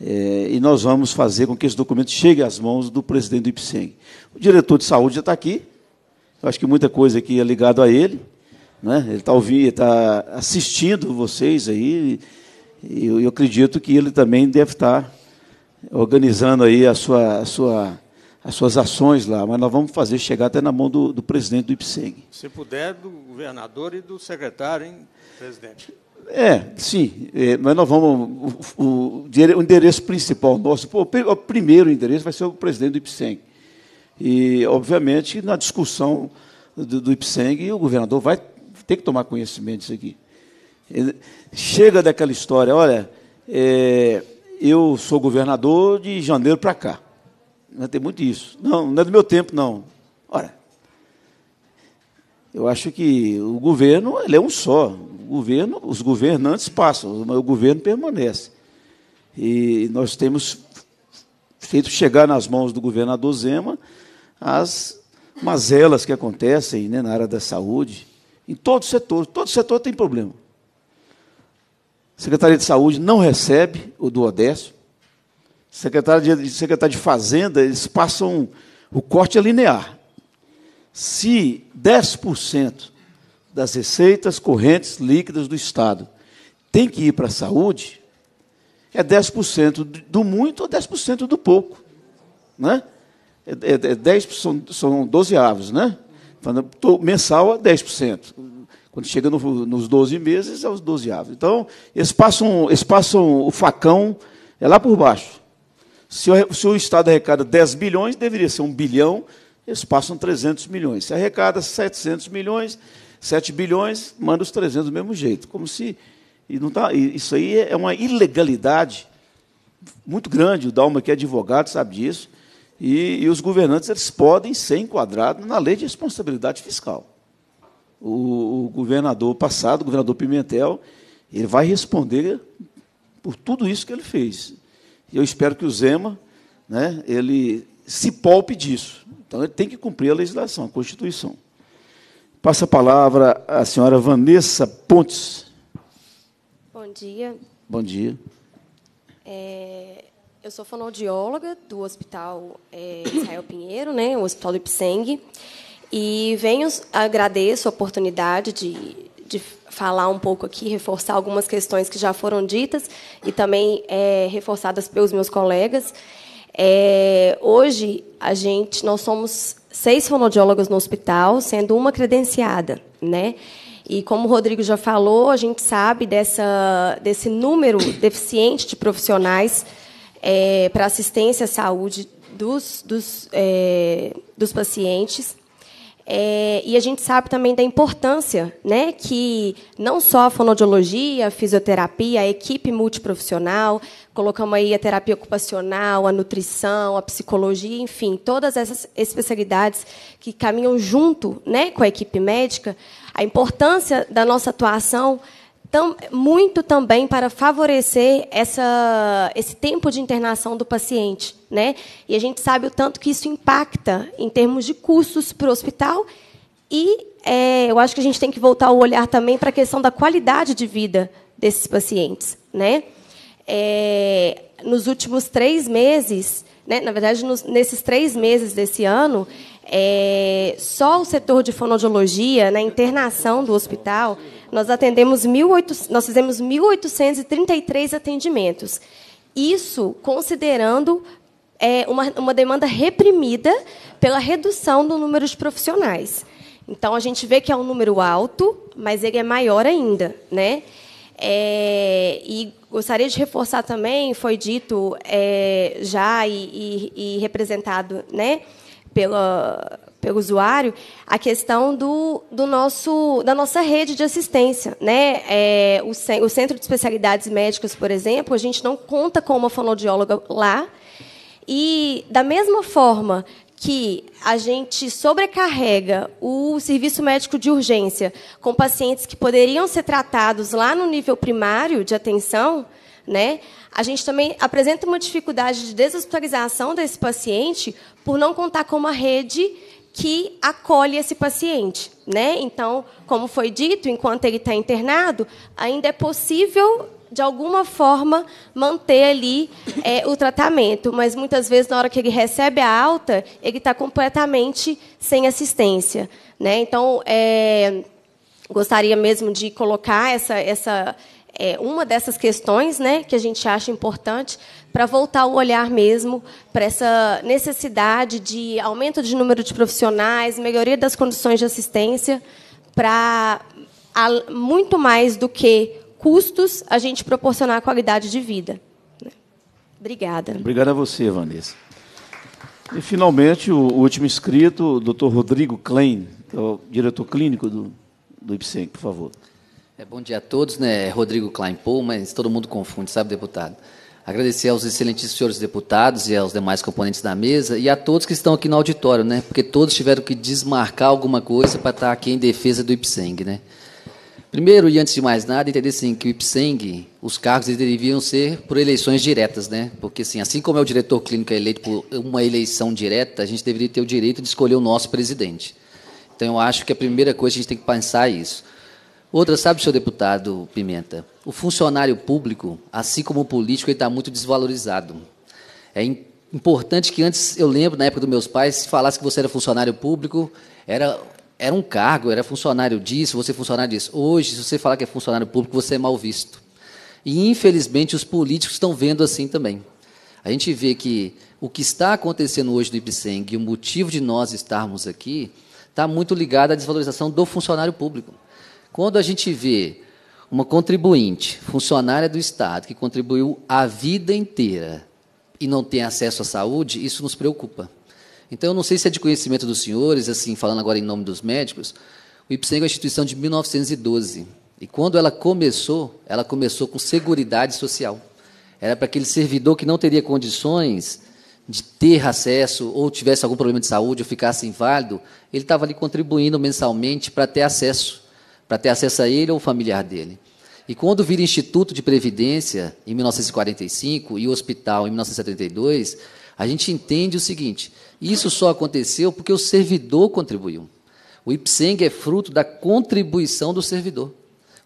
[SPEAKER 1] é, e nós vamos fazer com que esse documento chegue às mãos do presidente do IPSEM. O diretor de saúde já está aqui, acho que muita coisa aqui é ligada a ele. Né? Ele está ouvindo, está assistindo vocês aí. E eu, eu, acredito que ele também deve estar tá organizando aí a sua, a sua, as suas ações lá. Mas nós vamos fazer chegar até na mão do, do presidente do IPSEG.
[SPEAKER 6] Se puder, do governador e do secretário, hein, presidente?
[SPEAKER 1] É, sim, é, mas nós vamos. O, o, o endereço principal nosso, o, o primeiro endereço vai ser o presidente do IPSEG. E, obviamente, na discussão do, do IPSENG, o governador vai tem que tomar conhecimento disso aqui. Chega daquela história, olha, é, eu sou governador de janeiro para cá. Não é, Tem muito isso. Não, não é do meu tempo, não. Ora, eu acho que o governo ele é um só. O governo, os governantes passam, mas o governo permanece. E nós temos feito chegar nas mãos do governador Zema as mazelas que acontecem né, na área da saúde, em todo setor. Todo setor tem problema. A Secretaria de Saúde não recebe o do Odécio. Secretaria de, Secretaria de Fazenda, eles passam. O corte é linear. Se 10% das receitas correntes líquidas do Estado tem que ir para a saúde, é 10% do muito ou 10% do pouco. Né? É, é, é 10, são, são 12 avos, né? mensal a é 10%. Quando chega no, nos 12 meses, é os 12 avos. Então, eles passam, eles passam o facão é lá por baixo. Se o, se o Estado arrecada 10 bilhões, deveria ser 1 bilhão, eles passam 300 milhões. Se arrecada 700 milhões, 7 bilhões, manda os 300 do mesmo jeito. Como se. E não tá, isso aí é uma ilegalidade muito grande. O Dalma, que é advogado, sabe disso. E, e, os governantes eles podem ser enquadrados na lei de responsabilidade fiscal. O, o, governador passado, o governador Pimentel, ele vai responder por tudo isso que ele fez. E eu espero que o Zema, né, ele se poupe disso. Então ele tem que cumprir a legislação, a Constituição. Passa a palavra à senhora Vanessa Pontes.
[SPEAKER 15] Bom dia. Bom dia. É... Eu sou fonoaudióloga do Hospital é, Israel Pinheiro, né, o Hospital do Ipseng, e venho agradeço a oportunidade de, de falar um pouco aqui, reforçar algumas questões que já foram ditas e também é, reforçadas pelos meus colegas. É, hoje a gente, nós somos seis fonoaudiólogos no hospital, sendo uma credenciada, né? E como o Rodrigo já falou, a gente sabe dessa, desse número deficiente de profissionais é, para assistência à saúde dos, dos, é, dos pacientes. É, e a gente sabe também da importância né, que não só a fonoaudiologia, a fisioterapia, a equipe multiprofissional, colocamos aí a terapia ocupacional, a nutrição, a psicologia, enfim, todas essas especialidades que caminham junto né, com a equipe médica, a importância da nossa atuação tam, muito também para favorecer essa, esse tempo de internação do paciente. Né? E a gente sabe o tanto que isso impacta em termos de custos para o hospital e é, eu acho que a gente tem que voltar o olhar também para a questão da qualidade de vida desses pacientes. Né? É, nos últimos três meses, né, na verdade, nos, nesses três meses desse ano, é, só o setor de fonoaudiologia, na internação do hospital, nós atendemos 18, nós fizemos 1.833 atendimentos. Isso considerando é, uma, uma demanda reprimida pela redução do número de profissionais. Então a gente vê que é um número alto, mas ele é maior ainda, né? É, e gostaria de reforçar também, foi dito é, já e, e, e representado, né, pela pelo usuário, a questão do, do nosso, da nossa rede de assistência. Né? É, o, o Centro de Especialidades Médicas, por exemplo, a gente não conta com uma fonoaudióloga lá. E, da mesma forma que a gente sobrecarrega o serviço médico de urgência com pacientes que poderiam ser tratados lá no nível primário de atenção, né? A gente também apresenta uma dificuldade de deshospitalização desse paciente por não contar com uma rede que acolhe esse paciente. Né? Então, como foi dito, enquanto ele está internado, ainda é possível de alguma forma manter ali é, o tratamento, mas muitas vezes na hora que ele recebe a alta ele está completamente sem assistência, né? Então é, gostaria mesmo de colocar essa essa é, uma dessas questões, né, que a gente acha importante para voltar o olhar mesmo para essa necessidade de aumento de número de profissionais, melhoria das condições de assistência, para muito mais do que custos, a gente proporcionar qualidade de vida. Né? Obrigada. Obrigado
[SPEAKER 1] a você, Vanessa. E, finalmente, o último inscrito, o Dr. Rodrigo Klein, diretor clínico do, do IPSEM,
[SPEAKER 16] por favor. É, bom dia a todos, né? É Rodrigo Klein Paul, mas todo mundo confunde, sabe, deputado? Agradecer aos excelentes senhores deputados e aos demais componentes da mesa e a todos que estão aqui no auditório, né? Porque todos tiveram que desmarcar alguma coisa para estar tá aqui em defesa do IPSENG, né? Primeiro e antes de mais nada, entender assim que o IPSENG, os cargos deveriam ser por eleições diretas, né? Porque assim, assim como é o diretor clínico é eleito por uma eleição direta, a gente deveria ter o direito de escolher o nosso presidente. Então eu acho que a primeira coisa que a gente tem que pensar é isso. Outra, sabe, senhor deputado Pimenta, o funcionário público, assim como o político, está muito desvalorizado. É importante que antes, eu lembro, na época dos meus pais, se falasse que você era funcionário público, era, era um cargo, era funcionário disso, você é funcionário disso. Hoje, se você falar que é funcionário público, você é mal visto. E, infelizmente, os políticos estão vendo assim também. A gente vê que o que está acontecendo hoje no IBSENG e o motivo de nós estarmos aqui está muito ligado à desvalorização do funcionário público. Quando a gente vê uma contribuinte, funcionária do Estado, que contribuiu a vida inteira e não tem acesso à saúde, isso nos preocupa. Então, eu não sei se é de conhecimento dos senhores, assim, falando agora em nome dos médicos, o IPSEG é uma instituição de 1912. E quando ela começou, ela começou com Seguridade Social. Era para aquele servidor que não teria condições de ter acesso ou tivesse algum problema de saúde ou ficasse inválido, ele estava ali contribuindo mensalmente para ter acesso, para ter acesso a ele ou o familiar dele. E quando vira Instituto de Previdência, em 1945, e o Hospital, em 1972, a gente entende o seguinte: isso só aconteceu porque o servidor contribuiu. O IPSENG é fruto da contribuição do servidor.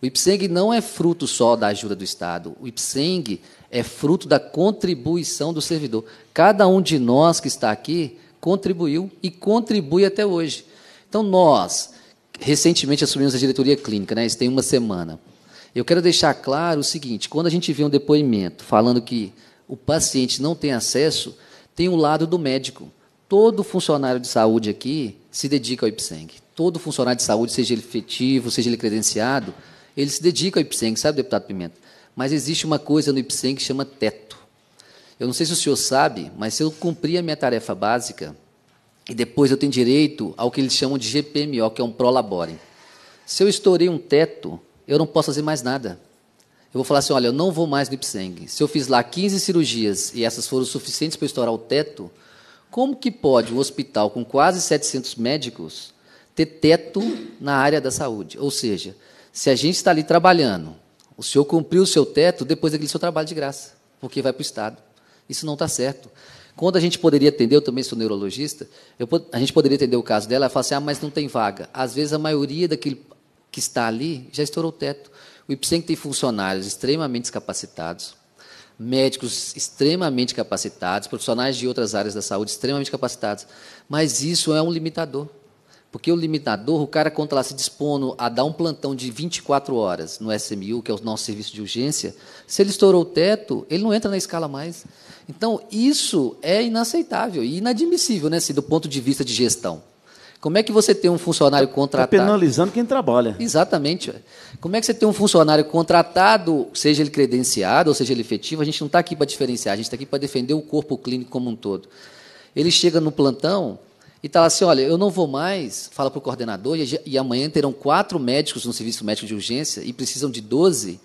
[SPEAKER 16] O IPSENG não é fruto só da ajuda do Estado. O IPSENG é fruto da contribuição do servidor. Cada um de nós que está aqui contribuiu e contribui até hoje. Então, nós recentemente assumimos a diretoria clínica, né? isso tem uma semana. Eu quero deixar claro o seguinte: quando a gente vê um depoimento falando que o paciente não tem acesso, tem o um lado do médico. Todo funcionário de saúde aqui se dedica ao IPSENG. Todo funcionário de saúde, seja ele efetivo, seja ele credenciado, ele se dedica ao IPSENG, sabe, deputado Pimenta? Mas existe uma coisa no IPSENG que chama teto. Eu não sei se o senhor sabe, mas se eu cumprir a minha tarefa básica, e depois eu tenho direito ao que eles chamam de GPMO, que é um prolabore. Se eu estourei um teto, eu não posso fazer mais nada. Eu vou falar assim, olha, eu não vou mais no Ipseng. Se eu fiz lá 15 cirurgias e essas foram suficientes para estourar o teto, como que pode um hospital com quase 700 médicos ter teto na área da saúde? Ou seja, se a gente está ali trabalhando, o senhor cumpriu o seu teto, depois aquele seu trabalho de graça, porque vai para o Estado. Isso não está certo. Quando a gente poderia atender, eu também sou neurologista, eu, a gente poderia atender o caso dela, e falar assim, ah, mas não tem vaga. Às vezes a maioria daquele que está ali já estourou o teto. O IPSEM tem funcionários extremamente capacitados, médicos extremamente capacitados, profissionais de outras áreas da saúde extremamente capacitados. Mas isso é um limitador. Porque o limitador, o cara, quando está se dispondo a dar um plantão de 24 horas no SMU, que é o nosso serviço de urgência, se ele estourou o teto, ele não entra na escala mais. Então, isso é inaceitável e inadmissível, né, assim, do ponto de vista de gestão. Como é que você tem um funcionário tá contratado? Tá penalizando quem trabalha. Exatamente. Como é que você tem um funcionário contratado, seja ele credenciado ou seja ele efetivo? A gente não está aqui para diferenciar, a gente está aqui para defender o corpo clínico como um todo. Ele chega no plantão e está assim: olha, eu não vou mais, fala para o coordenador, e, e amanhã terão quatro médicos no serviço médico de urgência e precisam de doze.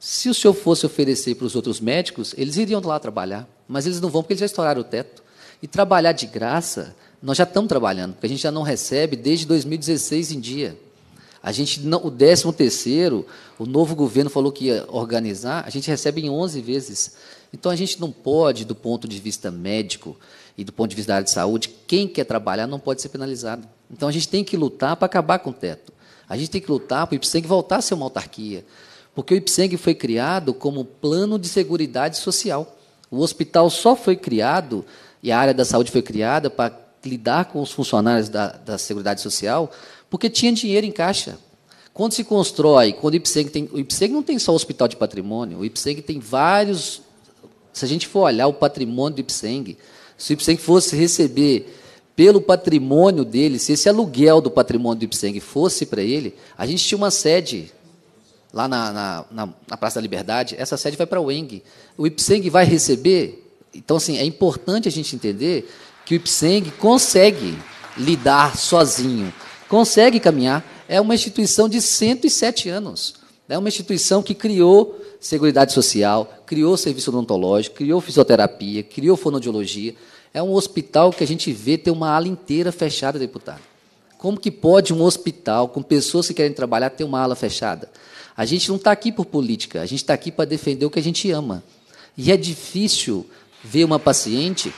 [SPEAKER 16] Se o senhor fosse oferecer para os outros médicos, eles iriam lá trabalhar, mas eles não vão porque eles já estouraram o teto. E trabalhar de graça nós já estamos trabalhando, porque a gente já não recebe desde 2016 em dia. A gente não, o 13 terceiro, o novo governo falou que ia organizar, a gente recebe em 11 vezes. Então a gente não pode, do ponto de vista médico e do ponto de vista da área de saúde, quem quer trabalhar não pode ser penalizado. Então a gente tem que lutar para acabar com o teto. A gente tem que lutar para o IPSENG voltar a ser uma autarquia, porque o IPSENG foi criado como plano de seguridade social. O hospital só foi criado e a área da saúde foi criada para lidar com os funcionários da, da Seguridade Social, porque tinha dinheiro em caixa. Quando se constrói, quando o IPSEG tem. O IPSEG não tem só o hospital de patrimônio, o IPSEG tem vários. Se a gente for olhar o patrimônio do IPSEG, se o IPSEG fosse receber pelo patrimônio dele, se esse aluguel do patrimônio do IPSEG fosse para ele, a gente tinha uma sede lá na, na, na, na Praça da Liberdade, essa sede vai para o ENG. O IPSEG vai receber. Então, assim, é importante a gente entender que o IPSENG consegue lidar sozinho, consegue caminhar. É uma instituição de 107 anos. É uma instituição que criou Seguridade Social, criou serviço odontológico, criou fisioterapia, criou fonodiologia. É um hospital que a gente vê ter uma ala inteira fechada, deputado. Como que pode um hospital com pessoas que querem trabalhar ter uma ala fechada? A gente não está aqui por política, a gente está aqui para defender o que a gente ama. E é difícil ver uma paciente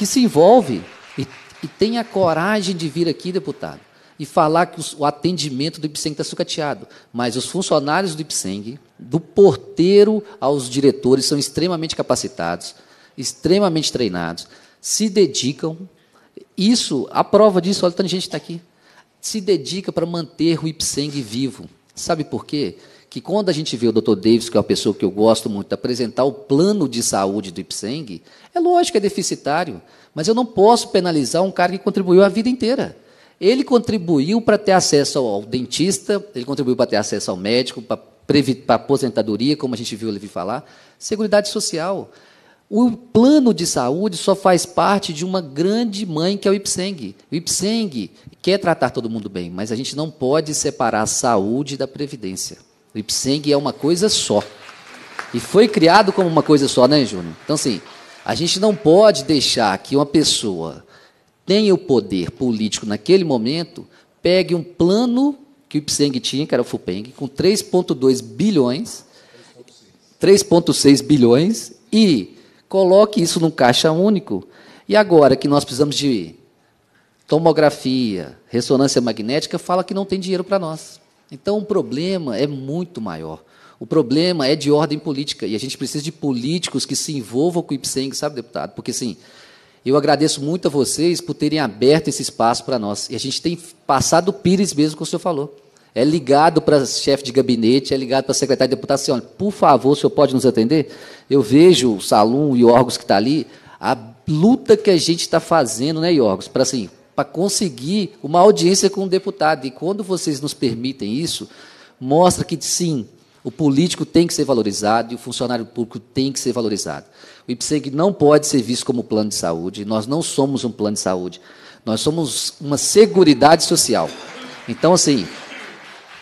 [SPEAKER 16] que se envolve e, e tem a coragem de vir aqui, deputado, e falar que os, o atendimento do IPSENG está sucateado. Mas os funcionários do IPSENG, do porteiro aos diretores, são extremamente capacitados, extremamente treinados, se dedicam. Isso, a prova disso, olha tanta gente está aqui. Se dedica para manter o IPSENG vivo. Sabe por quê? que quando a gente vê o Dr. Davis, que é uma pessoa que eu gosto muito, apresentar o plano de saúde do Ipseng, é lógico que é deficitário, mas eu não posso penalizar um cara que contribuiu a vida inteira. Ele contribuiu para ter acesso ao dentista, ele contribuiu para ter acesso ao médico, para a aposentadoria, como a gente viu ele falar, Seguridade Social. O plano de saúde só faz parte de uma grande mãe que é o Ipseng. O Ipseng quer tratar todo mundo bem, mas a gente não pode separar a saúde da previdência. O Ipseng é uma coisa só. E foi criado como uma coisa só, né, Júnior? Então, assim, a gente não pode deixar que uma pessoa tenha o poder político naquele momento, pegue um plano que o Ipseng tinha, que era o Fupeng, com 3,2 bilhões, 3,6 bilhões, e coloque isso num caixa único. E agora que nós precisamos de tomografia, ressonância magnética, fala que não tem dinheiro para nós. Então o problema é muito maior. O problema é de ordem política e a gente precisa de políticos que se envolvam com o IPSENG, sabe, deputado? Porque sim, eu agradeço muito a vocês por terem aberto esse espaço para nós. E a gente tem passado o pires mesmo que o senhor falou. É ligado para chefe de gabinete, é ligado para secretário de deputado, assim, olha, por favor, o senhor pode nos atender? Eu vejo o Salum e órgãos que está ali, a luta que a gente está fazendo, né, Iorgos, para assim, para conseguir uma audiência com o um deputado. E quando vocês nos permitem isso, mostra que sim, o político tem que ser valorizado e o funcionário público tem que ser valorizado. O IPSEG não pode ser visto como plano de saúde, nós não somos um plano de saúde, nós somos uma seguridade social. Então, assim,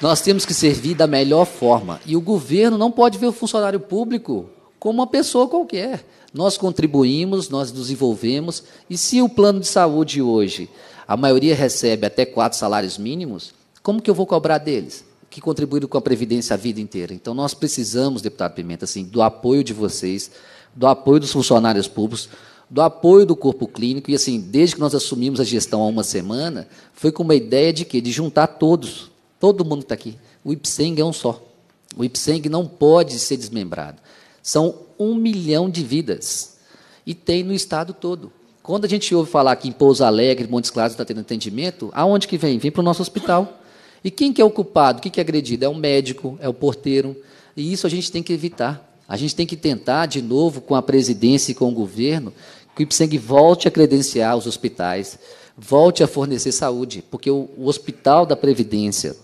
[SPEAKER 16] nós temos que servir da melhor forma. E o governo não pode ver o funcionário público como uma pessoa qualquer. Nós contribuímos, nós nos envolvemos, e se o plano de saúde hoje a maioria recebe até quatro salários mínimos, como que eu vou cobrar deles? Que contribuíram com a Previdência a vida inteira. Então, nós precisamos, deputado Pimenta, assim, do apoio de vocês, do apoio dos funcionários públicos, do apoio do corpo clínico, e assim, desde que nós assumimos a gestão há uma semana, foi com uma ideia de quê? De juntar todos, todo mundo que está aqui. O IPSENG é um só. O IPSENG não pode ser desmembrado. São um milhão de vidas. E tem no estado todo. Quando a gente ouve falar que em Pouso Alegre, Montes Claros está tendo atendimento, aonde que vem? Vem para o nosso hospital. E quem que é o culpado? Quem que é agredido? É o médico, é o porteiro. E isso a gente tem que evitar. A gente tem que tentar, de novo, com a presidência e com o governo, que o IPSENG volte a credenciar os hospitais, volte a fornecer saúde, porque o, o hospital da Previdência,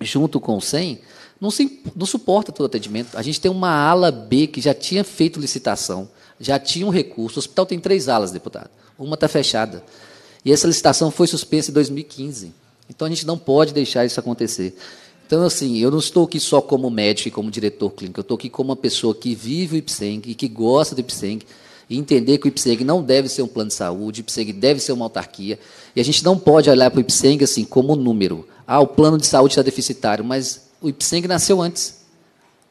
[SPEAKER 16] junto com o SEM, não, se, não suporta todo o atendimento. A gente tem uma ala B que já tinha feito licitação, já tinha um recurso. O hospital tem três alas, deputado. Uma está fechada. E essa licitação foi suspensa em 2015. Então a gente não pode deixar isso acontecer. Então, assim, eu não estou aqui só como médico e como diretor clínico, eu estou aqui como uma pessoa que vive o IPSENG e que gosta do IPSENG e entender que o Ipseng não deve ser um plano de saúde, o Ipseng deve ser uma autarquia, e a gente não pode olhar para o Ipseng assim como número. Ah, o plano de saúde está deficitário, mas o Ipseng nasceu antes.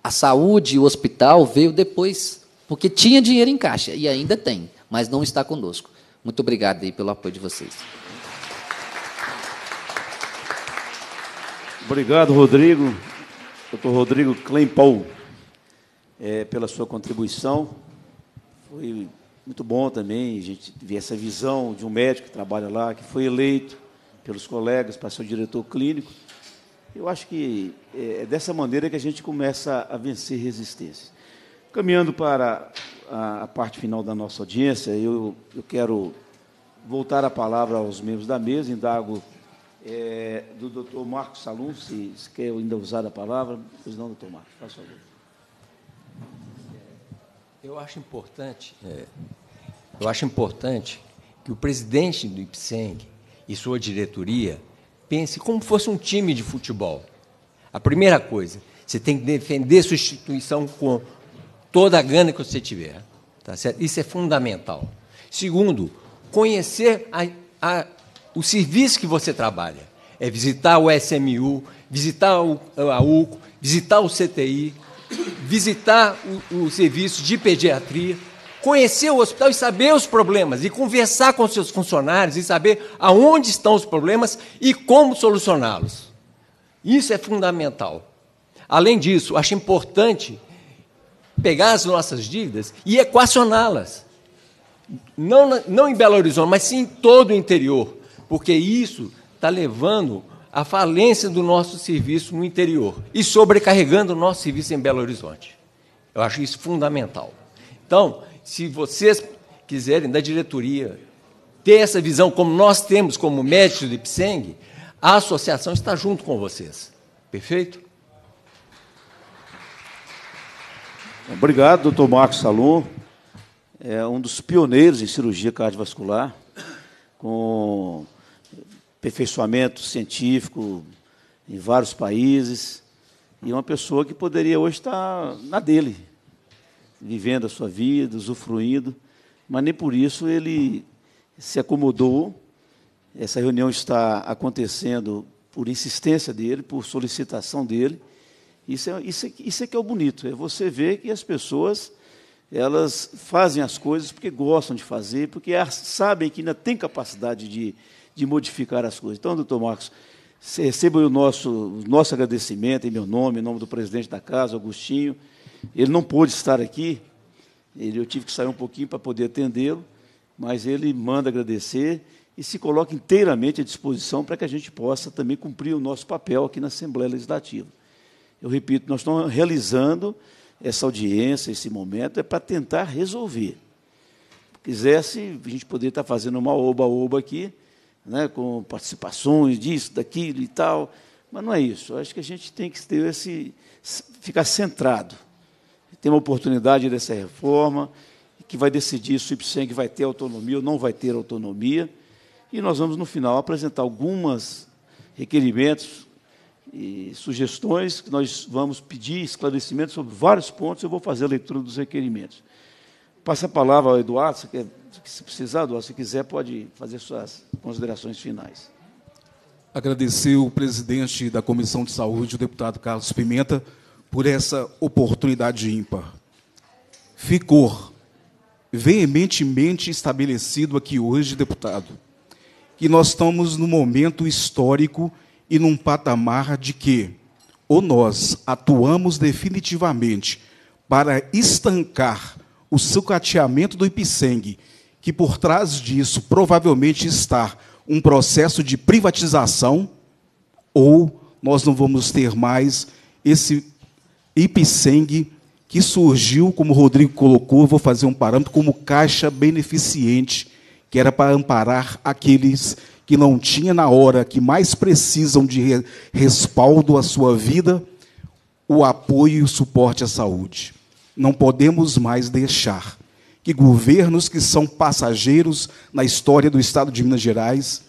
[SPEAKER 16] A saúde, o hospital veio depois, porque tinha dinheiro em caixa e ainda tem, mas não está conosco. Muito obrigado aí pelo apoio de vocês.
[SPEAKER 1] Obrigado, Rodrigo. Doutor Rodrigo Kleinpaul, é, pela sua contribuição. Foi muito bom também a gente ver essa visão de um médico que trabalha lá, que foi eleito pelos colegas para ser o diretor clínico eu acho que é, é dessa maneira que a gente começa a vencer resistências. Caminhando para a, parte final da nossa audiência, eu, eu quero voltar a palavra aos membros da mesa, indago é, do doutor Marcos Salum, se, se, quer ainda usar a palavra. Pois não, doutor Marcos,
[SPEAKER 2] faz favor. Eu acho importante, é, eu acho importante que o presidente do IPSENG e sua diretoria Pense como fosse um time de futebol. A primeira coisa, você tem que defender sua instituição com toda a gana que você tiver. Tá certo? Isso é fundamental. Segundo, conhecer a, a, o serviço que você trabalha. É visitar o SMU, visitar o, a UCO, visitar o CTI, visitar o, o serviço de pediatria conhecer o hospital e saber os problemas, e conversar com seus funcionários e saber aonde estão os problemas e como solucioná-los. Isso é fundamental. Além disso, acho importante pegar as nossas dívidas e equacioná-las. Não, não em Belo Horizonte, mas sim em todo o interior, porque isso está levando à falência do nosso serviço no interior e sobrecarregando o nosso serviço em Belo Horizonte. Eu acho isso fundamental. Então, se vocês quiserem, da diretoria, ter essa visão como nós temos como médicos do IPSENG, a associação está junto com vocês. Perfeito?
[SPEAKER 1] Obrigado, doutor Marcos Salum. É um dos pioneiros em cirurgia cardiovascular, com aperfeiçoamento científico em vários países, e uma pessoa que poderia hoje estar na dele, vivendo a sua vida, usufruindo, mas nem por isso ele se acomodou. Essa reunião está acontecendo por insistência dele, por solicitação dele. Isso é, isso é, isso é que é o bonito, é você ver que as pessoas elas fazem as coisas porque gostam de fazer, porque sabem que ainda tem capacidade de, de modificar as coisas. Então, doutor Marcos, receba o nosso, o nosso agradecimento em meu nome, em nome do presidente da casa, Agostinho, ele não pôde estar aqui, ele, eu tive que sair um pouquinho para poder atendê-lo, mas ele manda agradecer e se coloca inteiramente à disposição para que a gente possa também cumprir o nosso papel aqui na Assembleia Legislativa. Eu repito, nós estamos realizando essa audiência, esse momento, é para tentar resolver. Se quisesse, a gente poderia estar fazendo uma oba-oba aqui, né, com participações disso, daquilo e tal, mas não é isso. Eu acho que a gente tem que ter esse, ficar centrado tem uma oportunidade dessa reforma, que vai decidir se o IPSENG vai ter autonomia ou não vai ter autonomia. E nós vamos, no final, apresentar alguns requerimentos e sugestões que nós vamos pedir esclarecimentos sobre vários pontos. Eu vou fazer a leitura dos requerimentos. Passa a palavra ao Eduardo, se, quer, se precisar, Eduardo, se quiser, pode fazer suas considerações finais.
[SPEAKER 8] Agradecer o presidente da Comissão de Saúde, o deputado Carlos Pimenta, por essa oportunidade ímpar. Ficou veementemente estabelecido aqui hoje, deputado, que nós estamos num momento histórico e num patamar de que ou nós atuamos definitivamente para estancar o sucateamento do Ipseng, que por trás disso provavelmente está um processo de privatização, ou nós não vamos ter mais esse Ipseng, que surgiu, como o Rodrigo colocou, vou fazer um parâmetro, como caixa beneficente, que era para amparar aqueles que não tinham na hora que mais precisam de respaldo à sua vida, o apoio e o suporte à saúde. Não podemos mais deixar que governos que são passageiros na história do Estado de Minas Gerais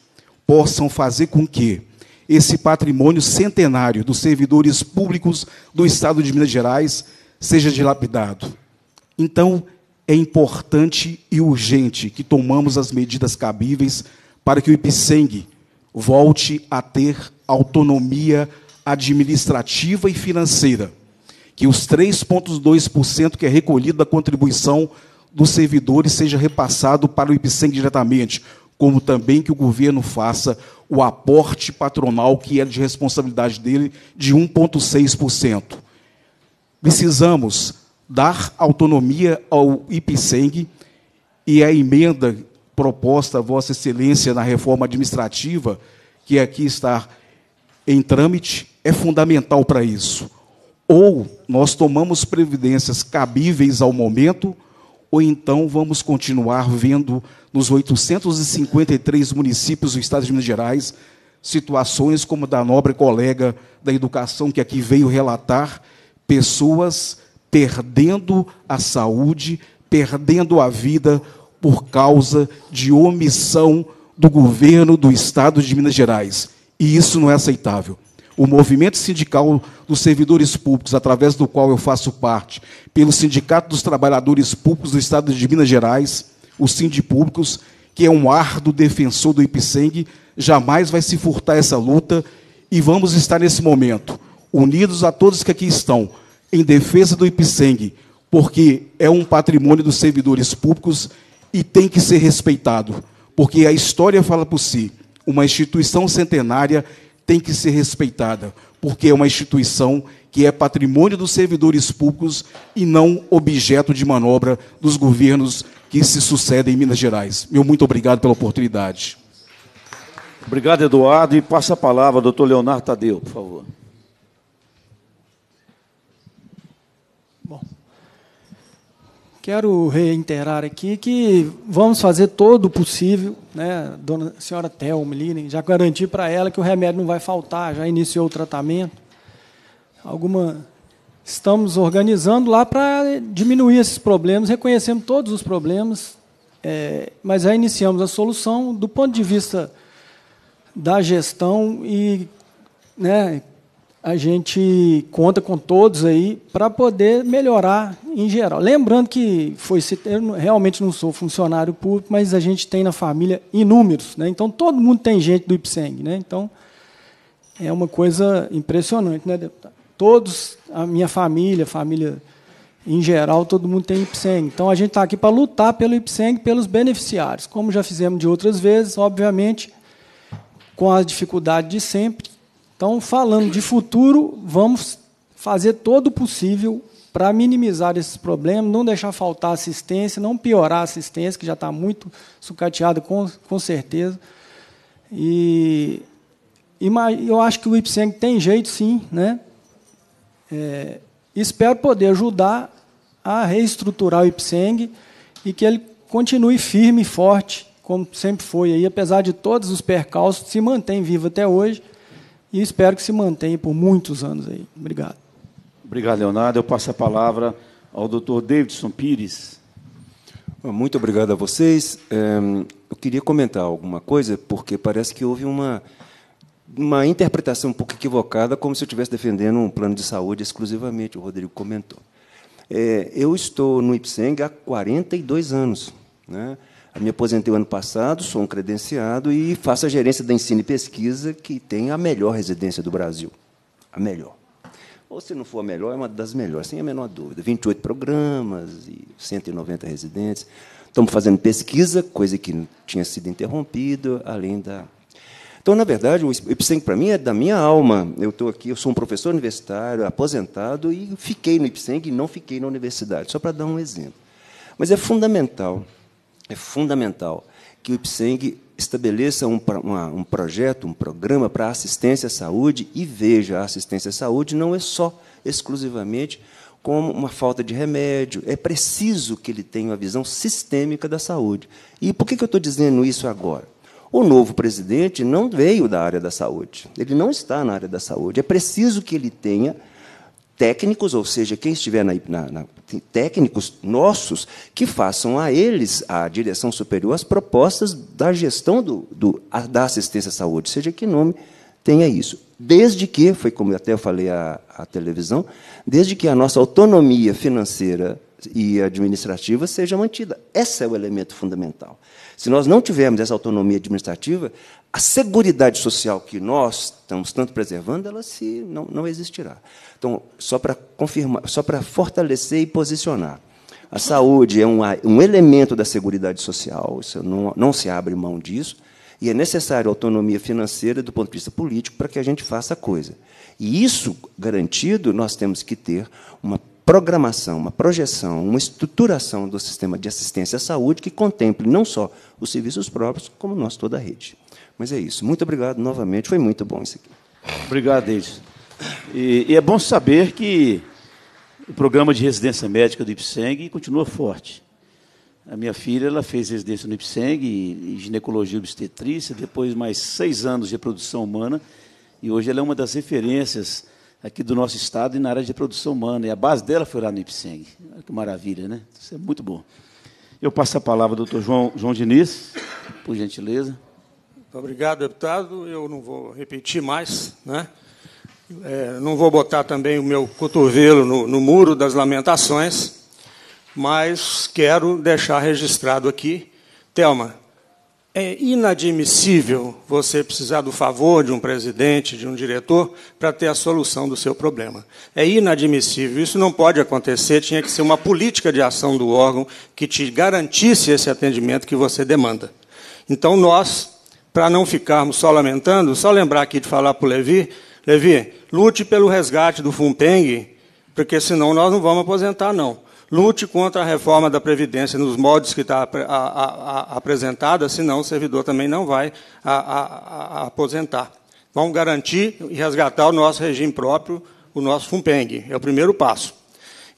[SPEAKER 8] possam fazer com que esse patrimônio centenário dos servidores públicos do Estado de Minas Gerais seja dilapidado. Então, é importante e urgente que tomamos as medidas cabíveis para que o IPSENG volte a ter autonomia administrativa e financeira, que os 3,2% que é recolhido da contribuição dos servidores seja repassado para o IPSENG diretamente, como também que o governo faça o aporte patronal, que é de responsabilidade dele, de 1,6%. Precisamos dar autonomia ao IPSENG e a emenda proposta a Vossa Excelência na reforma administrativa, que aqui está em trâmite, é fundamental para isso. Ou nós tomamos previdências cabíveis ao momento, ou então vamos continuar vendo nos 853 municípios do estado de Minas Gerais situações como a da nobre colega da educação que aqui veio relatar pessoas perdendo a saúde, perdendo a vida por causa de omissão do governo do estado de Minas Gerais. E isso não é aceitável o movimento sindical dos servidores públicos, através do qual eu faço parte, pelo Sindicato dos Trabalhadores Públicos do Estado de Minas Gerais, o Sindipúblicos, que é um árduo defensor do IPSENG, jamais vai se furtar essa luta e vamos estar nesse momento, unidos a todos que aqui estão, em defesa do IPSENG, porque é um patrimônio dos servidores públicos e tem que ser respeitado, porque a história fala por si. Uma instituição centenária tem que ser respeitada, porque é uma instituição que é patrimônio dos servidores públicos e não objeto de manobra dos governos que se sucedem em Minas Gerais. Meu muito obrigado pela oportunidade.
[SPEAKER 1] Obrigado, Eduardo. E passa a palavra ao doutor Leonardo Tadeu, por favor.
[SPEAKER 3] Quero reiterar aqui que vamos fazer todo o possível, né, dona senhora Thelma Linen, já garanti para ela que o remédio não vai faltar, já iniciou o tratamento. Alguma estamos organizando lá para diminuir esses problemas, reconhecemos todos os problemas, é, mas já iniciamos a solução do ponto de vista da gestão e né, a gente conta com todos aí para poder melhorar em geral. Lembrando que foi eu realmente não sou funcionário público, mas a gente tem na família inúmeros, né? Então todo mundo tem gente do IPSENG, né? Então é uma coisa impressionante, né, deputado? Todos, a minha família, família em geral, todo mundo tem IPSENG. Então a gente está aqui para lutar pelo IPSENG, pelos beneficiários, como já fizemos de outras vezes, obviamente, com a dificuldade de sempre, então, falando de futuro, vamos fazer todo o possível para minimizar esses problemas, não deixar faltar assistência, não piorar a assistência, que já está muito sucateada, com, com certeza. E, e eu acho que o IPSENG tem jeito, sim. Né? É, espero poder ajudar a reestruturar o IPSENG e que ele continue firme e forte, como sempre foi, aí, apesar de todos os percalços, se mantém vivo até hoje e espero que se mantenha por muitos anos aí. Obrigado.
[SPEAKER 4] Obrigado, Leonardo. Eu passo a palavra ao doutor Davidson Pires. Muito obrigado a vocês. Ehm, eu queria comentar alguma coisa, porque parece que houve uma, uma interpretação um pouco equivocada, como se eu estivesse defendendo um plano de saúde exclusivamente, o Rodrigo comentou. Eh, eu estou no IPSENG há 42 anos. Né? me aposentei o ano passado, sou um credenciado e faço a gerência da ensino e pesquisa, que tem a melhor residência do Brasil. A melhor. Ou se não for a melhor, é uma das melhores, sem a menor dúvida. 28 programas e 190 residentes. Estamos fazendo pesquisa, coisa que tinha sido interrompida, além da então, na verdade, o IPSEM para mim é da minha alma. Eu estou aqui, eu sou um professor universitário, aposentado, e fiquei no IPSEM e não fiquei na universidade, só para dar um exemplo. Mas é fundamental é fundamental que o IPSENG estabeleça um, uma, um projeto, um programa para assistência à saúde e veja a assistência à saúde não é só exclusivamente como uma falta de remédio. É preciso que ele tenha uma visão sistêmica da saúde. E por que eu estou dizendo isso agora? O novo presidente não veio da área da saúde. Ele não está na área da saúde. É preciso que ele tenha técnicos, ou seja, quem estiver na, na, na técnicos nossos que façam a eles, a direção superior, as propostas da gestão do, do, da assistência à saúde, seja que nome tenha isso. Desde que, foi como até eu falei à, à televisão, desde que a nossa autonomia financeira e administrativa seja mantida. Esse é o elemento fundamental. Se nós não tivermos essa autonomia administrativa, a segurança social que nós estamos tanto preservando, ela se não, não existirá. Então, só para confirmar, só para fortalecer e posicionar. A saúde é um, um elemento da segurança social, isso não, não se abre mão disso, e é necessário autonomia financeira do ponto de vista político para que a gente faça a coisa. E isso garantido, nós temos que ter uma programação, uma projeção, uma estruturação do sistema de assistência à saúde que contemple não só os serviços próprios, como nós toda a rede. Mas é isso. Muito obrigado novamente. Foi muito bom isso aqui. Obrigado, Edson. E, e, é bom saber
[SPEAKER 1] que o programa de residência médica do IPSENG continua forte. A minha filha ela fez residência no IPSENG, em ginecologia e obstetrícia, depois mais seis anos de reprodução humana, e hoje ela é uma das referências aqui do nosso estado e na área de reprodução humana. E a base dela foi lá no IPSENG. que maravilha, né? Isso é muito bom. Eu passo a palavra ao doutor João, João Diniz, por gentileza.
[SPEAKER 6] Obrigado, deputado. Eu não vou repetir mais, né? É, não vou botar também o meu cotovelo no, no muro das lamentações, mas quero deixar registrado aqui. Telma, é inadmissível você precisar do favor de um presidente, de um diretor, para ter a solução do seu problema. É inadmissível. Isso não pode acontecer. Tinha que ser uma política de ação do órgão que te garantisse esse atendimento que você demanda. Então, nós, para não ficarmos só lamentando, só lembrar aqui de falar para o Levi, Levi, lute pelo resgate do Fumpeng, porque senão nós não vamos aposentar, não. Lute contra a reforma da Previdência nos modos que está apresentada, senão o servidor também não vai a, a, a aposentar. Vamos garantir e resgatar o nosso regime próprio, o nosso Fumpeng. É o primeiro passo.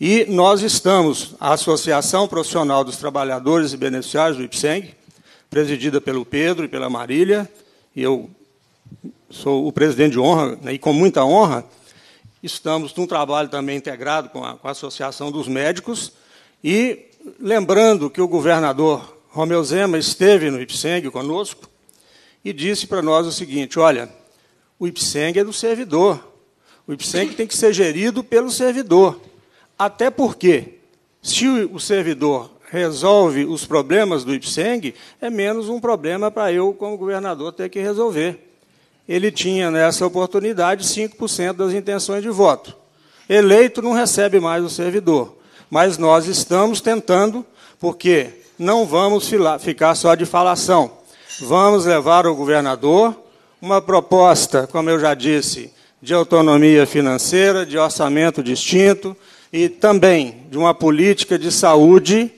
[SPEAKER 6] E nós estamos, a Associação Profissional dos Trabalhadores e Beneficiários do IPSENG, presidida pelo Pedro e pela Marília, e eu sou o presidente de honra, né, e com muita honra, estamos num trabalho também integrado com a, com a Associação dos Médicos, e lembrando que o governador Romeu Zema esteve no Ipseng conosco e disse para nós o seguinte, olha, o Ipseng é do servidor, o Ipseng tem que ser gerido pelo servidor, até porque, se o servidor resolve os problemas do Ipseng, é menos um problema para eu, como governador, ter que resolver. Ele tinha, nessa oportunidade, 5% das intenções de voto. Eleito não recebe mais o servidor. Mas nós estamos tentando, porque não vamos ficar só de falação. Vamos levar ao governador uma proposta, como eu já disse, de autonomia financeira, de orçamento distinto e também de uma política de saúde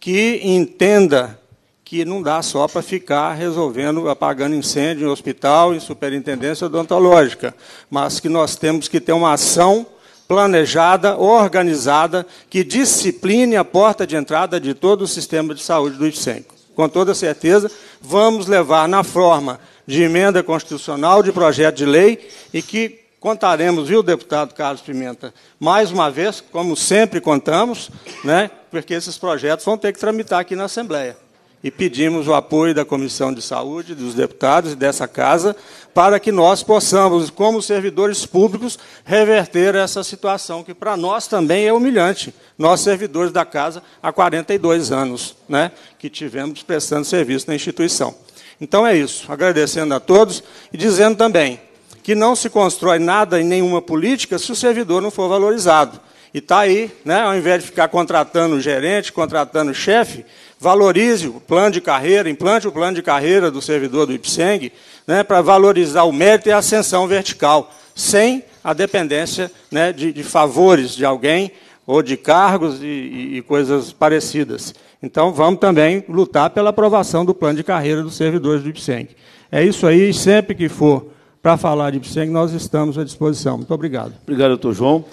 [SPEAKER 6] que entenda que não dá só para ficar resolvendo, apagando incêndio em hospital, em superintendência odontológica, mas que nós temos que ter uma ação planejada, organizada, que discipline a porta de entrada de todo o sistema de saúde do IFSENCO. Com toda certeza, vamos levar na forma de emenda constitucional, de projeto de lei, e que Contaremos, viu, deputado Carlos Pimenta, mais uma vez, como sempre contamos, né, porque esses projetos vão ter que tramitar aqui na Assembleia. E pedimos o apoio da Comissão de Saúde, dos deputados e dessa casa, para que nós possamos, como servidores públicos, reverter essa situação, que para nós também é humilhante. Nós, servidores da casa, há 42 anos, né, que tivemos prestando serviço na instituição. Então é isso. Agradecendo a todos e dizendo também que não se constrói nada em nenhuma política se o servidor não for valorizado. E está aí, né, ao invés de ficar contratando o gerente, contratando o chefe, valorize o plano de carreira, implante o plano de carreira do servidor do IPSENG né, para valorizar o mérito e a ascensão vertical, sem a dependência né, de, de, favores de alguém ou de cargos e, e coisas parecidas. Então, vamos também lutar pela aprovação do plano de carreira dos servidores do IPSENG. É isso aí, sempre que for para falar de Pseng, nós estamos à disposição. Muito obrigado.
[SPEAKER 1] Obrigado, doutor João.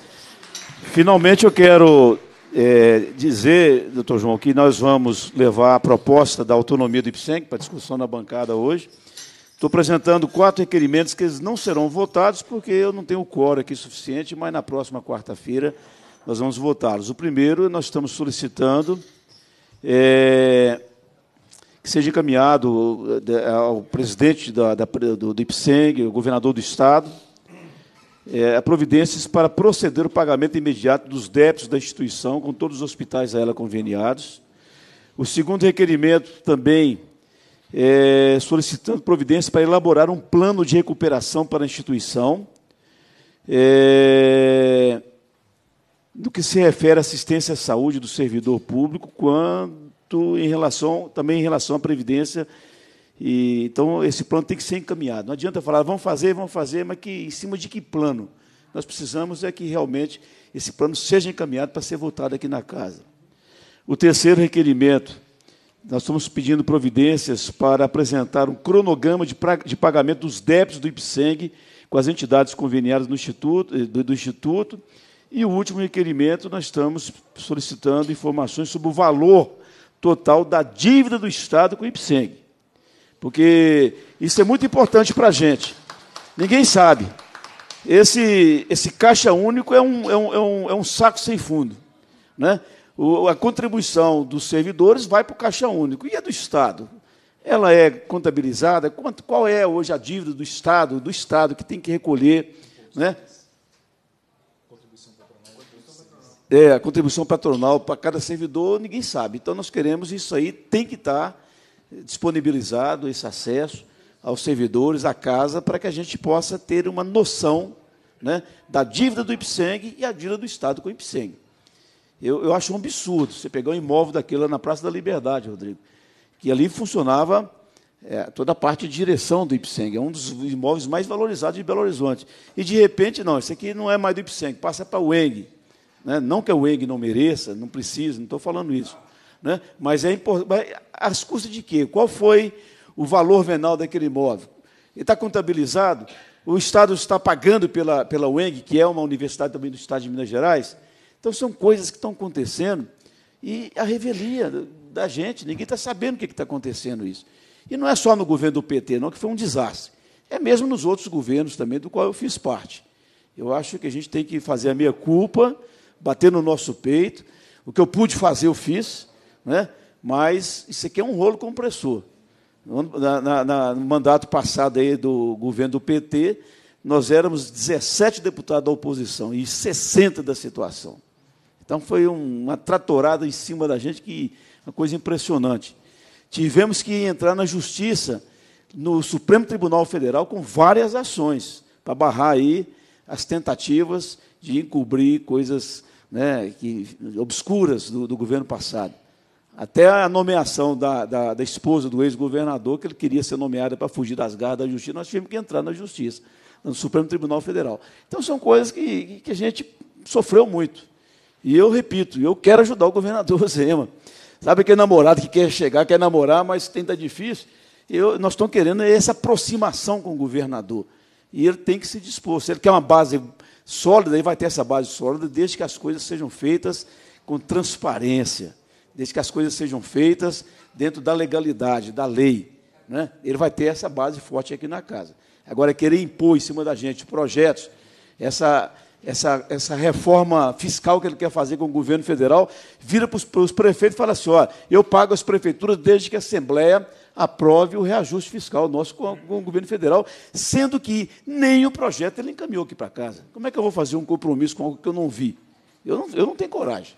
[SPEAKER 1] Finalmente, eu quero é, dizer, doutor João, que nós vamos levar a proposta da autonomia do IPSENC para discussão na bancada hoje. Estou apresentando quatro requerimentos que eles não serão votados, porque eu não tenho o quórum aqui suficiente, mas na próxima quarta-feira nós vamos votá-los. O primeiro, nós estamos solicitando é, que seja encaminhado eh, eh, ao presidente da, da, do, do IPSENG, o governador do Estado, é, providências para proceder o pagamento imediato dos débitos da instituição com todos os hospitais a ela conveniados. O segundo requerimento também é, solicitando providências para elaborar um plano de recuperação para a instituição. É, no que se refere à assistência à saúde do servidor público, quando impacto em relação, também em relação à Previdência. E, então, esse plano tem que ser encaminhado. Não adianta falar, vamos fazer, vamos fazer, mas que, em cima de que plano? Nós precisamos é que realmente esse plano seja encaminhado para ser votado aqui na Casa. O terceiro requerimento, nós estamos pedindo providências para apresentar um cronograma de, de pagamento dos débitos do IPSENG com as entidades conveniadas no instituto, eh, do, do Instituto. E o último requerimento, nós estamos solicitando informações sobre o valor total da dívida do Estado com o IPSENG. Porque isso é muito importante para a gente. Ninguém sabe. Esse, esse caixa único é um, é um, é um, é um saco sem fundo. Né? O, a contribuição dos servidores vai para o caixa único. E a do Estado? Ela é contabilizada? Quanto, qual é hoje a dívida do Estado, do Estado que tem que recolher? Né? é, a contribuição patronal para cada servidor, ninguém sabe. Então, nós queremos isso aí, tem que estar disponibilizado esse acesso aos servidores, à casa, para que a gente possa ter uma noção né, da dívida do IPSENG e a dívida do Estado com o IPSENG. Eu, eu acho um absurdo você pegar um imóvel daquilo lá na Praça da Liberdade, Rodrigo, que ali funcionava é, toda a parte de direção do IPSENG, é um dos imóveis mais valorizados de Belo Horizonte. E, de repente, não, isso aqui não é mais do IPSENG, passa para o ENG. Né? Não que a UENG não mereça, não precisa, não estou falando isso. Né? Mas é importante. As custas de quê? Qual foi o valor venal daquele imóvel? Ele está contabilizado? O Estado está pagando pela, pela UENG, que é uma universidade também do Estado de Minas Gerais? Então, são coisas que estão acontecendo e a revelia da gente, ninguém está sabendo o que está acontecendo isso. E não é só no governo do PT, não, que foi um desastre. É mesmo nos outros governos também, do qual eu fiz parte. Eu acho que a gente tem que fazer a minha culpa bater no nosso peito. O que eu pude fazer, eu fiz, né? mas isso aqui é um rolo compressor. Na, na, na, no mandato passado aí do governo do PT, nós éramos 17 deputados da oposição e 60 da situação. Então foi uma tratorada em cima da gente que uma coisa impressionante. Tivemos que entrar na justiça no Supremo Tribunal Federal com várias ações para barrar aí as tentativas de encobrir coisas né, que, obscuras do, do, governo passado. Até a nomeação da, da, da esposa do ex-governador, que ele queria ser nomeada para fugir das garras da justiça, nós tivemos que entrar na justiça, no Supremo Tribunal Federal. Então, são coisas que, que a gente sofreu muito. E eu repito, eu quero ajudar o governador Zema. Sabe aquele namorado que quer chegar, quer namorar, mas tem tenta tá difícil? Eu, nós estamos querendo essa aproximação com o governador. E ele tem que se dispor. Se ele quer uma base sólida e vai ter essa base sólida desde que as coisas sejam feitas com transparência, desde que as coisas sejam feitas dentro da legalidade, da lei. Né? Ele vai ter essa base forte aqui na casa. Agora, é querer impor em cima da gente projetos, essa, essa, essa reforma fiscal que ele quer fazer com o governo federal, vira para os, prefeitos e fala assim: ó, eu pago as prefeituras desde que a Assembleia aprove o reajuste fiscal nosso com, com o governo federal, sendo que nem o projeto ele encaminhou aqui para casa. Como é que eu vou fazer um compromisso com algo que eu não vi? Eu não, eu não tenho coragem.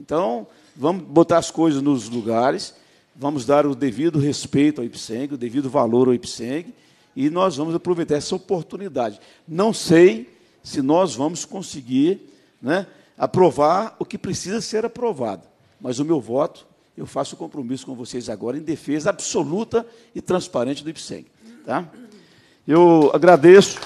[SPEAKER 1] Então, vamos botar as coisas nos lugares, vamos dar o devido respeito ao IPSENG, o devido valor ao IPSENG, e nós vamos aproveitar essa oportunidade. Não sei se nós vamos conseguir né, aprovar o que precisa ser aprovado, mas o meu voto eu faço compromisso com vocês agora em defesa absoluta e transparente do IPSEG. Tá? Eu agradeço.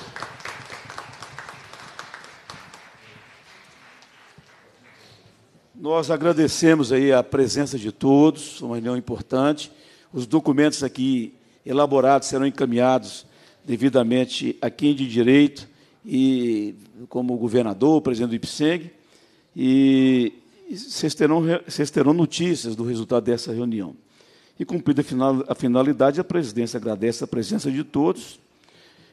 [SPEAKER 1] Nós agradecemos aí a presença de todos, uma reunião importante. Os documentos aqui elaborados serão encaminhados devidamente a quem de direito e como governador, presidente do IPSEG. E vocês terão, vocês terão notícias do resultado dessa reunião. E cumprida a finalidade, a presidência agradece a presença de todos,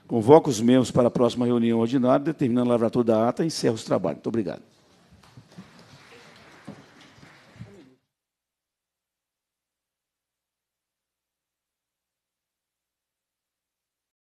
[SPEAKER 1] convoca os membros para a próxima reunião ordinária, determina a lavratura da ata e encerra os trabalhos. Muito obrigado.